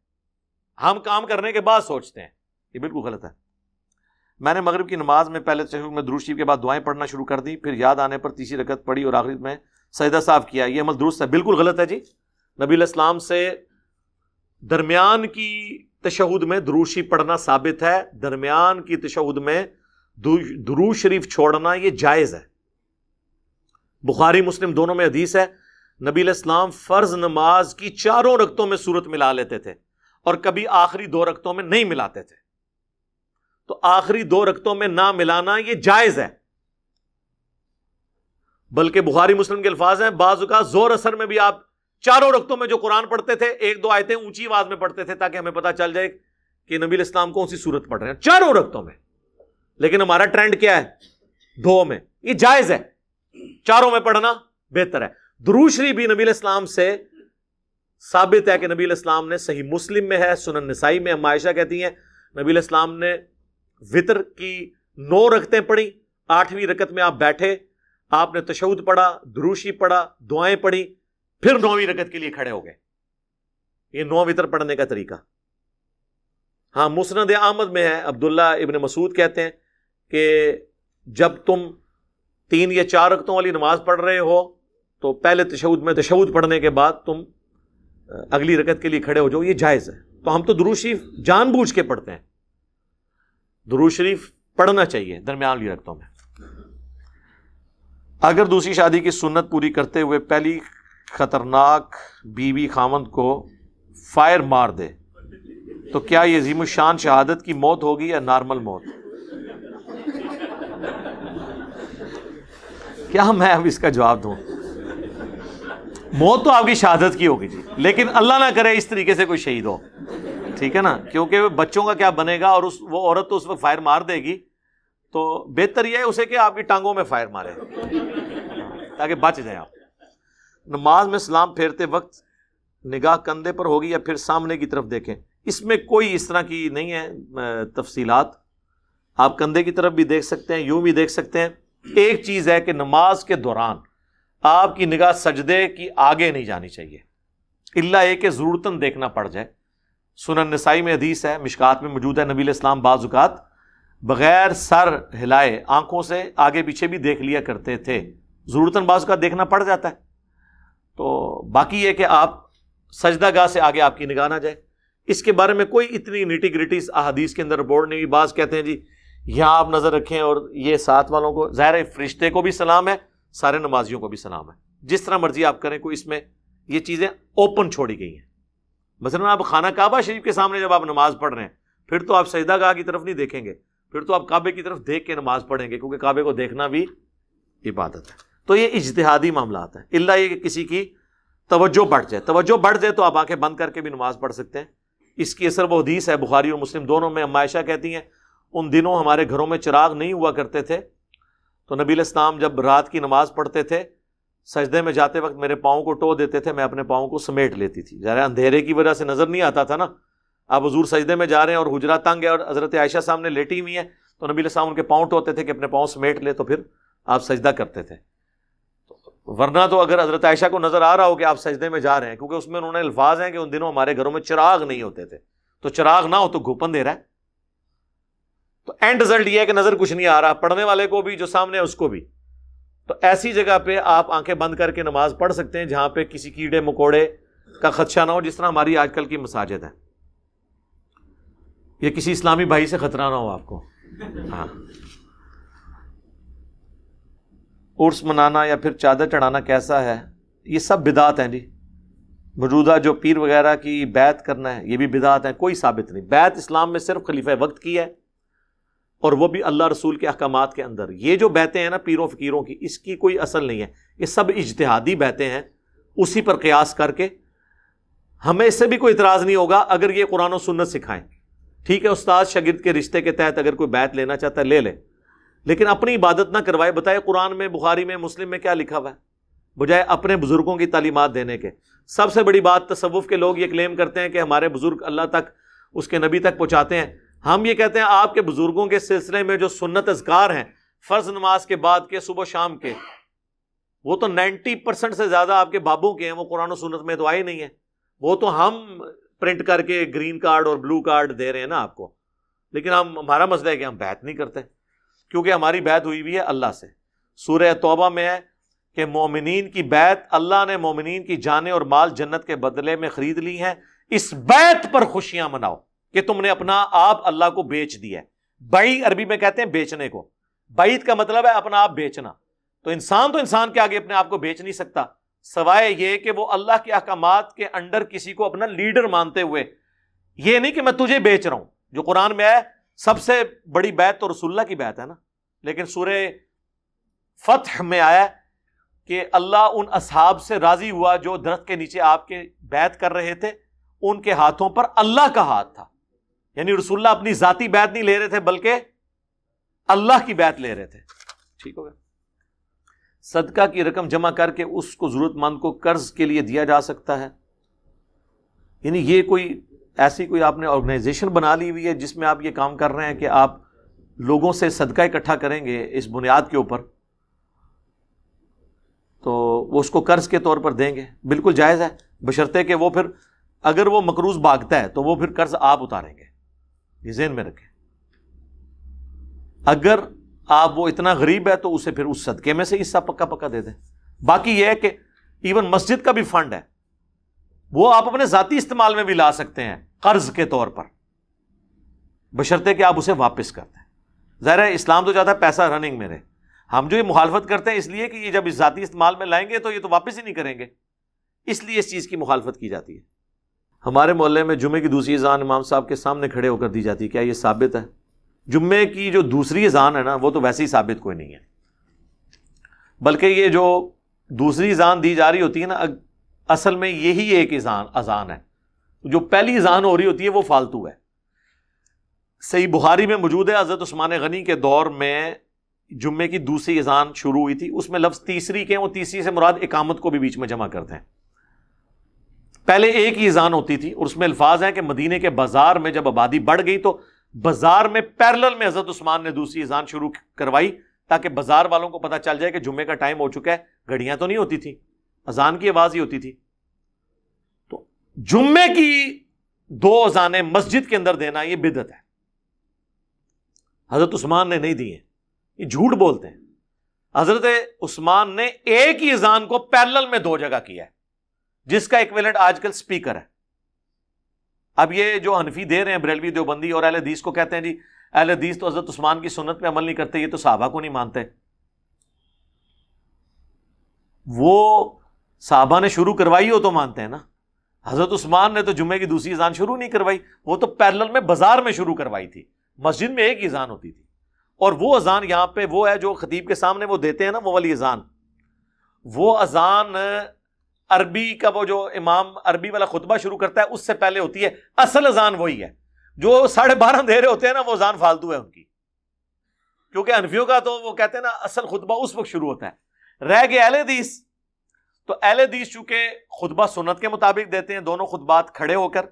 हम काम करने के बाद सोचते हैं ये बिल्कुल गलत है मैंने मगरब की नमाज में पहले तशहद में द्रूशीफ के बाद दुआएं पढ़ना शुरू कर दी फिर याद आने पर तीसरी रकत पढ़ी और आखिर में सजदा साफ किया ये अमल दुरुस्त है बिल्कुल गलत है जी नबी नबीलाम से दरमियान की तशहद में दरूशी पढ़ना साबित है दरमियान की तशहद में दरू शरीफ छोड़ना यह जायज़ है बुखारी मुस्लिम दोनों में अधीस है नबी इस्लाम फ़र्ज़ नमाज की चारों रक्तों में सूरत मिला लेते थे और कभी आखिरी दो रक्तों में नहीं मिलाते थे तो आखिरी दो रक्तों में ना मिलाना यह जायज़ है बल्कि बुखारी मुस्लिम के अल्फाज हैं बाज़ जोर असर में भी आप चारों रक्तों में जो कुरान पढ़ते थे एक दो आयतें ऊंची आवाज में पढ़ते थे ताकि हमें पता चल जाए कि नबी इस्लाम कौन सी सूरत पढ़ रहे हैं चारों रक्तों में लेकिन हमारा ट्रेंड क्या है दो में ये जायज है चारों में पढ़ना बेहतर है दुरूशरी भी नबी इस्लाम से साबित है कि नबी इस्लाम ने सही मुस्लिम में है सुनन नसाई में मायशा कहती हैं नबी इस्लाम ने वितर की नौ रकतें पढ़ी आठवीं रकत में आप बैठे आपने तशद पढ़ा दुरूशी पढ़ा दुआएं पढ़ी फिर नौवीं रकत के लिए खड़े हो गए ये नौ वितर पढ़ने का तरीका हाँ मुसनद आमद में है अब्दुल्ला इबन मसूद कहते हैं कि जब तुम तीन या चार रकतों वाली नमाज पढ़ रहे हो तो पहले तशद में तशद पढ़ने के बाद तुम अगली रकत के लिए खड़े हो जाओ ये जायज़ है तो हम तो दुरू शरीफ जानबूझ के पढ़ते हैं दुरू शरीफ पढ़ना चाहिए दरमियान वाली रकतों में अगर दूसरी शादी की सुन्नत पूरी करते हुए पहली ख़तरनाक बीवी खामंद को फायर मार दे तो क्या ये जीम शान शहादत की मौत होगी या नॉर्मल मौत क्या मैं अब इसका जवाब दूँ मौत तो आपकी शहादत की होगी जी लेकिन अल्लाह ना करे इस तरीके से कोई शहीद हो ठीक है ना क्योंकि बच्चों का क्या बनेगा और उस वो औरत तो उस पर फायर मार देगी तो बेहतर यह है उसे कि आपकी टांगों में फायर मारे ताकि बच जाए आप नमाज में सलाम फेरते वक्त निगाह कंधे पर होगी या फिर सामने की तरफ देखें इसमें कोई इस तरह की नहीं है तफसीलात आप कंधे की तरफ भी देख सकते हैं यूं भी देख सकते हैं एक चीज़ है कि नमाज के दौरान आपकी निगाह सजदे की आगे नहीं जानी चाहिए इल्ला एक ज़रूरतन देखना पड़ जाए सुनन नसाई में हदीस है मिशकात में मौजूद है नबी इस्लाम बाजुकात बग़ैर सर हिलाए आंखों से आगे पीछे भी देख लिया करते थे ज़रूरतन बाजुकात देखना पड़ जाता है तो बाकी है कि आप सजदा गाह से आगे आपकी निगाह ना जाए इसके बारे में कोई इतनी निटी ग्रिटी अहादीस के अंदर बोर्ड नहीं बाज़ कहते हैं जी यहाँ आप नज़र रखें और ये साथ वालों को ज़ाहिर फरिश्ते को भी सलाम है सारे नमाजियों को भी सलाम है जिस तरह मर्जी आप करें कोई इसमें ये चीज़ें ओपन छोड़ी गई हैं मसलन आप खाना काबा शरीफ के सामने जब आप नमाज़ पढ़ रहे हैं फिर तो आप सजदा गाह की तरफ नहीं देखेंगे फिर तो आप काबे की तरफ देख के नमाज़ पढ़ेंगे क्योंकि काबे को देखना भी इबादत है तो ये इजतहादी मामला है इल्ला ये किसी की तवज्जो बढ़ जाए तवज्जो बढ़ जाए तो आप आंखें बंद करके भी नमाज पढ़ सकते हैं इसकी असर वो हदीस है बुखारी और मुस्लिम दोनों में अमायशा कहती हैं उन दिनों हमारे घरों में चिराग नहीं हुआ करते थे तो नबी इस्लाम जब रात की नमाज पढ़ते थे सजदे में जाते वक्त मेरे पाँव को टो देते थे मैं अपने पाँव को समेट लेती थी ज़रा अंधेरे की वजह से नज़र नहीं आता था ना आप हजूर सजदे में जा रहे हैं और हुजरा तंग है और हज़रत आयशा सामने लेटी हुई हैं तो नबी इस्लाम उनके पाँव टोते थे कि अपने पाँव समेट ले तो फिर आप सजदा करते थे वरना तो अगर हजरत आयशा को नज़र आ रहा हो कि आप सजदे में जा रहे हैं क्योंकि उसमें उन्होंने अल्फाज हैं कि उन दिनों हमारे घरों में चिराग नहीं होते थे तो चिराग ना हो तो घुपन दे रहा है तो एंड रिजल्ट यह है कि नज़र कुछ नहीं आ रहा पढ़ने वाले को भी जो सामने है उसको भी तो ऐसी जगह पर आप आंखें बंद करके नमाज पढ़ सकते हैं जहां पर किसी कीड़े मकोड़े का खदशा ना हो जिस तरह हमारी आजकल की मसाजिद है ये किसी इस्लामी भाई से खतरा ना हो आपको हाँ उर्स मनाना या फिर चादर चढ़ाना कैसा है ये सब बिदात हैं जी मौजूदा जो पीर वगैरह की बैत करना है ये भी बिदात है कोई साबित नहीं बैत इस्लाम में सिर्फ खलीफा वक्त की है और वह भी अल्लाह रसूल के अहकाम के अंदर ये जो बैतें हैं ना पीरों फ़कीरों की इसकी कोई असल नहीं है ये सब इजतहादी बैतें हैं उसी पर कयास करके हमें इससे भी कोई इतराज़ नहीं होगा अगर ये कुरान और सुन्नत सिखाएं ठीक है उस्ताद शगिर्द के रिश्ते के तहत अगर कोई बैत लेना चाहता है ले लें लेकिन अपनी इबादत ना करवाए बताए कुरान में बुखारी में मुस्लिम में क्या लिखा हुआ है बुझाए अपने बुजुर्गों की तालीमत देने के सबसे बड़ी बात तसवुफ़ के लोग ये क्लेम करते हैं कि हमारे बुजुर्ग अल्लाह तक उसके नबी तक पहुँचाते हैं हम ये कहते हैं आपके बुजुर्गों के सिलसिले में जो सुन्नत असगार हैं फ़र्ज नमाज के बाद के सुबह शाम के वो तो नाइन्टी परसेंट से ज़्यादा आपके बाबू के हैं वो कुरान सुन्नत में तो आए नहीं है वो तो हम प्रिंट करके ग्रीन कार्ड और ब्लू कार्ड दे रहे हैं ना आपको लेकिन हम हमारा मसला है कि हम बैठ नहीं करते क्योंकि हमारी बैत हुई हुई है अल्लाह से सूर्य तोबा में है कि मोमिन की बैत अल्लाह ने मोमिन की जाने और माल जन्नत के बदले में खरीद ली है इस बैत पर खुशियां मनाओ कि तुमने अपना आप अल्लाह को बेच दिया है बई अरबी में कहते हैं बेचने को बैत का मतलब है अपना आप बेचना तो इंसान तो इंसान के आगे अपने आप को बेच नहीं सकता सवाए यह कि वो अल्लाह के अहकाम के अंडर किसी को अपना लीडर मानते हुए यह नहीं कि मैं तुझे बेच रहा हूं जो कुरान में है सबसे बड़ी बैत तो रसुल्ला की बैत है ना लेकिन सूर्य फतह में आया कि अल्लाह उन असहाब से राज़ी हुआ जो दरख्त के नीचे आपके बैत कर रहे थे उनके हाथों पर अल्लाह का हाथ था यानी रसुल्ला अपनी जाति बैत नहीं ले रहे थे बल्कि अल्लाह की बैत ले रहे थे ठीक हो गया सदका की रकम जमा करके उसको ज़रूरतमंद को कर्ज के लिए दिया जा सकता है यानी ये कोई ऐसी कोई आपने ऑर्गेनाइजेशन बना ली हुई है जिसमें आप ये काम कर रहे हैं कि आप लोगों से सदका इकट्ठा करेंगे इस बुनियाद के ऊपर तो वो उसको कर्ज के तौर पर देंगे बिल्कुल जायज़ है बशर्ते कि वो फिर अगर वो मकरूज भागता है तो वो फिर कर्ज आप उतारेंगे ये जेन में रखें अगर आप वो इतना गरीब है तो उसे फिर उस सदके में से हिस्सा पक्का पक्का दे दें बाकी यह है कि इवन मस्जिद का भी फंड है वो आप अपने ज़ाती इस्तेमाल में भी ला सकते हैं कर्ज के तौर पर बशर्ते कि आप उसे वापस करते हैं ज़ाहिर है इस्लाम तो ज़्यादा पैसा रनिंग में रहे हम जो ये मुखालफत करते हैं इसलिए कि ये जब इस ज़ाती इस्तेमाल में लाएंगे तो ये तो वापस ही नहीं करेंगे इसलिए इस चीज़ की मुखालफत की जाती है हमारे मोहल्ले में जुमे की दूसरी अजान इमाम साहब के सामने खड़े होकर दी जाती है क्या यह साबित है जुम्मे की जो दूसरी अजान है ना वो तो वैसे ही साबित कोई नहीं है बल्कि ये जो दूसरी जान दी जा रही होती है ना असल में यही एक अजान अजान है जो पहली इजान हो रही होती है वो फालतू है सही बुहारी में मौजूद है हज़रत उस्मान गनी के दौर में जुम्मे की दूसरी इजान शुरू हुई थी उसमें लफ्ज़ तीसरी के वो तीसरी से मुराद इकामत को भी बीच में जमा करते हैं पहले एक ही ईजान होती थी और उसमें अल्फाज हैं कि मदीने के बाजार में जब आबादी बढ़ गई तो बाजार में पैरल में हजरत उस्मान ने दूसरी ईजान शुरू करवाई ताकि बाजार वालों को पता चल जाए कि जुम्मे का टाइम हो चुका है घड़ियां तो नहीं होती थी अजान की आवाज़ ही होती थी तो जुम्मे की दो अजानें मस्जिद के अंदर देना यह बिदत है हज़रत उस्मान ने नहीं दिए ये झूठ बोलते हैं हज़रत उस्मान ने एक ही अजान को पैरल में दो जगह किया है जिसका एक इक्वेलेंट आजकल स्पीकर है अब ये जो हनफी दे रहे हैं ब्रेलवी देवबंदी और अहल को कहते हैं जी अहल तो हजरत उस्मान की सुनत पर अमल नहीं करते ये तो साहबा को नहीं मानते वो साहबा ने शुरू करवाई हो तो मानते हैं ना हजरत उस्मान ने तो जुम्मे की दूसरी ईजान शुरू नहीं करवाई वो तो पैरल में बाजार में शुरू करवाई थी मस्जिद में एक ईजान होती थी और वो अजान यहाँ पे वो है जो खतीब के सामने वो देते हैं ना वो वाली अजान वो अजान अरबी का वो जो इमाम अरबी वाला खुतबा शुरू करता है उससे पहले होती है असल अजान वही है जो साढ़े बारह देरे होते हैं ना वो अजान फालतू है उनकी क्योंकि अनफियों का तो वो कहते हैं ना असल खुतबा उस वक्त शुरू होता है रह गए अहल हदीस तो एल हदीस चूंकि खुतबा सुनत के मुताबिक देते हैं दोनों खुतबात खड़े होकर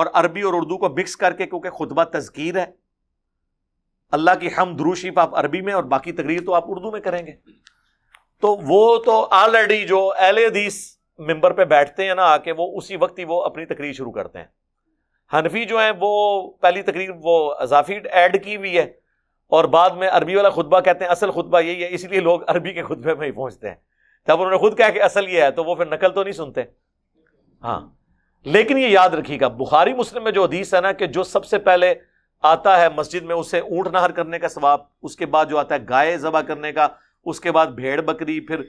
और अरबी और उर्दू को मिक्स करके क्योंकि खुतबा तस्कीर है अल्लाह की हम द्रूशीफ आप अरबी में और बाकी तकरीर तो आप उर्दू में करेंगे तो वो तो ऑलरेडी जो एल हदीस मेंबर पे बैठते हैं ना आके वो उसी वक्त ही वो अपनी तकरीर शुरू करते हैं हनफी जो है वो पहली तकरीर वो अजाफी ऐड की हुई है और बाद में अरबी वाला खुतबा कहते हैं असल खुतबा यही है इसलिए लोग अरबी के खुतबे में ही पहुंचते हैं जब उन्होंने खुद कहा कि असल ये है तो वो फिर नकल तो नहीं सुनते हाँ लेकिन ये याद रखिएगा बुखारी मुस्लिम में जो हदीस है ना कि जो सबसे पहले आता है मस्जिद में उसे ऊँट नहर करने का स्वाब उसके बाद जो आता है गाय जबा करने का उसके बाद भेड़ बकरी फिर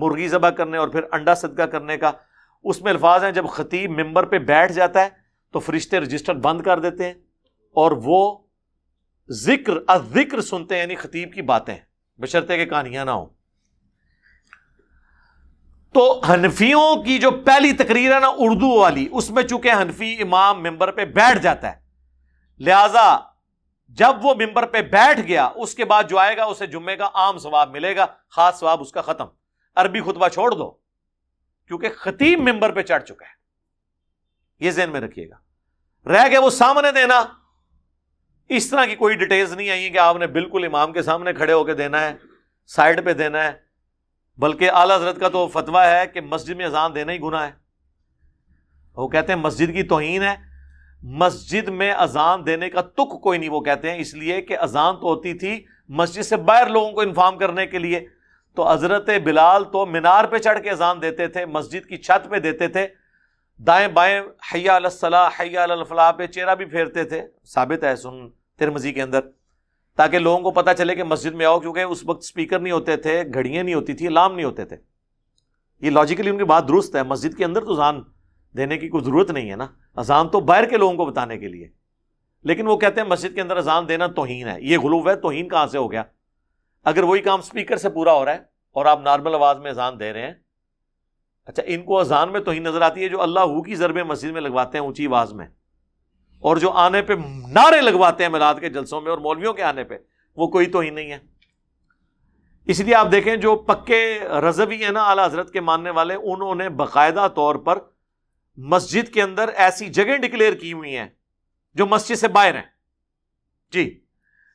मुर्गी जबा करने और फिर अंडा सदका करने का उसमें अल्फाज हैं जब खतीब मेंबर पे बैठ जाता है तो फरिश्ते रजिस्टर बंद कर देते हैं और वो जिक्र अजिक्र सुनते हैं यानी खतीब की बातें बशरते कि कहानियाँ ना हों तो हनफियों की जो पहली तकरीर है ना उर्दू वाली उसमें चूंकि हनफी इमाम मेंबर पे बैठ जाता है लिहाजा जब वो मेंबर पे बैठ गया उसके बाद जो आएगा उसे जुम्मे का आम स्वाब मिलेगा खास स्वाब उसका खत्म अरबी खुतबा छोड़ दो क्योंकि खतीम मेंबर पे चढ़ चुका है ये जहन में रखिएगा रह गए वो सामने देना इस तरह की कोई डिटेल्स नहीं आई है कि आपने बिल्कुल इमाम के सामने खड़े होकर देना है साइड पर देना है बल्कि आला हजरत का तो फतवा है कि मस्जिद में अजान देना ही गुना है वो कहते हैं मस्जिद की तोहन है मस्जिद में अजान देने का तुक कोई नहीं वो कहते हैं इसलिए कि अजान तो होती थी मस्जिद से बाहर लोगों को इन्फॉर्म करने के लिए तो हजरत बिलाल तो मीनार पर चढ़ के अजान देते थे मस्जिद की छत पर देते थे दाएं बाएं हैया हैया पे चेहरा भी फेरते थे साबित है सुन तिर मजी के अंदर ताकि लोगों को पता चले कि मस्जिद में आओ क्योंकि उस वक्त स्पीकर नहीं होते थे घड़ियाँ नहीं होती थी लाम नहीं होते थे ये लॉजिकली उनकी बात दुरुस्त है मस्जिद के अंदर तो जान देने की कोई ज़रूरत नहीं है ना अजान तो बाहर के लोगों को बताने के लिए लेकिन वो कहते हैं मस्जिद के अंदर अजान देना तोहन है ये गलूब है तोहन कहाँ से हो गया अगर वही काम स्पीकर से पूरा हो रहा है और आप नॉर्मल आवाज़ में अजान दे रहे हैं अच्छा इनको अजान में तोहन नज़र आती है जो अल्लाह की ज़रबे मस्जिद में लगवाते हैं ऊंची आवाज़ में और जो आने पे नारे लगवाते हैं मिलाद के जलसों में और मौलवियों के आने पे वो कोई तो ही नहीं है इसलिए आप देखें जो पक्के रजवी है ना आला हजरत के मानने वाले उन्होंने बाकायदा तौर पर मस्जिद के अंदर ऐसी जगह डिक्लेयर की हुई है जो मस्जिद से बाहर है जी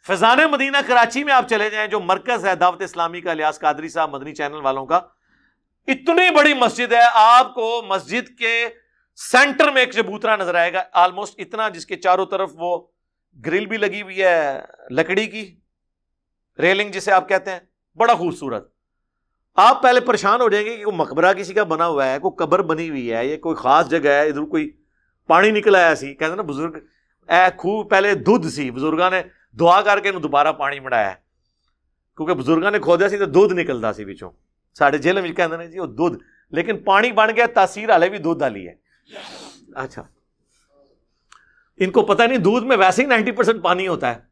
फैजान मदीना कराची में आप चले जाए जो मरकज है दावत इस्लामी का लिहाज कादरी साहब मदनी चैनल वालों का इतनी बड़ी मस्जिद है आपको मस्जिद के सेंटर में एक चबूतरा नजर आएगा ऑलमोस्ट इतना जिसके चारों तरफ वो ग्रिल भी लगी हुई है लकड़ी की रेलिंग जिसे आप कहते हैं बड़ा खूबसूरत आप पहले परेशान हो जाएंगे कि कोई मकबरा किसी का बना हुआ है कोई कब्र बनी हुई है ये कोई खास जगह है इधर कोई पानी निकल आया ऐसी कहते ना बुजुर्ग ए खूब पहले दुध सी बुजुर्गों ने दुआ करके दोबारा पानी मड़ाया क्योंकि बुजुर्गों ने खोदया ਸੀ तो दुध निकलता ਨਿਕਲਦਾ ਸੀ ਵਿੱਚੋਂ ਸਾਡੇ ਜ਼ਿਲ੍ਹੇ ਵਿੱਚ ਕਹਿੰਦੇ ਨੇ ਜੀ ਉਹ ਦੁੱਧ ਲੇਕਿਨ ਪਾਣੀ ਬਣ ਗਿਆ ਤਾਸੀਰ ਹਲੇ ਵੀ ਦੁੱਧ ਵਾਲੀ अच्छा इनको पता नहीं दूध में वैसे ही नाइन्टी परसेंट पानी होता है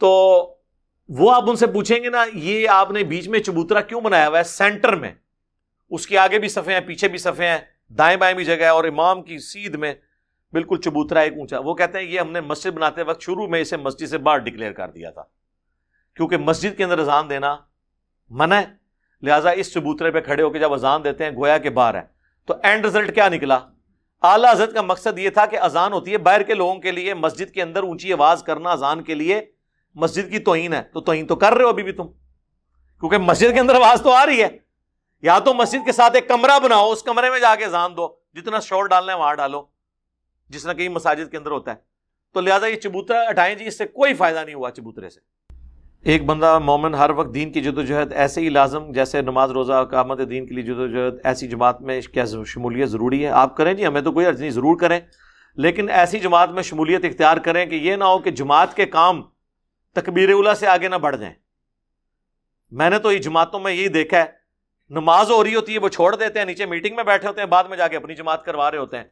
तो वो आप उनसे पूछेंगे ना ये आपने बीच में चबूतरा क्यों बनाया हुआ है सेंटर में उसके आगे भी सफ़े हैं पीछे भी सफ़े हैं दाएं बाएं भी जगह है और इमाम की सीध में बिल्कुल चबूतरा एक ऊंचा वो कहते हैं ये हमने मस्जिद बनाते वक्त शुरू में इसे मस्जिद से बाहर डिक्लेयर कर दिया था क्योंकि मस्जिद के अंदर अजान देना मना है लिहाजा इस चबूतरे पर खड़े होकर जब अजान देते हैं गोया के बाहर है तो एंड रिजल्ट क्या निकला आला हजरत का मकसद यह था कि अजान होती है बाहर के लोगों के लिए मस्जिद के अंदर ऊंची आवाज करना अजान के लिए मस्जिद की तोहन है तो तोहन तो कर रहे हो अभी भी तुम क्योंकि मस्जिद के अंदर आवाज तो आ रही है या तो मस्जिद के साथ एक कमरा बनाओ उस कमरे में जाके अजान दो जितना शोर डालना है वहां डालो जिस कहीं मसाजिद के अंदर होता है तो लिहाजा ये चबूतरा हटाएं जी इससे कोई फायदा नहीं हुआ चबूतरे से एक बंदा मोमिन हर वक्त दीन की जदोजहद ऐसे ही लाजम जैसे नमाज रोज़ा कामत दीन के लिए जदोजहद ऐसी जमात में क्या शमूलियत ज़रूरी है आप करें जी हमें तो कोई अर्ज़ नहीं ज़रूर करें लेकिन ऐसी जमात में शमूलियत इख्तियार करें कि यह ना हो कि जमात के काम तकबीर उला से आगे ना बढ़ जाए मैंने तो ये जमातों में यही देखा है नमाज हो रही होती है वो छोड़ देते हैं नीचे मीटिंग में बैठे होते हैं बाद में जाके अपनी जमात करवा रहे होते हैं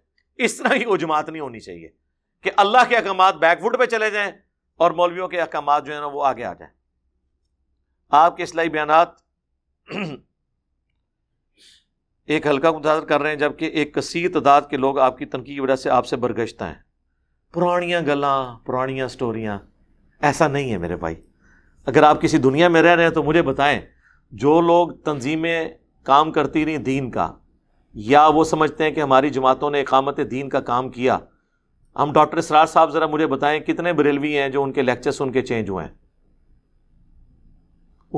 इस तरह ही वो जमात नहीं होनी चाहिए कि अल्लाह के अहकाम बैकफुट पर चले जाएँ और मौलवियों के अहकाम जो है ना वो आगे आ जाए आपके इसलाई बयान एक हल्का मुतासर कर रहे हैं जबकि एक कसी तदाद के लोग आपकी तनकी की वजह से आपसे बरगश्ता हैं पुरानिया गलां पुरानिया स्टोरियाँ ऐसा नहीं है मेरे भाई अगर आप किसी दुनिया में रह रहे हैं तो मुझे बताएं जो लोग तनज़ीमें काम करती रहीं दीन का या वो समझते हैं कि हमारी जमातों ने इकामत दीन का काम किया हम डॉक्टर इसरार साहब ज़रा मुझे बताएं कितने बरेलवी हैं जो उनके लेक्चर्स उनके चेंज हुए हैं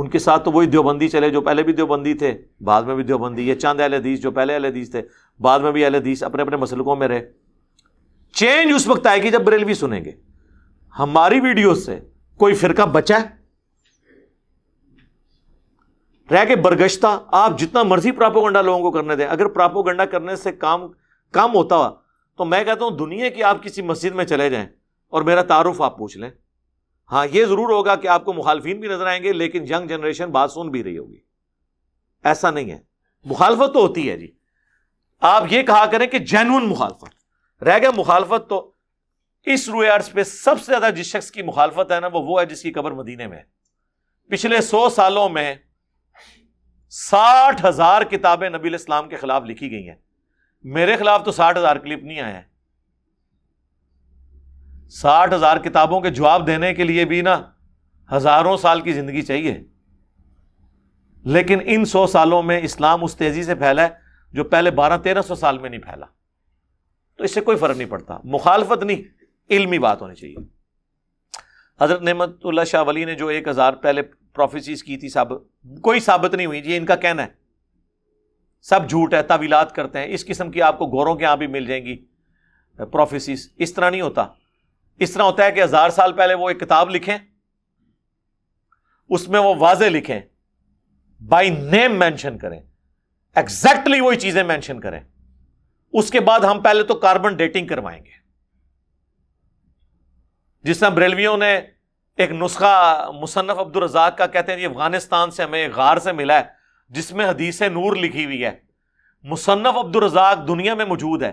उनके साथ तो वही देवबंदी चले जो पहले भी देवबंदी थे बाद में भी देवबंदी ये चंद अहल हदीस जो पहले अहल हदीस थे बाद में भी अहल हदीस अपने अपने मसलकों में रहे चेंज उस वक्त आएगी जब बरेलवी सुनेंगे हमारी वीडियो से कोई फिरका बचा है रह के बरगश्ता आप जितना मर्जी प्रापोगंडा लोगों को करने दें अगर प्रापोगंडा करने से काम काम होता हुआ तो मैं कहता हूं दुनिया की आप किसी मस्जिद में चले जाएं और मेरा तारुफ आप पूछ लें हाँ यह जरूर होगा कि आपको मुखालफिन भी नजर आएंगे लेकिन यंग जनरेशन बात सुन भी रही होगी ऐसा नहीं है मुखालफत तो होती है जी आप ये कहा करें कि जैनुअन मुखालफत रह गया मुखालफत तो इस रूए अर्ज पे सबसे ज्यादा जिस शख्स की मुखालफत है ना वो वो है जिसकी कबर मदीने में पिछले सौ सालों में साठ हजार किताबें नबी इस्लाम के खिलाफ लिखी गई हैं मेरे खिलाफ तो साठ हजार क्लिप नहीं आए हैं साठ हजार किताबों के जवाब देने के लिए भी ना हजारों साल की जिंदगी चाहिए लेकिन इन सौ सालों में इस्लाम उस तेजी से फैला है जो पहले बारह तेरह सौ साल में नहीं फैला तो इससे कोई फर्क नहीं पड़ता मुखालफत नहीं इल्मी बात होनी चाहिए हजरत नमतुल्ला शाह वली ने जो एक हज़ार पहले प्रोफेसीज की थी साबित कोई साबित नहीं हुई ये इनका कहना है सब झूठ है तवीलात करते हैं इस किस्म की आपको घोरों के यहां भी मिल जाएंगी प्रोफेसीज इस तरह नहीं होता इस तरह होता है कि हजार साल पहले वो एक किताब लिखें उसमें वो वाजे लिखें बाई नेम मैंशन करें एग्जैक्टली वही चीजें मैंशन करें उसके बाद हम पहले तो कार्बन डेटिंग करवाएंगे जिस तरह ब्रेलवियों ने एक नुस्खा मुसनफ अब्दुल रजाक का कहते हैं अफगानिस्तान से हमें गार से मिला है जिसमें हदीस नूर लिखी हुई है मुसनफ अब्दुल रजाक दुनिया में मौजूद है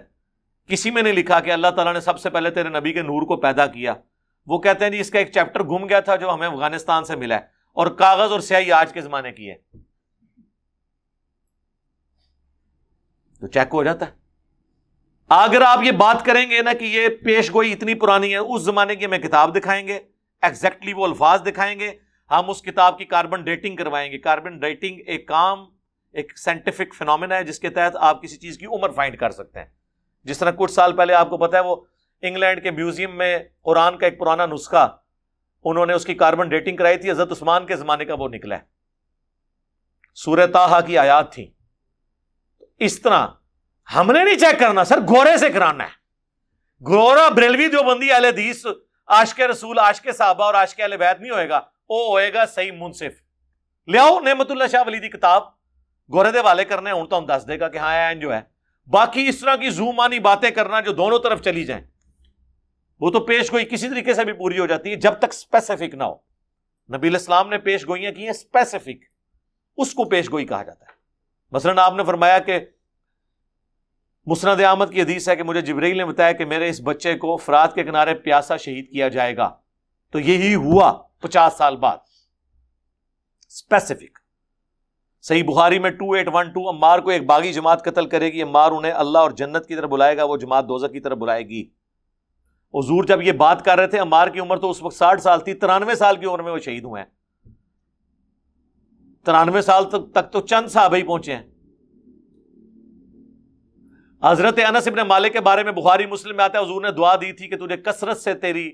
किसी में नहीं लिखा कि अल्लाह ताला ने सबसे पहले तेरे नबी के नूर को पैदा किया वो कहते हैं जी इसका एक चैप्टर घूम गया था जो हमें अफगानिस्तान से मिला है और कागज और स्याही आज के जमाने की है तो चेक हो जाता है अगर आप ये बात करेंगे ना कि ये पेश गोई इतनी पुरानी है उस जमाने की हमें किताब दिखाएंगे एग्जैक्टली वो अल्फाज दिखाएंगे हम उस किताब की कार्बन डेटिंग करवाएंगे कार्बन डेटिंग एक काम एक साइंटिफिक फिनोमिना है जिसके तहत आप किसी चीज की उम्र फाइंड कर सकते हैं जिस तरह कुछ साल पहले आपको पता है वो इंग्लैंड के म्यूजियम में कुरान का एक पुराना नुस्खा उन्होंने उसकी कार्बन डेटिंग कराई थी हजरत उस्मान के ज़माने का वो निकला है सूरताहा की आयात थी इस तरह हमने नहीं चेक करना सर घोरे से कराना है घोरा ब्रेलवी बंदी अल हदीस आशक रसूल आशक साहबा और आशक अल बैद नहीं होएगा वो होएगा सही मुनसिफ लियाओ नहमतुल्ला शाह वली की किताब गोरे दे वाले करने हूं तो हम दस देगा कि हाँ एन जो है बाकी इस तरह की जूमानी बातें करना जो दोनों तरफ चली जाए वो तो पेश गोई किसी तरीके से भी पूरी हो जाती है जब तक स्पेसिफिक ना हो नबी इस्लाम ने पेश गोईया की हैं स्पेसिफिक उसको पेश गोई कहा जाता है मसलन आपने फरमाया कि मुसनद आमद की हदीस है कि मुझे जबरील ने बताया कि मेरे इस बच्चे को फरात के किनारे प्यासा शहीद किया जाएगा तो यही हुआ पचास साल बाद स्पेसिफिक सही बुखारी में two eight one two Ammar को एक बागी जमात कत्ल करेगी अम्मार उन्हें अल्लाह और जन्नत की तरफ बुलाएगा वो जमात दोजा की तरफ बुलाएगी हजूर जब ये बात कर रहे थे अम्मार की उम्र तो उस वक्त साठ साल थी तिरानवे साल की उम्र में वो शहीद हुए हैं तिरानवे साल तक, तक तो चंद साहब ही पहुंचे हैं हजरत अनस इबन मालिक के बारे में बुखारी मुस्लिम में आता है हजूर ने दुआ दी थी कि तुझे कसरत से तेरी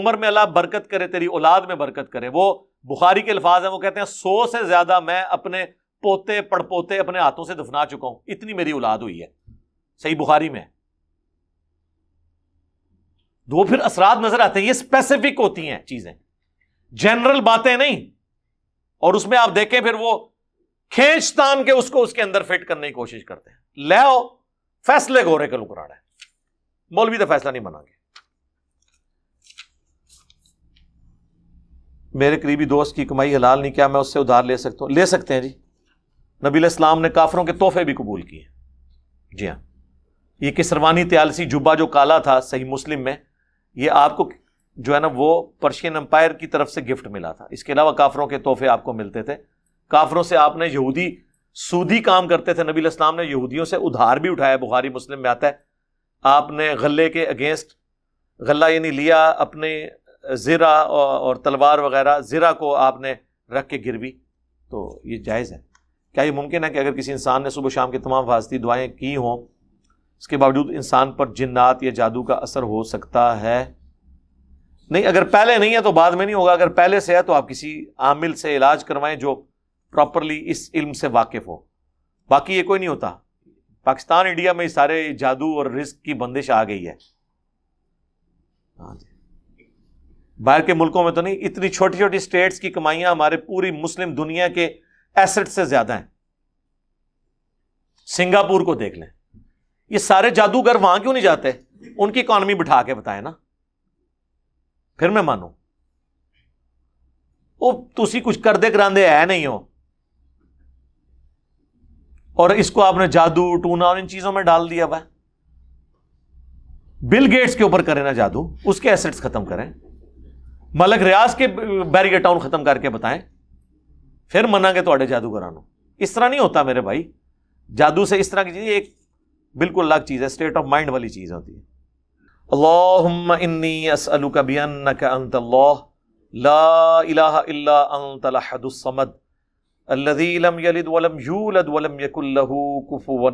उम्र में अल्लाह बरकत करे तेरी औलाद में बरकत करे वो बुखारी के अल्फाज हैं वो कहते हैं सौ से ज्यादा मैं अपने पोते पड़पोते अपने हाथों से दफना चुका हूं इतनी मेरी औलाद हुई है सही बुखारी में दो फिर असरात नजर आते हैं ये स्पेसिफिक होती हैं चीजें जनरल बातें नहीं और उसमें आप देखें फिर वो खेच तान के उसको उसके अंदर फिट करने की कोशिश करते हैं ले आओ फैसले गोरे कलू कराना है मौलवी तो फैसला नहीं मानांगे मेरे करीबी दोस्त की कमाई हलाल नहीं क्या मैं उससे उधार ले सकता हूं ले सकते हैं जी नबी इस्लाम ने काफरों के तोहफे भी कबूल किए जी हाँ ये किसरवानी त्यालसी जुब्बा जो काला था सही मुस्लिम में ये आपको जो है ना वो पर्शियन अम्पायर की तरफ से गिफ्ट मिला था इसके अलावा काफरों के तोहफे आपको मिलते थे काफरों से आपने यहूदी सूदी काम करते थे नबी इस्लाम ने यहूदियों से उधार भी उठाया बुखारी मुस्लिम में आता है आपने गले के अगेंस्ट गला यानी लिया अपने ज़रा और तलवार वगैरह ज़रा को आपने रख के गिरवी तो ये जायज़ है क्या ये मुमकिन है कि अगर किसी इंसान ने सुबह शाम की तमाम वाजती दुआएं की हों इसके बावजूद इंसान पर जिन्नात या जादू का असर हो सकता है नहीं अगर पहले नहीं है तो बाद में नहीं होगा अगर पहले से है तो आप किसी आमिल से इलाज करवाएं जो प्रॉपरली इस इल्म से वाकिफ हो बाकी ये कोई नहीं होता पाकिस्तान इंडिया में सारे जादू और रिस्क की बंदिश आ गई है हाँ बाहर के मुल्कों में तो नहीं इतनी छोटी छोटी स्टेट्स की कमाइयां हमारे पूरी मुस्लिम दुनिया के एसेट से ज्यादा है सिंगापुर को देख लें ये सारे जादूगर वहां क्यों नहीं जाते उनकी इकोनॉमी बिठा के बताए ना फिर मैं मानू ਉਹ ਤੁਸੀਂ ਕੁਝ ਕਰਦੇ ਕਰਾਂਦੇ ਹੈ ਨਹੀਂ ਹੋ और इसको आपने जादू टूना और इन चीजों में डाल दिया भाई बिल गेट्स के ऊपर करें ना जादू उसके एसेट्स खत्म करें मलक रियाज के बैरिगेटाउन खत्म करके बताएं फिर मना ਤੁਹਾਡੇ ਜਾਦੂਗਰਾਂ जादूगर इस तरह नहीं होता मेरे भाई जादू से इस तरह की चीज एक बिल्कुल अलग चीज़ है स्टेट ऑफ माइंड वाली चीज़ होती है अल्लाहुम्मा الذي لم يلد ولم يولد ولم يكن له كفوا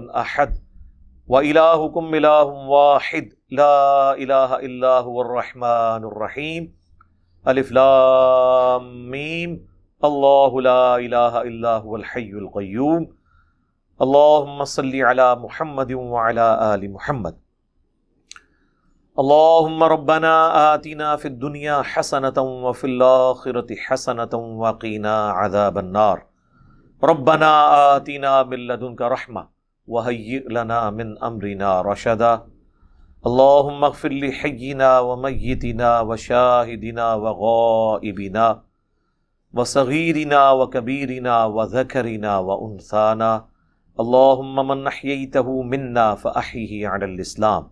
وإلهكم إله واحد لا إله إلا هو الرحمن الرحيم ألف لام ميم الله لا إله إلا هو الحي القيوم اللهم صل على محمد وعلى آل محمد اللهم ربنا آتنا في الدنيا حسنة وفي الآخرة حسنة وقنا عذاب النار ربنا آتنا من لدنك رحمة وهيئ لنا من أمرنا رشدا اللهم اغفر لحينا وميتنا وشاهدنا وغائبنا व सग़ीरना व कबीरना व ज़करना व उनसाना अल्लाहमनतहू मन्ना फ़ी आलस्लाम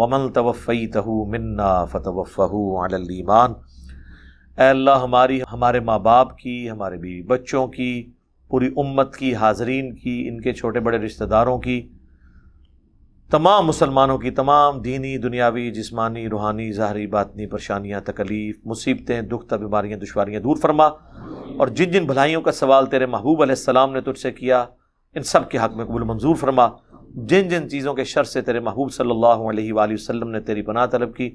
वमन तवफ़ी तहु मन्ना फ़तवफ़ू आलमान अल्लाह हमारी हमारे माँ बाप की हमारे बीवी बच्चों की पूरी उम्मत की हाजरीन की इनके छोटे बड़े रिश्तेदारों की तमाम मुसलमानों की तमाम दीनी दुनियावी जिसमानी रूहानी ज़ाहरी बातनी परेशानियाँ तकलीफ़ मुसीबतें दुख तब बीमारियाँ दुशारियाँ दूर फरमा और जिन जिन भलाइयों का सवाल तेरे महबूब आसमाम ने तुझसे किया इन सब के हक़ में कबूल मंजूर फरमा जिन जिन चीज़ों के शर से तेरे महबूब सल्लल्लाहु अलैहि ने तेरी पना तलब की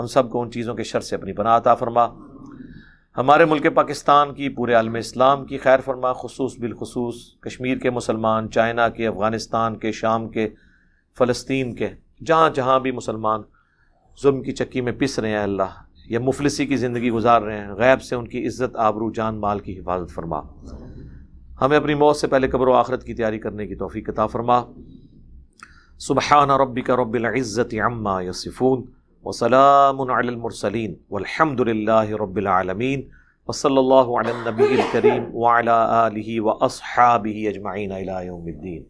हम सब को उन चीज़ों के शर से अपनी पनाह अता फरमा हमारे मुल्क पाकिस्तान की पूरे आलम इस्लाम की खैर फरमा खसूस बिलखसूस कश्मीर के मुसलमान चाइना के अफ़गानिस्तान के शाम के फ़लस्तीन के जहाँ जहाँ भी मुसलमान जुल्म की चक्की में पिस रहे हैं अल्लाह या मुफलसी की ज़िंदगी गुजार रहे हैं गैब से उनकी इज़्ज़त आबरू जान माल की हिफाजत फरमा हमें अपनी मौत से पहले कब्र आखरत की तैयारी करने की तोफ़ी कता फरमा सुबह रबी का रबाज़त अम्मा यसिफ़ून वसलामसलिन वलहमदिल्ला रबालमीन वसल्ला नबी करीम वाला व अजमाइन अलाउद्दीन